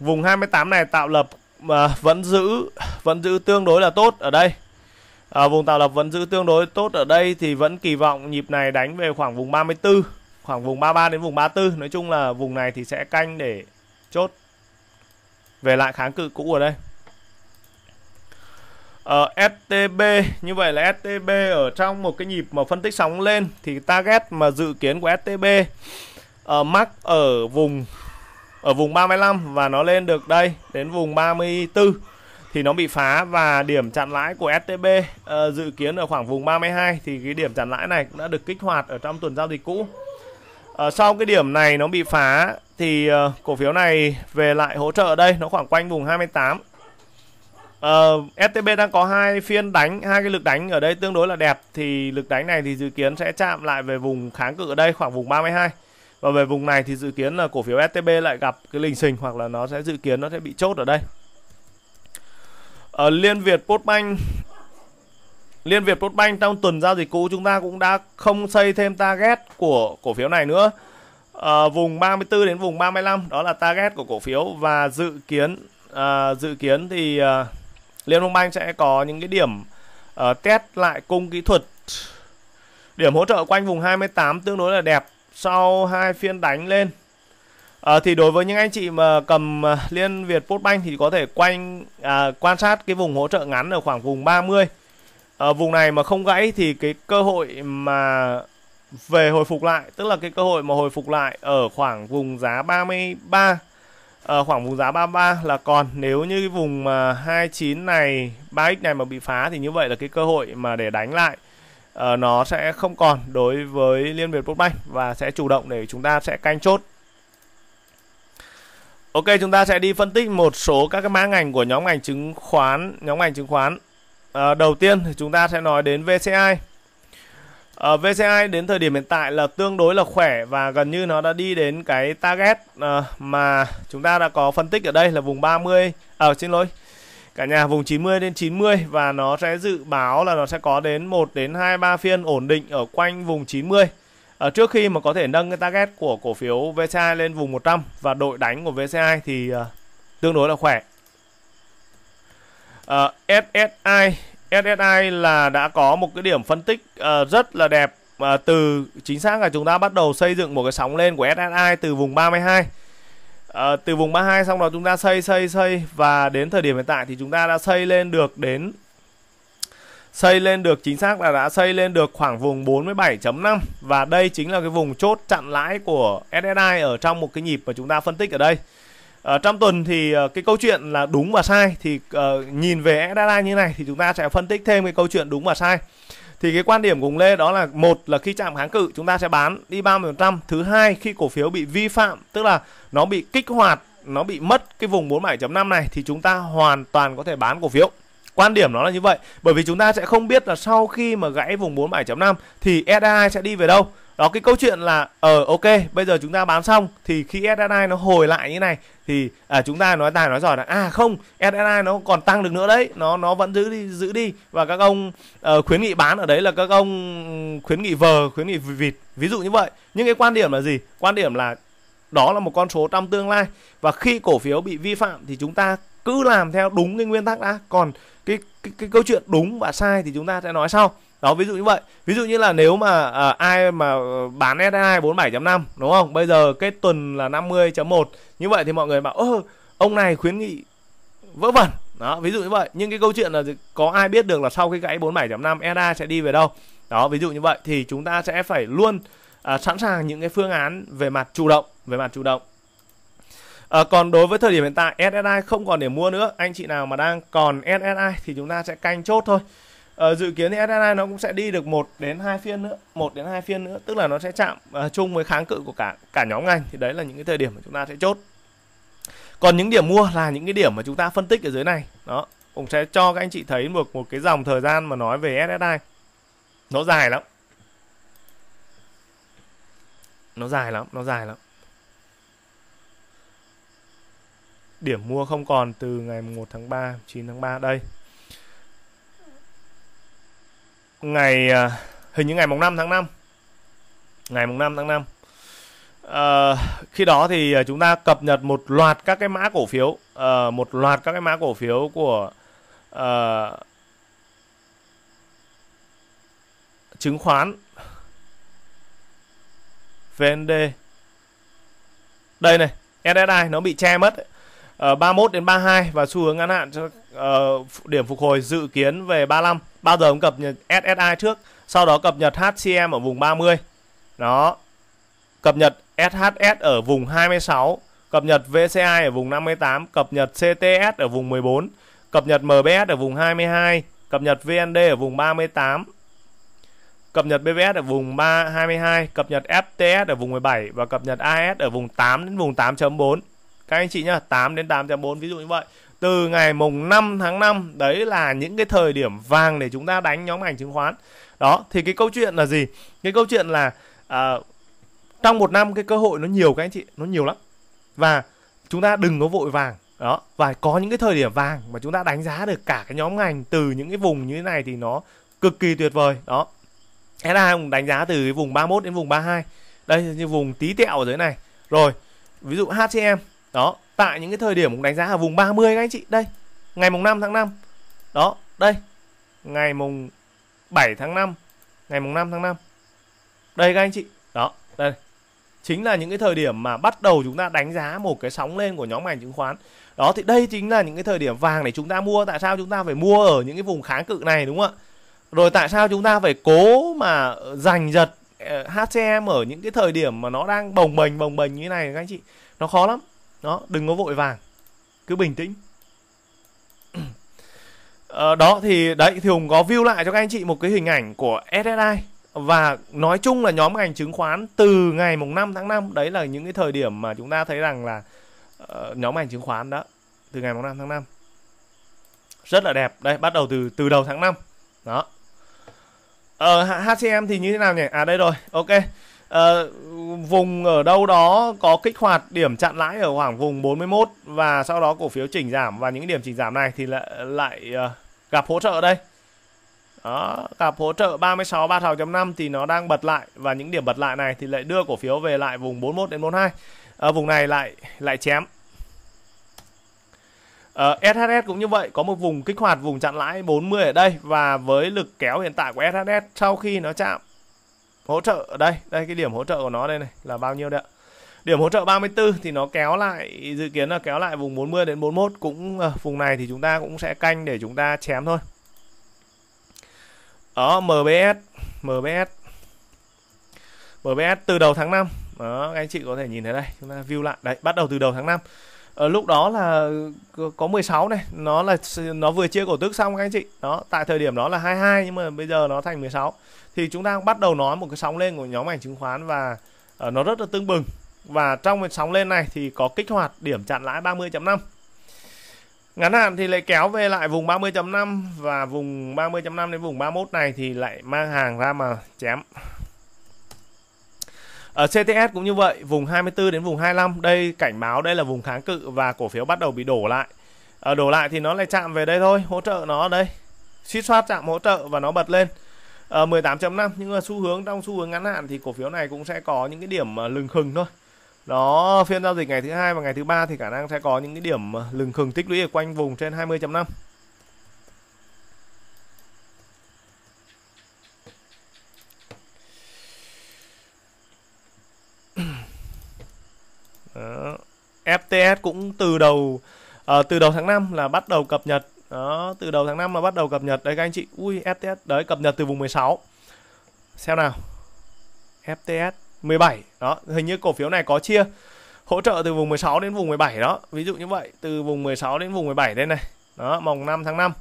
Vùng 28 này tạo lập mà ờ, vẫn giữ vẫn giữ tương đối là tốt ở đây. À, vùng tạo lập vẫn giữ tương đối tốt ở đây thì vẫn kỳ vọng nhịp này đánh về khoảng vùng 34 khoảng vùng 33 đến vùng 34 nói chung là vùng này thì sẽ canh để chốt về lại kháng cự cũ ở đây ở ờ, STB như vậy là STB ở trong một cái nhịp mà phân tích sóng lên thì target mà dự kiến của STB uh, ờ, mắc ở vùng ở vùng 35 và nó lên được đây đến vùng 34 thì nó bị phá và điểm chặn lãi của STB uh, ờ, dự kiến ở khoảng vùng 32 thì cái điểm chặn lãi này cũng đã được kích hoạt ở trong tuần giao dịch cũ. Ờ, sau cái điểm này nó bị phá thì ờ, cổ phiếu này về lại hỗ trợ đây nó khoảng quanh vùng 28 Uh, STB đang có hai phiên đánh hai cái lực đánh ở đây tương đối là đẹp thì lực đánh này thì dự kiến sẽ chạm lại về vùng kháng cự ở đây khoảng vùng 32 và về vùng này thì dự kiến là cổ phiếu STB lại gặp cái lình xình hoặc là nó sẽ dự kiến nó sẽ bị chốt ở đây ở ờ, uh, Liên Việt Postbank Liên Việt Postbank trong tuần giao dịch cũ chúng ta cũng đã không xây thêm target của cổ phiếu này nữa. À, vùng 34 đến vùng 35 đó là target của cổ phiếu và dự kiến à, dự kiến thì à, Liên Phong Banh sẽ có những cái điểm à, test lại cung kỹ thuật. Điểm hỗ trợ quanh vùng 28 tương đối là đẹp sau hai phiên đánh lên. À, thì đối với những anh chị mà cầm à, Liên Việt Postbank thì có thể quanh à, quan sát cái vùng hỗ trợ ngắn ở khoảng vùng 30 ở ờ, vùng này mà không gãy thì cái cơ hội mà về hồi phục lại tức là cái cơ hội mà hồi phục lại ở khoảng vùng giá 33 ở ờ, khoảng vùng giá 33 là còn nếu như cái vùng mà 29 này 3x này mà bị phá thì như vậy là cái cơ hội mà để đánh lại uh, nó sẽ không còn đối với Liên Việt Postbank và sẽ chủ động để chúng ta sẽ canh chốt Ok chúng ta sẽ đi phân tích một số các cái mã ngành của nhóm ngành chứng khoán nhóm ngành chứng khoán À, đầu tiên thì chúng ta sẽ nói đến VCI. À, ờ, VCI đến thời điểm hiện tại là tương đối là khỏe và gần như nó đã đi đến cái target à, mà chúng ta đã có phân tích ở đây là vùng 30 ở à, xin lỗi. Cả nhà vùng 90 đến 90 và nó sẽ dự báo là nó sẽ có đến 1 đến 2 3 phiên ổn định ở quanh vùng 90. À, trước khi mà có thể nâng cái target của cổ phiếu VCI lên vùng 100 và đội đánh của VCI thì à, tương đối là khỏe uh, ờ, SSI SSI là đã có một cái điểm phân tích uh, rất là đẹp uh, từ chính xác là chúng ta bắt đầu xây dựng một cái sóng lên của SSI từ vùng 32 uh, từ vùng 32 xong rồi chúng ta xây xây xây và đến thời điểm hiện tại thì chúng ta đã xây lên được đến xây lên được chính xác là đã xây lên được khoảng vùng 47.5 và đây chính là cái vùng chốt chặn lãi của SSI ở trong một cái nhịp mà chúng ta phân tích ở đây À, trong tuần thì uh, cái câu chuyện là đúng và sai thì uh, nhìn về data như này thì chúng ta sẽ phân tích thêm cái câu chuyện đúng và sai. Thì cái quan điểm của ông Lê đó là một là khi chạm kháng cự chúng ta sẽ bán đi 30%, thứ hai khi cổ phiếu bị vi phạm tức là nó bị kích hoạt, nó bị mất cái vùng 47.5 này thì chúng ta hoàn toàn có thể bán cổ phiếu quan điểm nó là như vậy bởi vì chúng ta sẽ không biết là sau khi mà gãy vùng 47.5 thì SI sẽ đi về đâu đó cái câu chuyện là ở ờ, uh, ok bây giờ chúng ta bán xong thì khi SSI nó hồi lại như này thì à, chúng ta nói tài nói giỏi là à không SSI nó còn tăng được nữa đấy nó nó vẫn giữ đi giữ đi và các ông uh, khuyến nghị bán ở đấy là các ông khuyến nghị vờ khuyến nghị vịt ví dụ như vậy nhưng cái quan điểm là gì quan điểm là đó là một con số trong tương lai và khi cổ phiếu bị vi phạm thì chúng ta cứ làm theo đúng cái nguyên tắc đã còn cái, cái cái câu chuyện đúng và sai thì chúng ta sẽ nói sau đó ví dụ như vậy ví dụ như là nếu mà à, ai mà bán SI 47.5 đúng không bây giờ cái tuần là 50.1 như vậy thì mọi người bảo ơ ông này khuyến nghị vỡ vẩn đó ví dụ như vậy nhưng cái câu chuyện là có ai biết được là sau cái gãy 47.5 SI sẽ đi về đâu đó ví dụ như vậy thì chúng ta sẽ phải luôn à, sẵn sàng những cái phương án về mặt chủ động về mặt chủ động À, còn đối với thời điểm hiện tại SSI không còn để mua nữa. Anh chị nào mà đang còn SSI thì chúng ta sẽ canh chốt thôi. À, dự kiến thì SSI nó cũng sẽ đi được một đến hai phiên nữa, một đến hai phiên nữa, tức là nó sẽ chạm à, chung với kháng cự của cả cả nhóm ngành thì đấy là những cái thời điểm mà chúng ta sẽ chốt. Còn những điểm mua là những cái điểm mà chúng ta phân tích ở dưới này. Đó, cũng sẽ cho các anh chị thấy một một cái dòng thời gian mà nói về SSI. Nó dài lắm. Nó dài lắm, nó dài lắm. điểm mua không còn từ ngày 1 tháng 3, 9 tháng 3 đây. Ngày à, hình như ngày mùng 5 tháng 5. Ngày mùng 5 tháng 5. À, ờ, khi đó thì à, chúng ta cập nhật một loạt các cái mã cổ phiếu, à, một loạt các cái mã cổ phiếu của à, chứng khoán VND. Đây này, SSI nó bị che mất. Ấy 31 ờ, đến 32 và xu hướng ngắn hạn cho uh, điểm phục hồi dự kiến về 35. Bao giờ cũng cập nhật SSI trước, sau đó cập nhật HCM ở vùng 30. Đó. Cập nhật SHS ở vùng 26, cập nhật VCI ở vùng 58, cập nhật CTS ở vùng 14, cập nhật MBS ở vùng 22, cập nhật VND ở vùng 38, cập nhật BVS ở vùng 322, cập nhật FTS ở vùng 17 và cập nhật AS ở vùng 8 đến vùng 8.4 các anh chị nhá 8 đến 8.4 ví dụ như vậy từ ngày mùng 5 tháng 5 đấy là những cái thời điểm vàng để chúng ta đánh nhóm ngành chứng khoán đó thì cái câu chuyện là gì cái câu chuyện là à, trong một năm cái cơ hội nó nhiều các anh chị nó nhiều lắm và chúng ta đừng có vội vàng đó và có những cái thời điểm vàng mà chúng ta đánh giá được cả cái nhóm ngành từ những cái vùng như thế này thì nó cực kỳ tuyệt vời đó SI cũng đánh giá từ vùng 31 đến vùng 32 đây như vùng tí tẹo ở dưới này rồi ví dụ HCM đó tại những cái thời điểm cũng đánh giá ở vùng 30 các anh chị đây ngày mùng 5 tháng 5 đó đây ngày mùng 7 tháng 5 ngày mùng 5 tháng 5 đây các anh chị đó đây chính là những cái thời điểm mà bắt đầu chúng ta đánh giá một cái sóng lên của nhóm ngành chứng khoán đó thì đây chính là những cái thời điểm vàng để chúng ta mua tại sao chúng ta phải mua ở những cái vùng kháng cự này đúng không ạ rồi tại sao chúng ta phải cố mà giành giật ờ, HCM ở những cái thời điểm mà nó đang bồng bềnh bồng bềnh như thế này các anh chị nó khó lắm đó đừng có vội vàng cứ bình tĩnh à, đó thì đấy thì hùng có view lại cho các anh chị một cái hình ảnh của SSI và nói chung là nhóm ngành chứng khoán từ ngày mùng 5 tháng 5 đấy là những cái thời điểm mà chúng ta thấy rằng là uh, nhóm ngành chứng khoán đó từ ngày mùng 5 tháng 5 rất là đẹp đây bắt đầu từ từ đầu tháng 5 đó ở ờ, HCM thì như thế nào nhỉ à đây rồi ok Ờ, vùng ở đâu đó có kích hoạt điểm chặn lãi ở khoảng vùng 41 và sau đó cổ phiếu chỉnh giảm và những điểm chỉnh giảm này thì lại lại uh, gặp hỗ trợ ở đây đó gặp hỗ trợ 36 36.5 thì nó đang bật lại và những điểm bật lại này thì lại đưa cổ phiếu về lại vùng 41 đến 42 ở ờ, vùng này lại lại chém Uh, SHS cũng như vậy có một vùng kích hoạt vùng chặn lãi 40 ở đây và với lực kéo hiện tại của SHS sau khi nó chạm hỗ trợ ở đây đây cái điểm hỗ trợ của nó đây này là bao nhiêu đấy ạ điểm hỗ trợ 34 thì nó kéo lại dự kiến là kéo lại vùng 40 đến 41 cũng à, vùng này thì chúng ta cũng sẽ canh để chúng ta chém thôi đó MBS MBS MBS từ đầu tháng 5 đó anh chị có thể nhìn thấy đây chúng ta view lại đấy bắt đầu từ đầu tháng 5 ở ờ, lúc đó là có 16 này nó là nó vừa chia cổ tức xong các anh chị đó tại thời điểm đó là 22 nhưng mà bây giờ nó thành 16 thì chúng ta bắt đầu nói một cái sóng lên của nhóm ngành chứng khoán và ờ, nó rất là tương bừng và trong cái sóng lên này thì có kích hoạt điểm chặn lãi 30.5 ngắn hạn thì lại kéo về lại vùng 30.5 và vùng 30.5 đến vùng 31 này thì lại mang hàng ra mà chém ở ờ, CTS cũng như vậy, vùng 24 đến vùng 25, đây cảnh báo đây là vùng kháng cự và cổ phiếu bắt đầu bị đổ lại. Ở ờ, đổ lại thì nó lại chạm về đây thôi, hỗ trợ nó ở đây. Suýt soát chạm hỗ trợ và nó bật lên. Ở ờ, 18.5 nhưng mà xu hướng trong xu hướng ngắn hạn thì cổ phiếu này cũng sẽ có những cái điểm lừng khừng thôi. Đó, phiên giao dịch ngày thứ hai và ngày thứ ba thì khả năng sẽ có những cái điểm lừng khừng tích lũy ở quanh vùng trên 20.5. FTS cũng từ đầu uh, từ đầu tháng 5 là bắt đầu cập nhật đó từ đầu tháng 5 là bắt đầu cập nhật đấy các anh chị ui FTS đấy cập nhật từ vùng 16 xem nào FTS 17 đó hình như cổ phiếu này có chia hỗ trợ từ vùng 16 đến vùng 17 đó ví dụ như vậy từ vùng 16 đến vùng 17 đây này đó mùng 5 tháng 5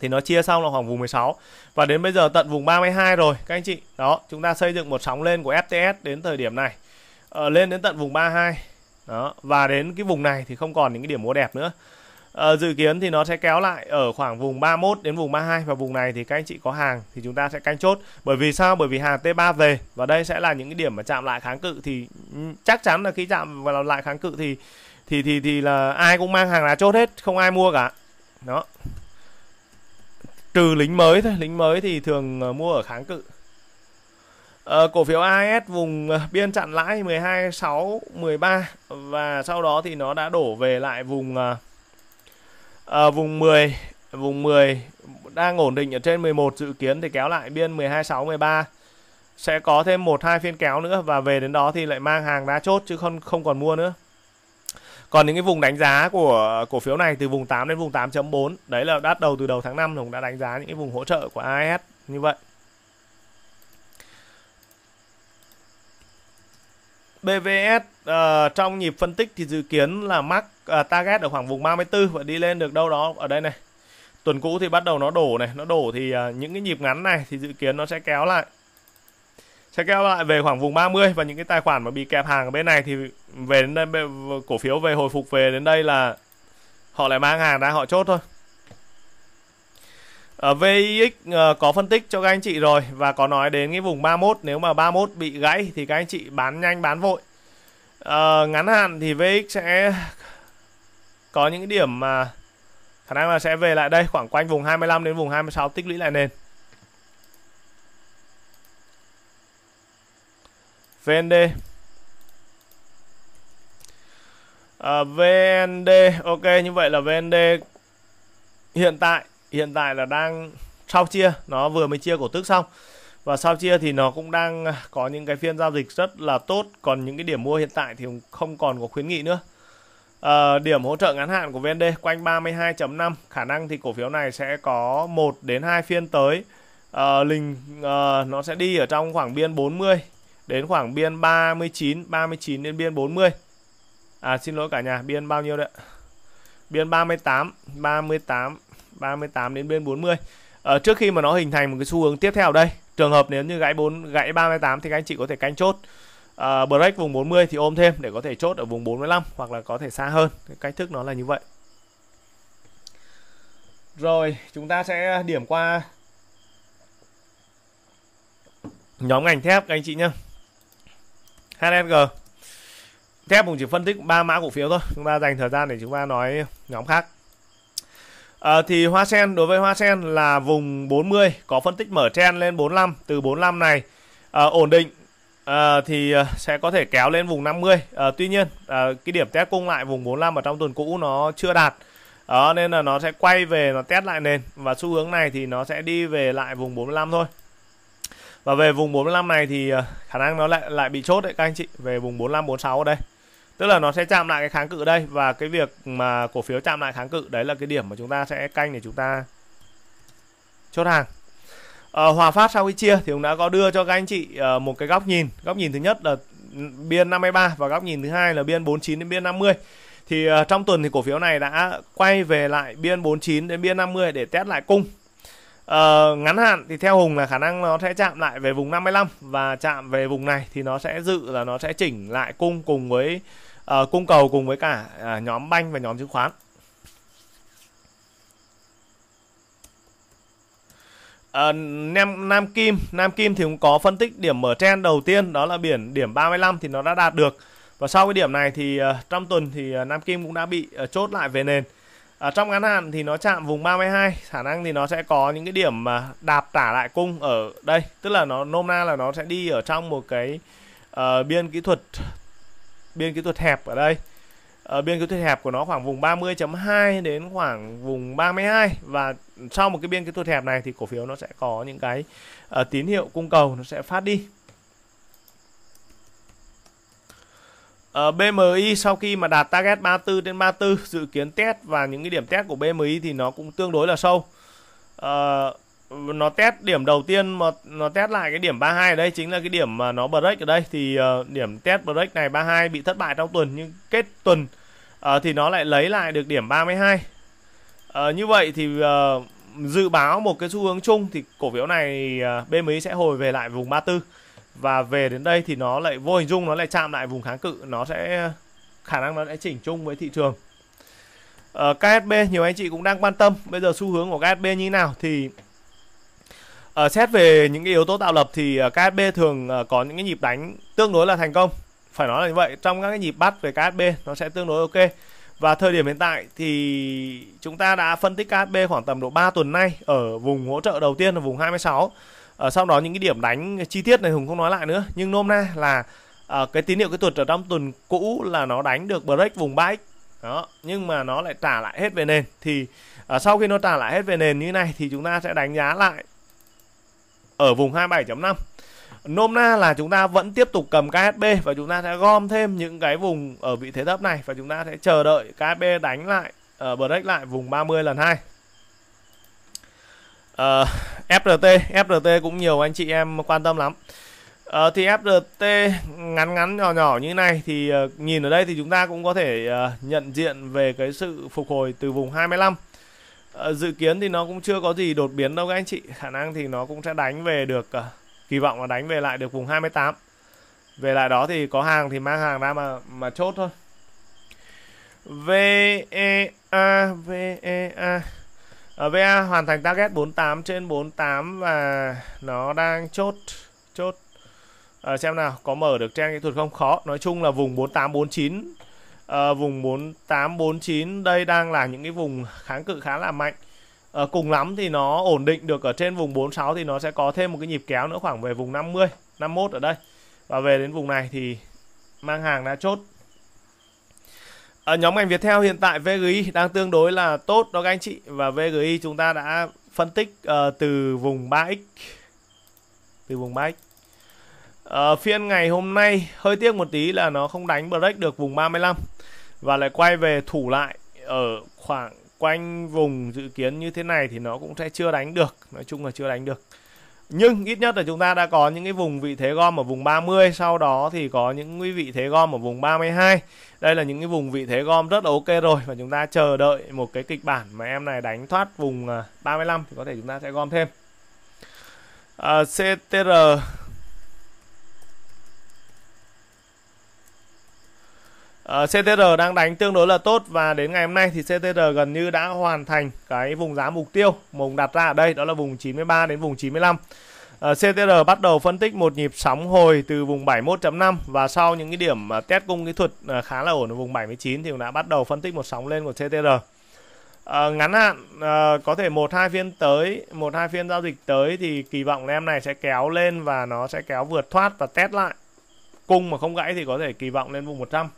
thì nó chia xong là khoảng vùng 16 và đến bây giờ tận vùng 32 rồi các anh chị đó chúng ta xây dựng một sóng lên của FTS đến thời điểm này ờ, lên đến tận vùng 32 đó và đến cái vùng này thì không còn những cái điểm mua đẹp nữa à, dự kiến thì nó sẽ kéo lại ở khoảng vùng 31 đến vùng 32 và vùng này thì các anh chị có hàng thì chúng ta sẽ canh chốt bởi vì sao bởi vì hàng T3 về và đây sẽ là những cái điểm mà chạm lại kháng cự thì chắc chắn là khi chạm vào lại kháng cự thì thì thì thì là ai cũng mang hàng là chốt hết không ai mua cả đó trừ lính mới thôi lính mới thì thường ờ, mua ở kháng cự Uh, cổ phiếu AS vùng ờ, biên chặn lãi 12.6 13 và sau đó thì nó đã đổ về lại vùng uh, vùng 10 vùng 10 đang ổn định ở trên 11 dự kiến thì kéo lại biên 12.6 13 sẽ có thêm một hai phiên kéo nữa và về đến đó thì lại mang hàng đá chốt chứ không không còn mua nữa. Còn những cái vùng đánh giá của cổ phiếu này từ vùng 8 đến vùng 8.4 đấy là bắt đầu từ đầu tháng 5 Hùng đã đánh giá những cái vùng hỗ trợ của AS như vậy. BVS uh, ờ, trong nhịp phân tích thì dự kiến là mắc uh, ờ, target ở khoảng vùng 34 và đi lên được đâu đó ở đây này. Tuần cũ thì bắt đầu nó đổ này, nó đổ thì uh, những cái nhịp ngắn này thì dự kiến nó sẽ kéo lại. Sẽ kéo lại về khoảng vùng 30 và những cái tài khoản mà bị kẹp hàng ở bên này thì về đến đây cổ phiếu về hồi phục về đến đây là họ lại mang hàng ra họ chốt thôi. Ở ờ, VIX ờ, có phân tích cho các anh chị rồi và có nói đến cái vùng 31 nếu mà 31 bị gãy thì các anh chị bán nhanh bán vội. À, ngắn hạn thì VIX sẽ có những điểm mà khả năng là sẽ về lại đây khoảng quanh vùng 25 đến vùng 26 tích lũy lại nền. VND à, VND ok như vậy là VND hiện tại hiện tại là đang sau chia nó vừa mới chia cổ tức xong và sau chia thì nó cũng đang có những cái phiên giao dịch rất là tốt còn những cái điểm mua hiện tại thì không còn có khuyến nghị nữa à, điểm hỗ trợ ngắn hạn của VND quanh 32.5 khả năng thì cổ phiếu này sẽ có 1 đến 2 phiên tới à, lình à, nó sẽ đi ở trong khoảng biên 40 đến khoảng biên 39 39 đến biên 40 à xin lỗi cả nhà biên bao nhiêu đấy biên 38 38 38 đến bên 40 à, ờ, trước khi mà nó hình thành một cái xu hướng tiếp theo đây trường hợp nếu như gãy 4 gãy 38 thì các anh chị có thể canh chốt à, break vùng 40 thì ôm thêm để có thể chốt ở vùng 45 hoặc là có thể xa hơn cách thức nó là như vậy rồi chúng ta sẽ điểm qua nhóm ngành thép các anh chị nhé HSG thép cũng chỉ phân tích ba mã cổ phiếu thôi chúng ta dành thời gian để chúng ta nói nhóm khác À, thì hoa sen đối với hoa sen là vùng 40 có phân tích mở chen lên 45 từ 45 này à, ổn định à, thì sẽ có thể kéo lên vùng 50 à, tuy nhiên à, cái điểm test cung lại vùng 45 ở trong tuần cũ nó chưa đạt đó nên là nó sẽ quay về nó test lại nền và xu hướng này thì nó sẽ đi về lại vùng 45 thôi và về vùng 45 này thì khả năng nó lại lại bị chốt đấy các anh chị về vùng 45 46 ở đây tức là nó sẽ chạm lại cái kháng cự đây và cái việc mà cổ phiếu chạm lại kháng cự đấy là cái điểm mà chúng ta sẽ canh để chúng ta chốt hàng à, Hòa Phát sau khi chia thì cũng đã có đưa cho các anh chị à, một cái góc nhìn góc nhìn thứ nhất là biên 53 và góc nhìn thứ hai là biên 49 đến biên 50 thì uh, trong tuần thì cổ phiếu này đã quay về lại biên 49 đến biên 50 để test lại cung uh, ngắn hạn thì theo Hùng là khả năng nó sẽ chạm lại về vùng 55 và chạm về vùng này thì nó sẽ dự là nó sẽ chỉnh lại cung cùng với uh, cung cầu cùng với cả uh, nhóm banh và nhóm chứng khoán Uh, Nam, Nam Kim Nam Kim thì cũng có phân tích điểm mở trend đầu tiên đó là biển điểm 35 thì nó đã đạt được và sau cái điểm này thì uh, trong tuần thì uh, Nam Kim cũng đã bị uh, chốt lại về nền ở trong ngắn hạn thì nó chạm vùng 32 khả năng thì nó sẽ có những cái điểm mà đạp trả lại cung ở đây tức là nó nôm na là nó sẽ đi ở trong một cái uh, biên kỹ thuật biên kỹ thuật hẹp ở đây ở ờ, biên kỹ thuật hẹp của nó khoảng vùng 30.2 đến khoảng vùng 32 và sau một cái biên kỹ thuật hẹp này thì cổ phiếu nó sẽ có những cái uh, tín hiệu cung cầu nó sẽ phát đi uh, ờ, BMI sau khi mà đạt target 34 đến 34 dự kiến test và những cái điểm test của BMI thì nó cũng tương đối là sâu nó test điểm đầu tiên mà nó test lại cái điểm 32 ở đây chính là cái điểm mà nó break ở đây thì uh, điểm test break này 32 bị thất bại trong tuần nhưng kết tuần uh, thì nó lại lấy lại được điểm 32. Uh, ờ, như vậy thì uh, dự báo một cái xu hướng chung thì cổ phiếu này uh, BMI sẽ hồi về lại vùng 34 và về đến đây thì nó lại vô hình dung nó lại chạm lại vùng kháng cự, nó sẽ khả năng nó sẽ chỉnh chung với thị trường. Uh, KSB nhiều anh chị cũng đang quan tâm bây giờ xu hướng của KSB như thế nào thì uh, xét về những cái yếu tố tạo lập thì uh, ờ, KSB thường ờ, có những cái nhịp đánh tương đối là thành công phải nói là như vậy trong các cái nhịp bắt về KSB nó sẽ tương đối ok và thời điểm hiện tại thì chúng ta đã phân tích KSB khoảng tầm độ 3 tuần nay ở vùng hỗ trợ đầu tiên là vùng 26 uh, sau đó những cái điểm đánh chi tiết này Hùng không nói lại nữa nhưng nôm na là uh, cái tín hiệu cái thuật ở trong tuần cũ là nó đánh được break vùng 3x đó nhưng mà nó lại trả lại hết về nền thì uh, sau khi nó trả lại hết về nền như này thì chúng ta sẽ đánh giá lại ở vùng 27.5 nôm na là chúng ta vẫn tiếp tục cầm KSB và chúng ta sẽ gom thêm những cái vùng ở vị thế thấp này và chúng ta sẽ chờ đợi KSB đánh lại uh, break lại vùng 30 lần 2 uh, ờ, FRT FRT cũng nhiều anh chị em quan tâm lắm uh, thì FRT ngắn ngắn nhỏ nhỏ như này thì uh, nhìn ở đây thì chúng ta cũng có thể uh, nhận diện về cái sự phục hồi từ vùng 25 Ờ, dự kiến thì nó cũng chưa có gì đột biến đâu các anh chị khả năng thì nó cũng sẽ đánh về được à, kỳ vọng là đánh về lại được vùng 28 về lại đó thì có hàng thì mang hàng ra mà mà chốt thôi VEA VEA ở ờ, VA e hoàn thành target 48 trên 48 và nó đang chốt chốt à, xem nào có mở được trang kỹ thuật không khó nói chung là vùng 48 49 à, vùng 4849 đây đang là những cái vùng kháng cự khá là mạnh à, cùng lắm thì nó ổn định được ở trên vùng 46 thì nó sẽ có thêm một cái nhịp kéo nữa khoảng về vùng 50 51 ở đây và về đến vùng này thì mang hàng đã chốt ở ờ, nhóm ngành Viettel hiện tại VGI đang tương đối là tốt đó các anh chị và VGI chúng ta đã phân tích uh, từ vùng 3x từ vùng 3x uh, phiên ngày hôm nay hơi tiếc một tí là nó không đánh break được vùng 35 và lại quay về thủ lại ở khoảng quanh vùng dự kiến như thế này thì nó cũng sẽ chưa đánh được nói chung là chưa đánh được nhưng ít nhất là chúng ta đã có những cái vùng vị thế gom ở vùng 30 sau đó thì có những cái vị thế gom ở vùng 32 đây là những cái vùng vị thế gom rất là ok rồi và chúng ta chờ đợi một cái kịch bản mà em này đánh thoát vùng 35 à, thì có thể chúng ta sẽ gom thêm à, CTR Ờ, CTR đang đánh tương đối là tốt và đến ngày hôm nay thì CTR gần như đã hoàn thành cái vùng giá mục tiêu mùng đặt ra ở đây đó là vùng 93 đến vùng 95. Uh, CTR bắt đầu phân tích một nhịp sóng hồi từ vùng 71.5 và sau những cái điểm ờ, test cung kỹ thuật ờ, khá là ổn ở vùng 79 thì cũng đã bắt đầu phân tích một sóng lên của CTR. Uh, ngắn hạn uh, có thể một hai phiên tới, một hai phiên giao dịch tới thì kỳ vọng em này sẽ kéo lên và nó sẽ kéo vượt thoát và test lại. Cung mà không gãy thì có thể kỳ vọng lên vùng 100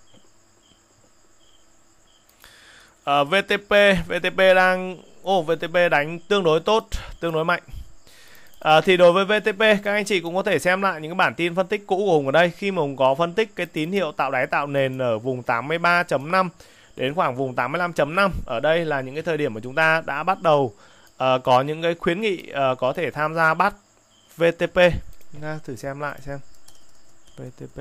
uh, ờ, VTP VTP đang ô oh, VTP đánh tương đối tốt tương đối mạnh À, thì đối với VTP các anh chị cũng có thể xem lại những cái bản tin phân tích cũ của Hùng ở đây khi mà Hùng có phân tích cái tín hiệu tạo đáy tạo nền ở vùng 83.5 đến khoảng vùng 85.5 ở đây là những cái thời điểm mà chúng ta đã bắt đầu uh, có những cái khuyến nghị uh, có thể tham gia bắt VTP chúng thử xem lại xem VTP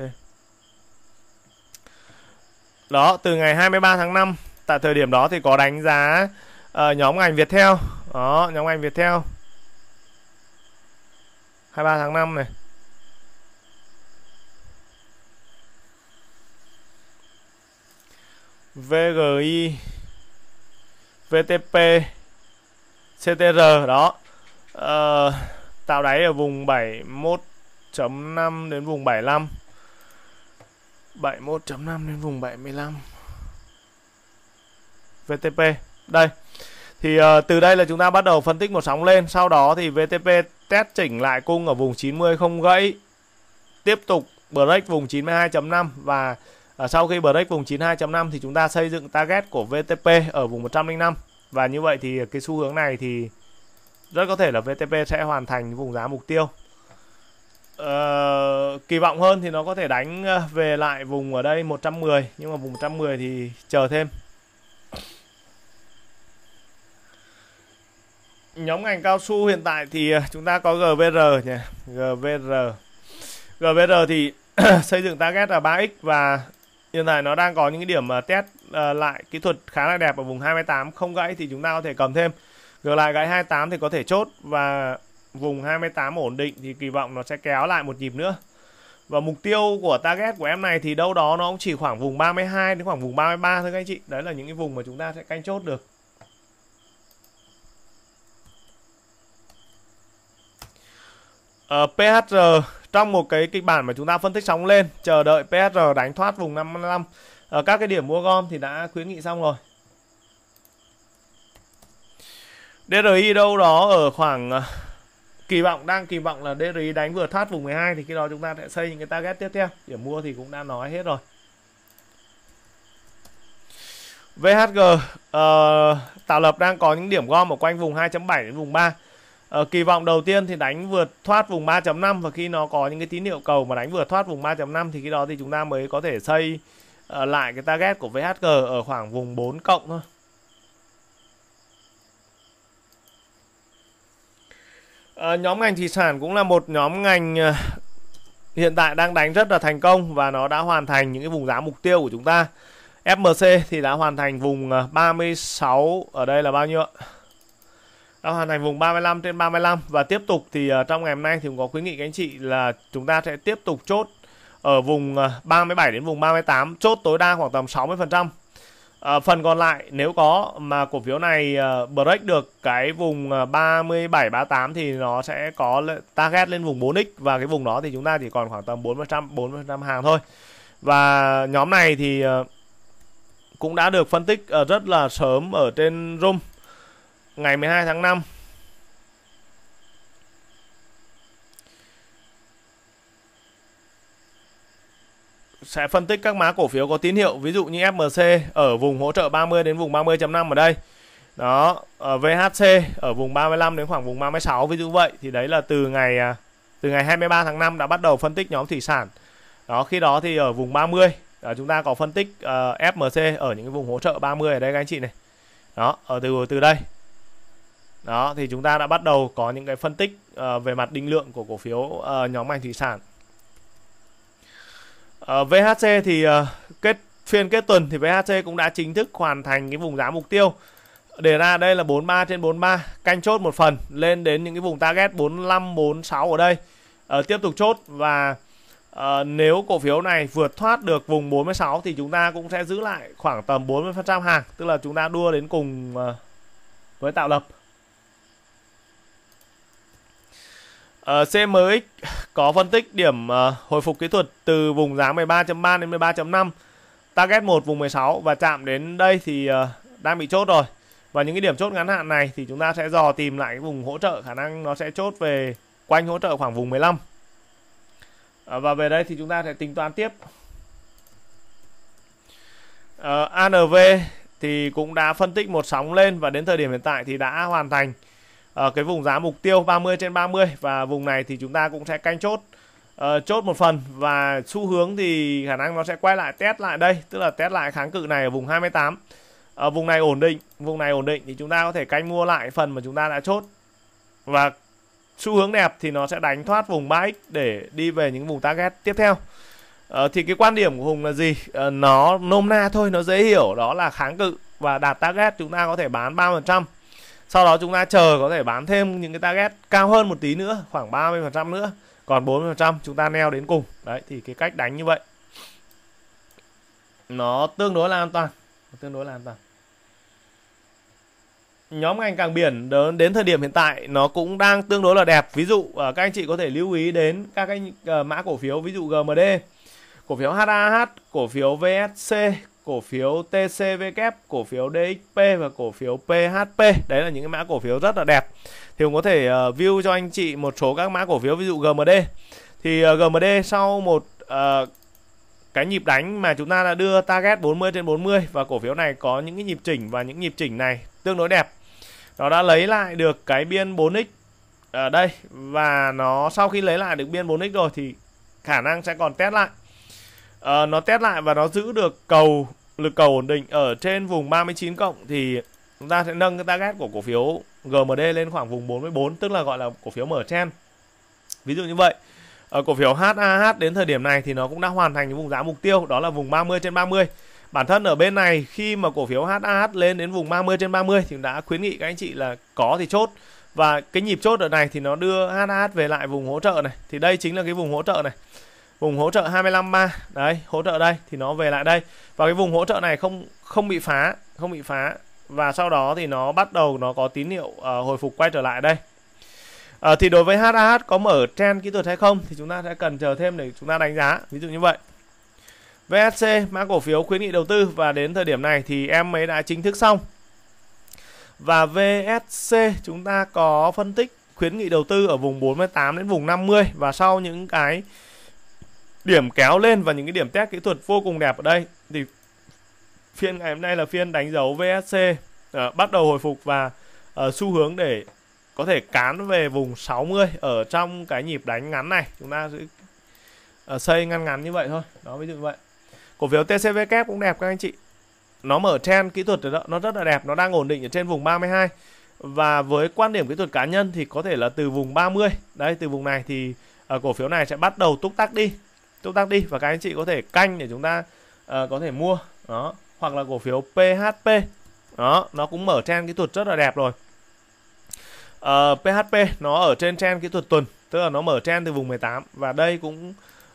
đó từ ngày 23 tháng 5 tại thời điểm đó thì có đánh giá uh, nhóm ngành Viettel đó nhóm ngành Viettel 23 tháng 5 này VGI VTP CTR đó uh, tạo đáy ở vùng 71.5 đến vùng 75 71.5 đến vùng 75 VTP đây thì uh, từ đây là chúng ta bắt đầu phân tích một sóng lên sau đó thì VTP test chỉnh lại cung ở vùng 90 không gãy tiếp tục break vùng 92.5 và uh, sau khi break vùng 92.5 thì chúng ta xây dựng target của VTP ở vùng 105 và như vậy thì cái xu hướng này thì rất có thể là VTP sẽ hoàn thành vùng giá mục tiêu Uh, kỳ vọng hơn thì nó có thể đánh về lại vùng ở đây 110 nhưng mà vùng 110 thì chờ thêm nhóm ngành cao su hiện tại thì à, chúng ta có GVR nhé GVR GVR thì xây dựng target là 3x và hiện tại nó đang có những cái điểm mà test à, lại kỹ thuật khá là đẹp ở vùng 28 không gãy thì chúng ta có thể cầm thêm ngược lại gãy 28 thì có thể chốt và vùng 28 ổn định thì kỳ vọng nó sẽ kéo lại một nhịp nữa và mục tiêu của target của em này thì đâu đó nó cũng chỉ khoảng vùng 32 đến khoảng vùng 33 thôi các anh chị đấy là những cái vùng mà chúng ta sẽ canh chốt được Ờ, PHR trong một cái kịch bản mà chúng ta phân tích sóng lên chờ đợi PHR đánh thoát vùng 55 uh, ờ, các cái điểm mua gom thì đã khuyến nghị xong rồi DRI đâu đó ở khoảng ờ, kỳ vọng đang kỳ vọng là DRI đánh vừa thoát vùng 12 thì khi đó chúng ta sẽ xây những cái target tiếp theo điểm mua thì cũng đã nói hết rồi VHG uh, tạo lập đang có những điểm gom ở quanh vùng 2.7 đến vùng 3 Ờ, kỳ vọng đầu tiên thì đánh vượt thoát vùng 3.5 và khi nó có những cái tín hiệu cầu mà đánh vượt thoát vùng 3.5 thì khi đó thì chúng ta mới có thể xây ờ, lại cái target của VHG ở khoảng vùng 4 cộng thôi. Uh, nhóm ngành thủy sản cũng là một nhóm ngành ờ, hiện tại đang đánh rất là thành công và nó đã hoàn thành những cái vùng giá mục tiêu của chúng ta. FMC thì đã hoàn thành vùng 36 ở đây là bao nhiêu ạ? đang hoàn thành vùng 35 trên 35 và tiếp tục thì uh, trong ngày hôm nay thì cũng có khuyến nghị các anh chị là chúng ta sẽ tiếp tục chốt ở vùng 37 à, đến vùng 38 chốt tối đa khoảng tầm 60%. À, phần còn lại nếu có mà cổ phiếu này uh, break được cái vùng 37 38 thì nó sẽ có target lên vùng 4x và cái vùng đó thì chúng ta chỉ còn khoảng tầm 4% 4% hàng thôi. Và nhóm này thì uh, cũng đã được phân tích uh, rất là sớm ở trên room ngày 12 tháng 5 sẽ phân tích các mã cổ phiếu có tín hiệu ví dụ như FMC ở vùng hỗ trợ 30 đến vùng 30.5 ở đây đó ở ờ, VHC ở vùng 35 đến khoảng vùng 36 ví dụ vậy thì đấy là từ ngày à, từ ngày 23 tháng 5 đã bắt đầu phân tích nhóm thủy sản đó khi đó thì ở vùng 30 đó, à, chúng ta có phân tích uh, ờ, FMC ở những cái vùng hỗ trợ 30 ở đây các anh chị này đó ở ờ, từ từ đây đó thì chúng ta đã bắt đầu có những cái phân tích uh, về mặt định lượng của cổ phiếu uh, nhóm ngành thủy sản uh, ờ, VHC thì uh, kết phiên kết tuần thì VHC cũng đã chính thức hoàn thành cái vùng giá mục tiêu để ra đây là 43 trên 43 canh chốt một phần lên đến những cái vùng target 45 46 ở đây uh, tiếp tục chốt và uh, nếu cổ phiếu này vượt thoát được vùng 46 thì chúng ta cũng sẽ giữ lại khoảng tầm 40% hàng tức là chúng ta đua đến cùng uh, với tạo lập Uh, ờ, CMX có phân tích điểm uh, hồi phục kỹ thuật từ vùng giá 13.3 đến 13.5 Target 1 vùng 16 và chạm đến đây thì uh, đang bị chốt rồi Và những cái điểm chốt ngắn hạn này thì chúng ta sẽ dò tìm lại cái vùng hỗ trợ khả năng nó sẽ chốt về quanh hỗ trợ khoảng vùng 15 uh, Và về đây thì chúng ta sẽ tính toán tiếp uh, ANV thì cũng đã phân tích một sóng lên và đến thời điểm hiện tại thì đã hoàn thành ở ờ, cái vùng giá mục tiêu 30 trên 30 và vùng này thì chúng ta cũng sẽ canh chốt uh, chốt một phần và xu hướng thì khả năng nó sẽ quay lại test lại đây tức là test lại kháng cự này ở vùng 28 ở ờ, vùng này ổn định vùng này ổn định thì chúng ta có thể canh mua lại phần mà chúng ta đã chốt và xu hướng đẹp thì nó sẽ đánh thoát vùng 3x để đi về những vùng target tiếp theo Ờ, thì cái quan điểm của Hùng là gì? Ờ, nó nôm na thôi, nó dễ hiểu đó là kháng cự và đạt target chúng ta có thể bán 3% sau đó chúng ta chờ có thể bán thêm những cái target cao hơn một tí nữa khoảng 30 phần trăm nữa còn 40 phần trăm chúng ta neo đến cùng đấy thì cái cách đánh như vậy nó tương đối là an toàn tương đối là an toàn nhóm ngành càng biển đến, đến thời điểm hiện tại nó cũng đang tương đối là đẹp ví dụ ờ, các anh chị có thể lưu ý đến các cái ờ, mã cổ phiếu ví dụ GMD cổ phiếu HAH cổ phiếu VSC cổ phiếu TCVK, cổ phiếu DXP và cổ phiếu PHP. Đấy là những cái mã cổ phiếu rất là đẹp. Thì cũng có thể uh, view cho anh chị một số các mã cổ phiếu ví dụ GMD. Thì uh, ờ, GMD sau một uh, cái nhịp đánh mà chúng ta đã đưa target 40 trên 40 và cổ phiếu này có những cái nhịp chỉnh và những nhịp chỉnh này tương đối đẹp. Nó đã lấy lại được cái biên 4x ở đây và nó sau khi lấy lại được biên 4x rồi thì khả năng sẽ còn test lại. Uh, nó test lại và nó giữ được cầu lực cầu ổn định ở trên vùng 39 cộng thì chúng ta sẽ nâng cái target của cổ phiếu GMD lên khoảng vùng 44 tức là gọi là cổ phiếu mở chen. Ví dụ như vậy. Ở ờ, cổ phiếu HAH đến thời điểm này thì nó cũng đã hoàn thành vùng giá mục tiêu đó là vùng 30 trên 30. Bản thân ở bên này khi mà cổ phiếu HAH lên đến vùng 30 trên 30 thì đã khuyến nghị các anh chị là có thì chốt và cái nhịp chốt ở này thì nó đưa HAH về lại vùng hỗ trợ này thì đây chính là cái vùng hỗ trợ này vùng hỗ trợ 25.3 đấy hỗ trợ đây thì nó về lại đây và cái vùng hỗ trợ này không không bị phá không bị phá và sau đó thì nó bắt đầu nó có tín hiệu uh, hồi phục quay trở lại đây À, thì đối với HAH có mở trend kỹ thuật hay không thì chúng ta sẽ cần chờ thêm để chúng ta đánh giá ví dụ như vậy VSC mã cổ phiếu khuyến nghị đầu tư và đến thời điểm này thì em ấy đã chính thức xong và VSC chúng ta có phân tích khuyến nghị đầu tư ở vùng 48 đến vùng 50 và sau những cái điểm kéo lên và những cái điểm test kỹ thuật vô cùng đẹp ở đây thì phiên ngày hôm nay là phiên đánh dấu VSC uh, ờ, bắt đầu hồi phục và uh, xu hướng để có thể cán về vùng 60 ở trong cái nhịp đánh ngắn này chúng ta sẽ uh, xây ngăn ngắn như vậy thôi đó ví dụ vậy cổ phiếu TCV kép e cũng đẹp các anh chị nó mở trend kỹ thuật đó, nó rất là đẹp nó đang ổn định ở trên vùng 32 và với quan điểm kỹ thuật cá nhân thì có thể là từ vùng 30 đây từ vùng này thì uh, cổ phiếu này sẽ bắt đầu túc tắc đi công tác đi và các anh chị có thể canh để chúng ta uh, có thể mua đó hoặc là cổ phiếu PHP đó nó cũng mở trên kỹ thuật rất là đẹp rồi uh, ờ, PHP nó ở trên trend kỹ thuật tuần tức là nó mở trend từ vùng 18 và đây cũng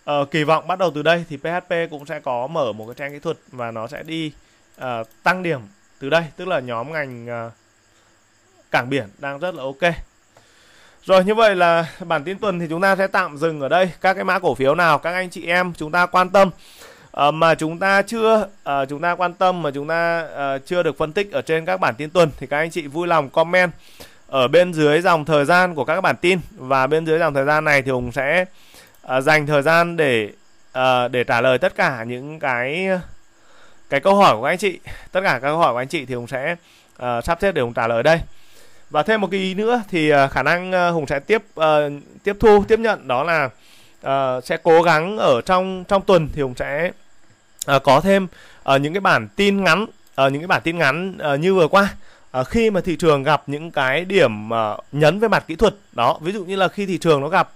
uh, kỳ vọng bắt đầu từ đây thì PHP cũng sẽ có mở một cái trend kỹ thuật và nó sẽ đi uh, tăng điểm từ đây tức là nhóm ngành uh, cảng biển đang rất là ok rồi như vậy là bản tin tuần thì chúng ta sẽ tạm dừng ở đây. Các cái mã cổ phiếu nào các anh chị em chúng ta quan tâm ờ, mà chúng ta chưa ờ, chúng ta quan tâm mà chúng ta ờ, chưa được phân tích ở trên các bản tin tuần thì các anh chị vui lòng comment ở bên dưới dòng thời gian của các bản tin và bên dưới dòng thời gian này thì Hùng sẽ dành thời gian để để trả lời tất cả những cái cái câu hỏi của các anh chị, tất cả các câu hỏi của anh chị thì Hùng sẽ sắp xếp để Hùng trả lời đây và thêm một cái ý nữa thì à, khả năng à, hùng sẽ tiếp uh, tiếp thu tiếp nhận đó là uh, sẽ cố gắng ở trong trong tuần thì hùng sẽ uh, có thêm uh, những cái bản tin ngắn uh, những cái bản tin ngắn uh, như vừa qua uh, khi mà thị trường gặp những cái điểm uh, nhấn về mặt kỹ thuật đó ví dụ như là khi thị trường nó gặp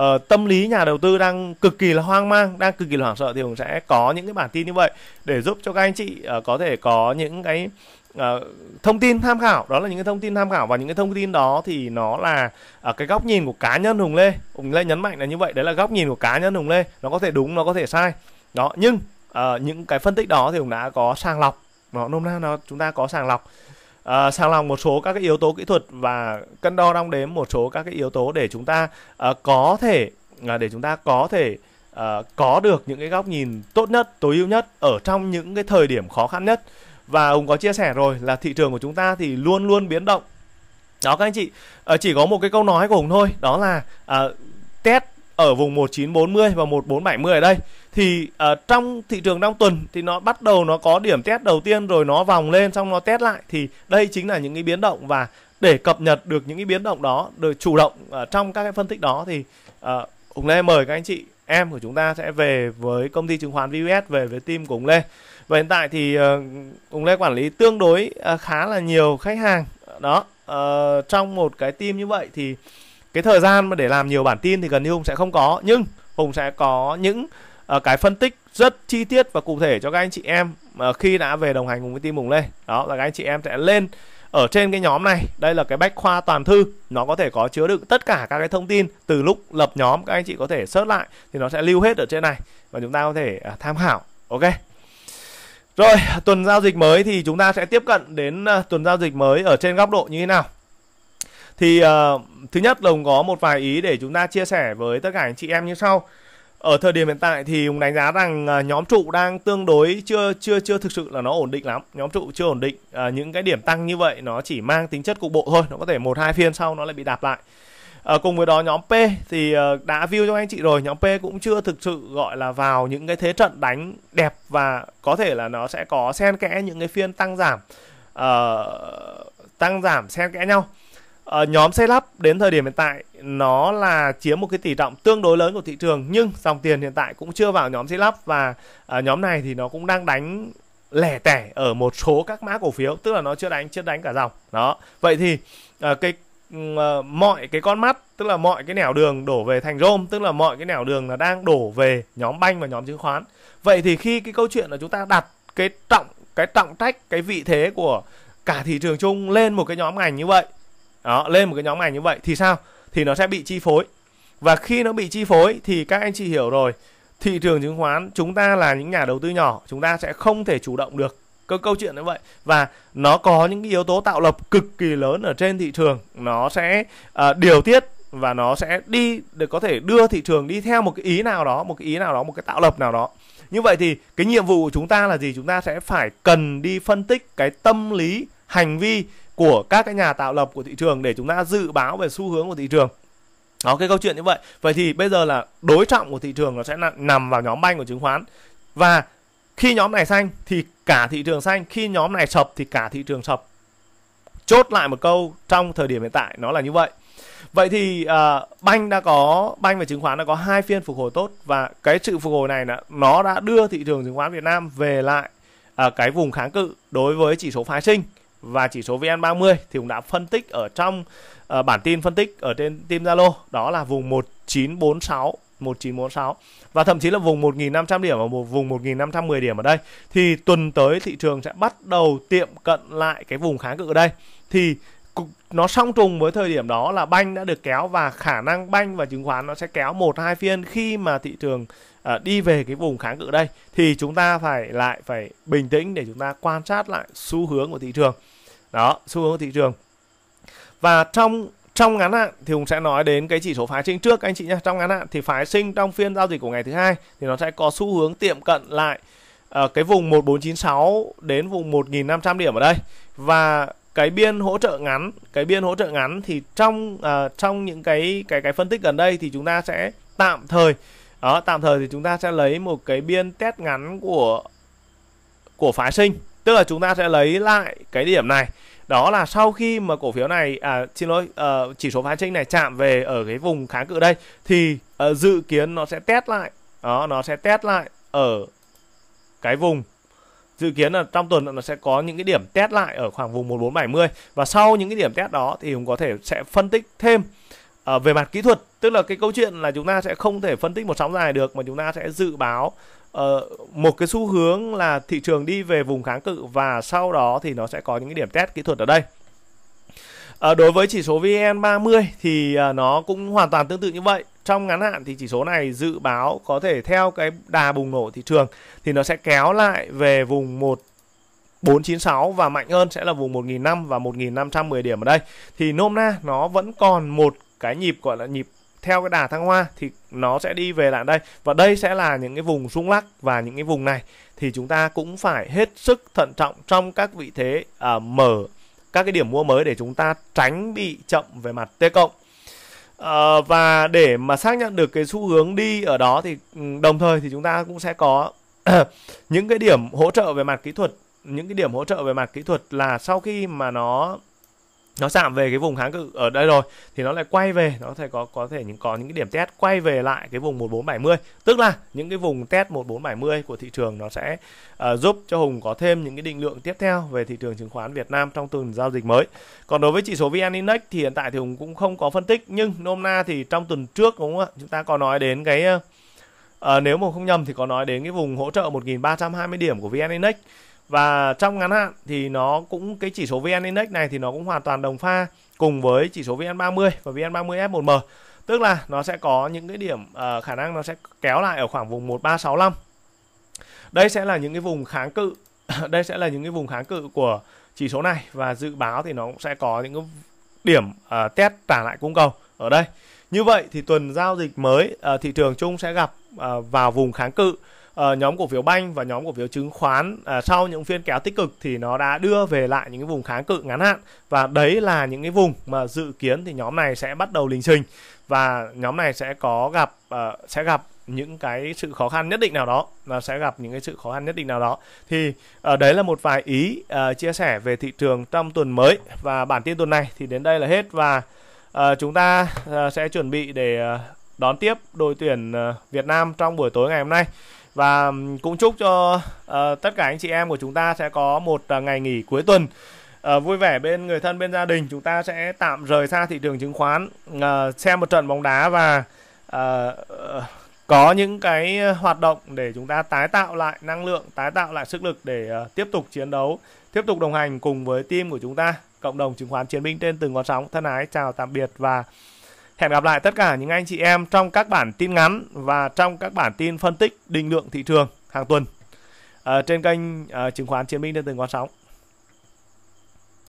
uh, tâm lý nhà đầu tư đang cực kỳ là hoang mang đang cực kỳ là hoảng sợ thì hùng sẽ có những cái bản tin như vậy để giúp cho các anh chị uh, có thể có những cái uh, thông tin tham khảo đó là những cái thông tin tham khảo và những cái thông tin đó thì nó là ở à, uh, cái góc nhìn của cá nhân hùng lê hùng lê nhấn mạnh là như vậy đấy là góc nhìn của cá nhân hùng lê nó có thể đúng nó có thể sai đó nhưng uh, những cái phân tích đó thì hùng đã có sàng lọc nó nôm na nó chúng ta có sàng lọc uh, sàng lọc một số các cái yếu tố kỹ thuật và cân đo đong đếm một số các cái yếu tố để chúng ta uh, có thể uh, để chúng ta có thể uh, có được những cái góc nhìn tốt nhất tối ưu nhất ở trong những cái thời điểm khó khăn nhất và hùng có chia sẻ rồi là thị trường của chúng ta thì luôn luôn biến động đó các anh chị ờ, chỉ có một cái câu nói của hùng thôi đó là à, test ở vùng 1940 và 1470 ở đây thì uh, trong thị trường trong tuần thì nó bắt đầu nó có điểm test đầu tiên rồi nó vòng lên xong nó test lại thì đây chính là những cái biến động và để cập nhật được những cái biến động đó được chủ động uh, trong các cái phân tích đó thì uh, Hùng Lê mời các anh chị em của chúng ta sẽ về với công ty chứng khoán VUS về với team của Hùng Lê và hiện tại thì ông ờ, Lê quản lý tương đối ờ, khá là nhiều khách hàng đó uh, trong một cái team như vậy thì cái thời gian mà để làm nhiều bản tin thì gần như Hùng sẽ không có nhưng Hùng sẽ có những uh, cái phân tích rất chi tiết và cụ thể cho các anh chị em uh, khi đã về đồng hành cùng với team Hùng Lê đó là các anh chị em sẽ lên ở trên cái nhóm này đây là cái bách khoa toàn thư nó có thể có chứa đựng tất cả các cái thông tin từ lúc lập nhóm các anh chị có thể search lại thì nó sẽ lưu hết ở trên này và chúng ta có thể uh, tham khảo ok rồi, tuần giao dịch mới thì chúng ta sẽ tiếp cận đến ờ, tuần giao dịch mới ở trên góc độ như thế nào. Thì uh, thứ nhất Hùng có một vài ý để chúng ta chia sẻ với tất cả anh chị em như sau. Ở thời điểm hiện tại thì Hùng đánh giá rằng ờ, nhóm trụ đang tương đối chưa chưa chưa thực sự là nó ổn định lắm. Nhóm trụ chưa ổn định. À, những cái điểm tăng như vậy nó chỉ mang tính chất cục bộ thôi, nó có thể một hai phiên sau nó lại bị đạp lại à, cùng với đó nhóm P thì ờ, đã view cho anh chị rồi nhóm P cũng chưa thực sự gọi là vào những cái thế trận đánh đẹp và có thể là nó sẽ có xen kẽ những cái phiên tăng giảm uh, tăng giảm xen kẽ nhau uh, nhóm xây lắp đến thời điểm hiện tại nó là chiếm một cái tỷ trọng tương đối lớn của thị trường nhưng dòng tiền hiện tại cũng chưa vào nhóm xây lắp và uh, nhóm này thì nó cũng đang đánh lẻ tẻ ở một số các mã cổ phiếu tức là nó chưa đánh chưa đánh cả dòng đó vậy thì uh, cái Ờ, mọi cái con mắt tức là mọi cái nẻo đường đổ về thành rôm tức là mọi cái nẻo đường là đang đổ về nhóm banh và nhóm chứng khoán vậy thì khi cái câu chuyện là chúng ta đặt cái trọng cái trọng trách cái vị thế của cả thị trường chung lên một cái nhóm ngành như vậy đó lên một cái nhóm ngành như vậy thì sao thì nó sẽ bị chi phối và khi nó bị chi phối thì các anh chị hiểu rồi thị trường chứng khoán chúng ta là những nhà đầu tư nhỏ chúng ta sẽ không thể chủ động được câu câu chuyện như vậy và nó có những cái yếu tố tạo lập cực kỳ lớn ở trên thị trường nó sẽ uh, điều tiết và nó sẽ đi để có thể đưa thị trường đi theo một cái ý nào đó một cái ý nào đó một cái tạo lập nào đó như vậy thì cái nhiệm vụ của chúng ta là gì chúng ta sẽ phải cần đi phân tích cái tâm lý hành vi của các cái nhà tạo lập của thị trường để chúng ta dự báo về xu hướng của thị trường đó cái câu chuyện như vậy vậy thì bây giờ là đối trọng của thị trường nó sẽ nằm vào nhóm banh của chứng khoán và khi nhóm này xanh thì cả thị trường xanh, khi nhóm này sập thì cả thị trường sập. Chốt lại một câu trong thời điểm hiện tại nó là như vậy. Vậy thì uh, banh đã có banh và chứng khoán đã có hai phiên phục hồi tốt và cái sự phục hồi này nó đã đưa thị trường chứng khoán Việt Nam về lại uh, cái vùng kháng cự đối với chỉ số phái sinh và chỉ số VN30 thì cũng đã phân tích ở trong uh, bản tin phân tích ở trên team Zalo đó là vùng 1946 1946 và thậm chí là vùng 1.500 điểm và một vùng 1.510 điểm ở đây thì tuần tới thị trường sẽ bắt đầu tiệm cận lại cái vùng kháng cự ở đây thì nó song trùng với thời điểm đó là banh đã được kéo và khả năng banh và chứng khoán nó sẽ kéo một hai phiên khi mà thị trường uh, đi về cái vùng kháng cự đây thì chúng ta phải lại phải bình tĩnh để chúng ta quan sát lại xu hướng của thị trường đó xu hướng của thị trường và trong trong ngắn hạn thì hùng sẽ nói đến cái chỉ số phái sinh trước anh chị nhé trong ngắn hạn thì phái sinh trong phiên giao dịch của ngày thứ hai thì nó sẽ có xu hướng tiệm cận lại ở ờ, cái vùng 1496 đến vùng 1.500 điểm ở đây và cái biên hỗ trợ ngắn cái biên hỗ trợ ngắn thì trong uh, trong những cái cái cái phân tích gần đây thì chúng ta sẽ tạm thời đó tạm thời thì chúng ta sẽ lấy một cái biên test ngắn của của phái sinh tức là chúng ta sẽ lấy lại cái điểm này đó là sau khi mà cổ phiếu này à xin lỗi à, chỉ số phá trinh này chạm về ở cái vùng kháng cự đây thì à, dự kiến nó sẽ test lại đó nó sẽ test lại ở cái vùng dự kiến là trong tuần nó sẽ có những cái điểm test lại ở khoảng vùng 1470 và sau những cái điểm test đó thì cũng có thể sẽ phân tích thêm à, về mặt kỹ thuật tức là cái câu chuyện là chúng ta sẽ không thể phân tích một sóng dài được mà chúng ta sẽ dự báo uh, một cái xu hướng là thị trường đi về vùng kháng cự và sau đó thì nó sẽ có những cái điểm test kỹ thuật ở đây À, đối với chỉ số VN30 thì à, nó cũng hoàn toàn tương tự như vậy. Trong ngắn hạn thì chỉ số này dự báo có thể theo cái đà bùng nổ thị trường thì nó sẽ kéo lại về vùng 1496 và mạnh hơn sẽ là vùng 1005 và 1510 điểm ở đây. Thì nôm na nó vẫn còn một cái nhịp gọi là nhịp theo cái đà thăng hoa thì nó sẽ đi về lại đây và đây sẽ là những cái vùng rung lắc và những cái vùng này thì chúng ta cũng phải hết sức thận trọng trong các vị thế à, mở các cái điểm mua mới để chúng ta tránh bị chậm về mặt T cộng à, và để mà xác nhận được cái xu hướng đi ở đó thì ừ, đồng thời thì chúng ta cũng sẽ có những cái điểm hỗ trợ về mặt kỹ thuật những cái điểm hỗ trợ về mặt kỹ thuật là sau khi mà nó nó giảm về cái vùng kháng cự ở đây rồi thì nó lại quay về nó có thể có có thể những có những cái điểm test quay về lại cái vùng 1470 tức là những cái vùng test 1470 của thị trường nó sẽ uh, giúp cho Hùng có thêm những cái định lượng tiếp theo về thị trường chứng khoán Việt Nam trong tuần giao dịch mới còn đối với chỉ số VN Index thì hiện tại thì Hùng cũng không có phân tích nhưng nôm na thì trong tuần trước đúng không ạ chúng ta có nói đến cái uh, nếu mà không nhầm thì có nói đến cái vùng hỗ trợ 1320 điểm của VN Index và trong ngắn hạn thì nó cũng cái chỉ số VN Index này thì nó cũng hoàn toàn đồng pha cùng với chỉ số VN30 và VN30F1M tức là nó sẽ có những cái điểm uh, khả năng nó sẽ kéo lại ở khoảng vùng 1365 đây sẽ là những cái vùng kháng cự đây sẽ là những cái vùng kháng cự của chỉ số này và dự báo thì nó cũng sẽ có những cái điểm uh, test trả lại cung cầu ở đây như vậy thì tuần giao dịch mới uh, thị trường chung sẽ gặp uh, vào vùng kháng cự Ờ, nhóm cổ phiếu banh và nhóm cổ phiếu chứng khoán uh, sau những phiên kéo tích cực thì nó đã đưa về lại những cái vùng kháng cự ngắn hạn và đấy là những cái vùng mà dự kiến thì nhóm này sẽ bắt đầu lình xình và nhóm này sẽ có gặp uh, sẽ gặp những cái sự khó khăn nhất định nào đó là sẽ gặp những cái sự khó khăn nhất định nào đó thì ở ờ, uh, đấy là một vài ý uh, chia sẻ về thị trường trong tuần mới và bản tin tuần này thì đến đây là hết và uh, chúng ta uh, sẽ chuẩn bị để uh, đón tiếp đội tuyển uh, Việt Nam trong buổi tối ngày hôm nay và cũng chúc cho uh, tất cả anh chị em của chúng ta sẽ có một uh, ngày nghỉ cuối tuần uh, vui vẻ bên người thân bên gia đình chúng ta sẽ tạm rời xa thị trường chứng khoán uh, xem một trận bóng đá và uh, có những cái hoạt động để chúng ta tái tạo lại năng lượng tái tạo lại sức lực để uh, tiếp tục chiến đấu tiếp tục đồng hành cùng với team của chúng ta cộng đồng chứng khoán chiến binh trên từng con sóng thân ái chào tạm biệt và Hẹn gặp lại tất cả những anh chị em trong các bản tin ngắn và trong các bản tin phân tích định lượng thị trường hàng tuần ở ờ, trên kênh uh, chứng khoán Chiến Minh trên từng con sóng.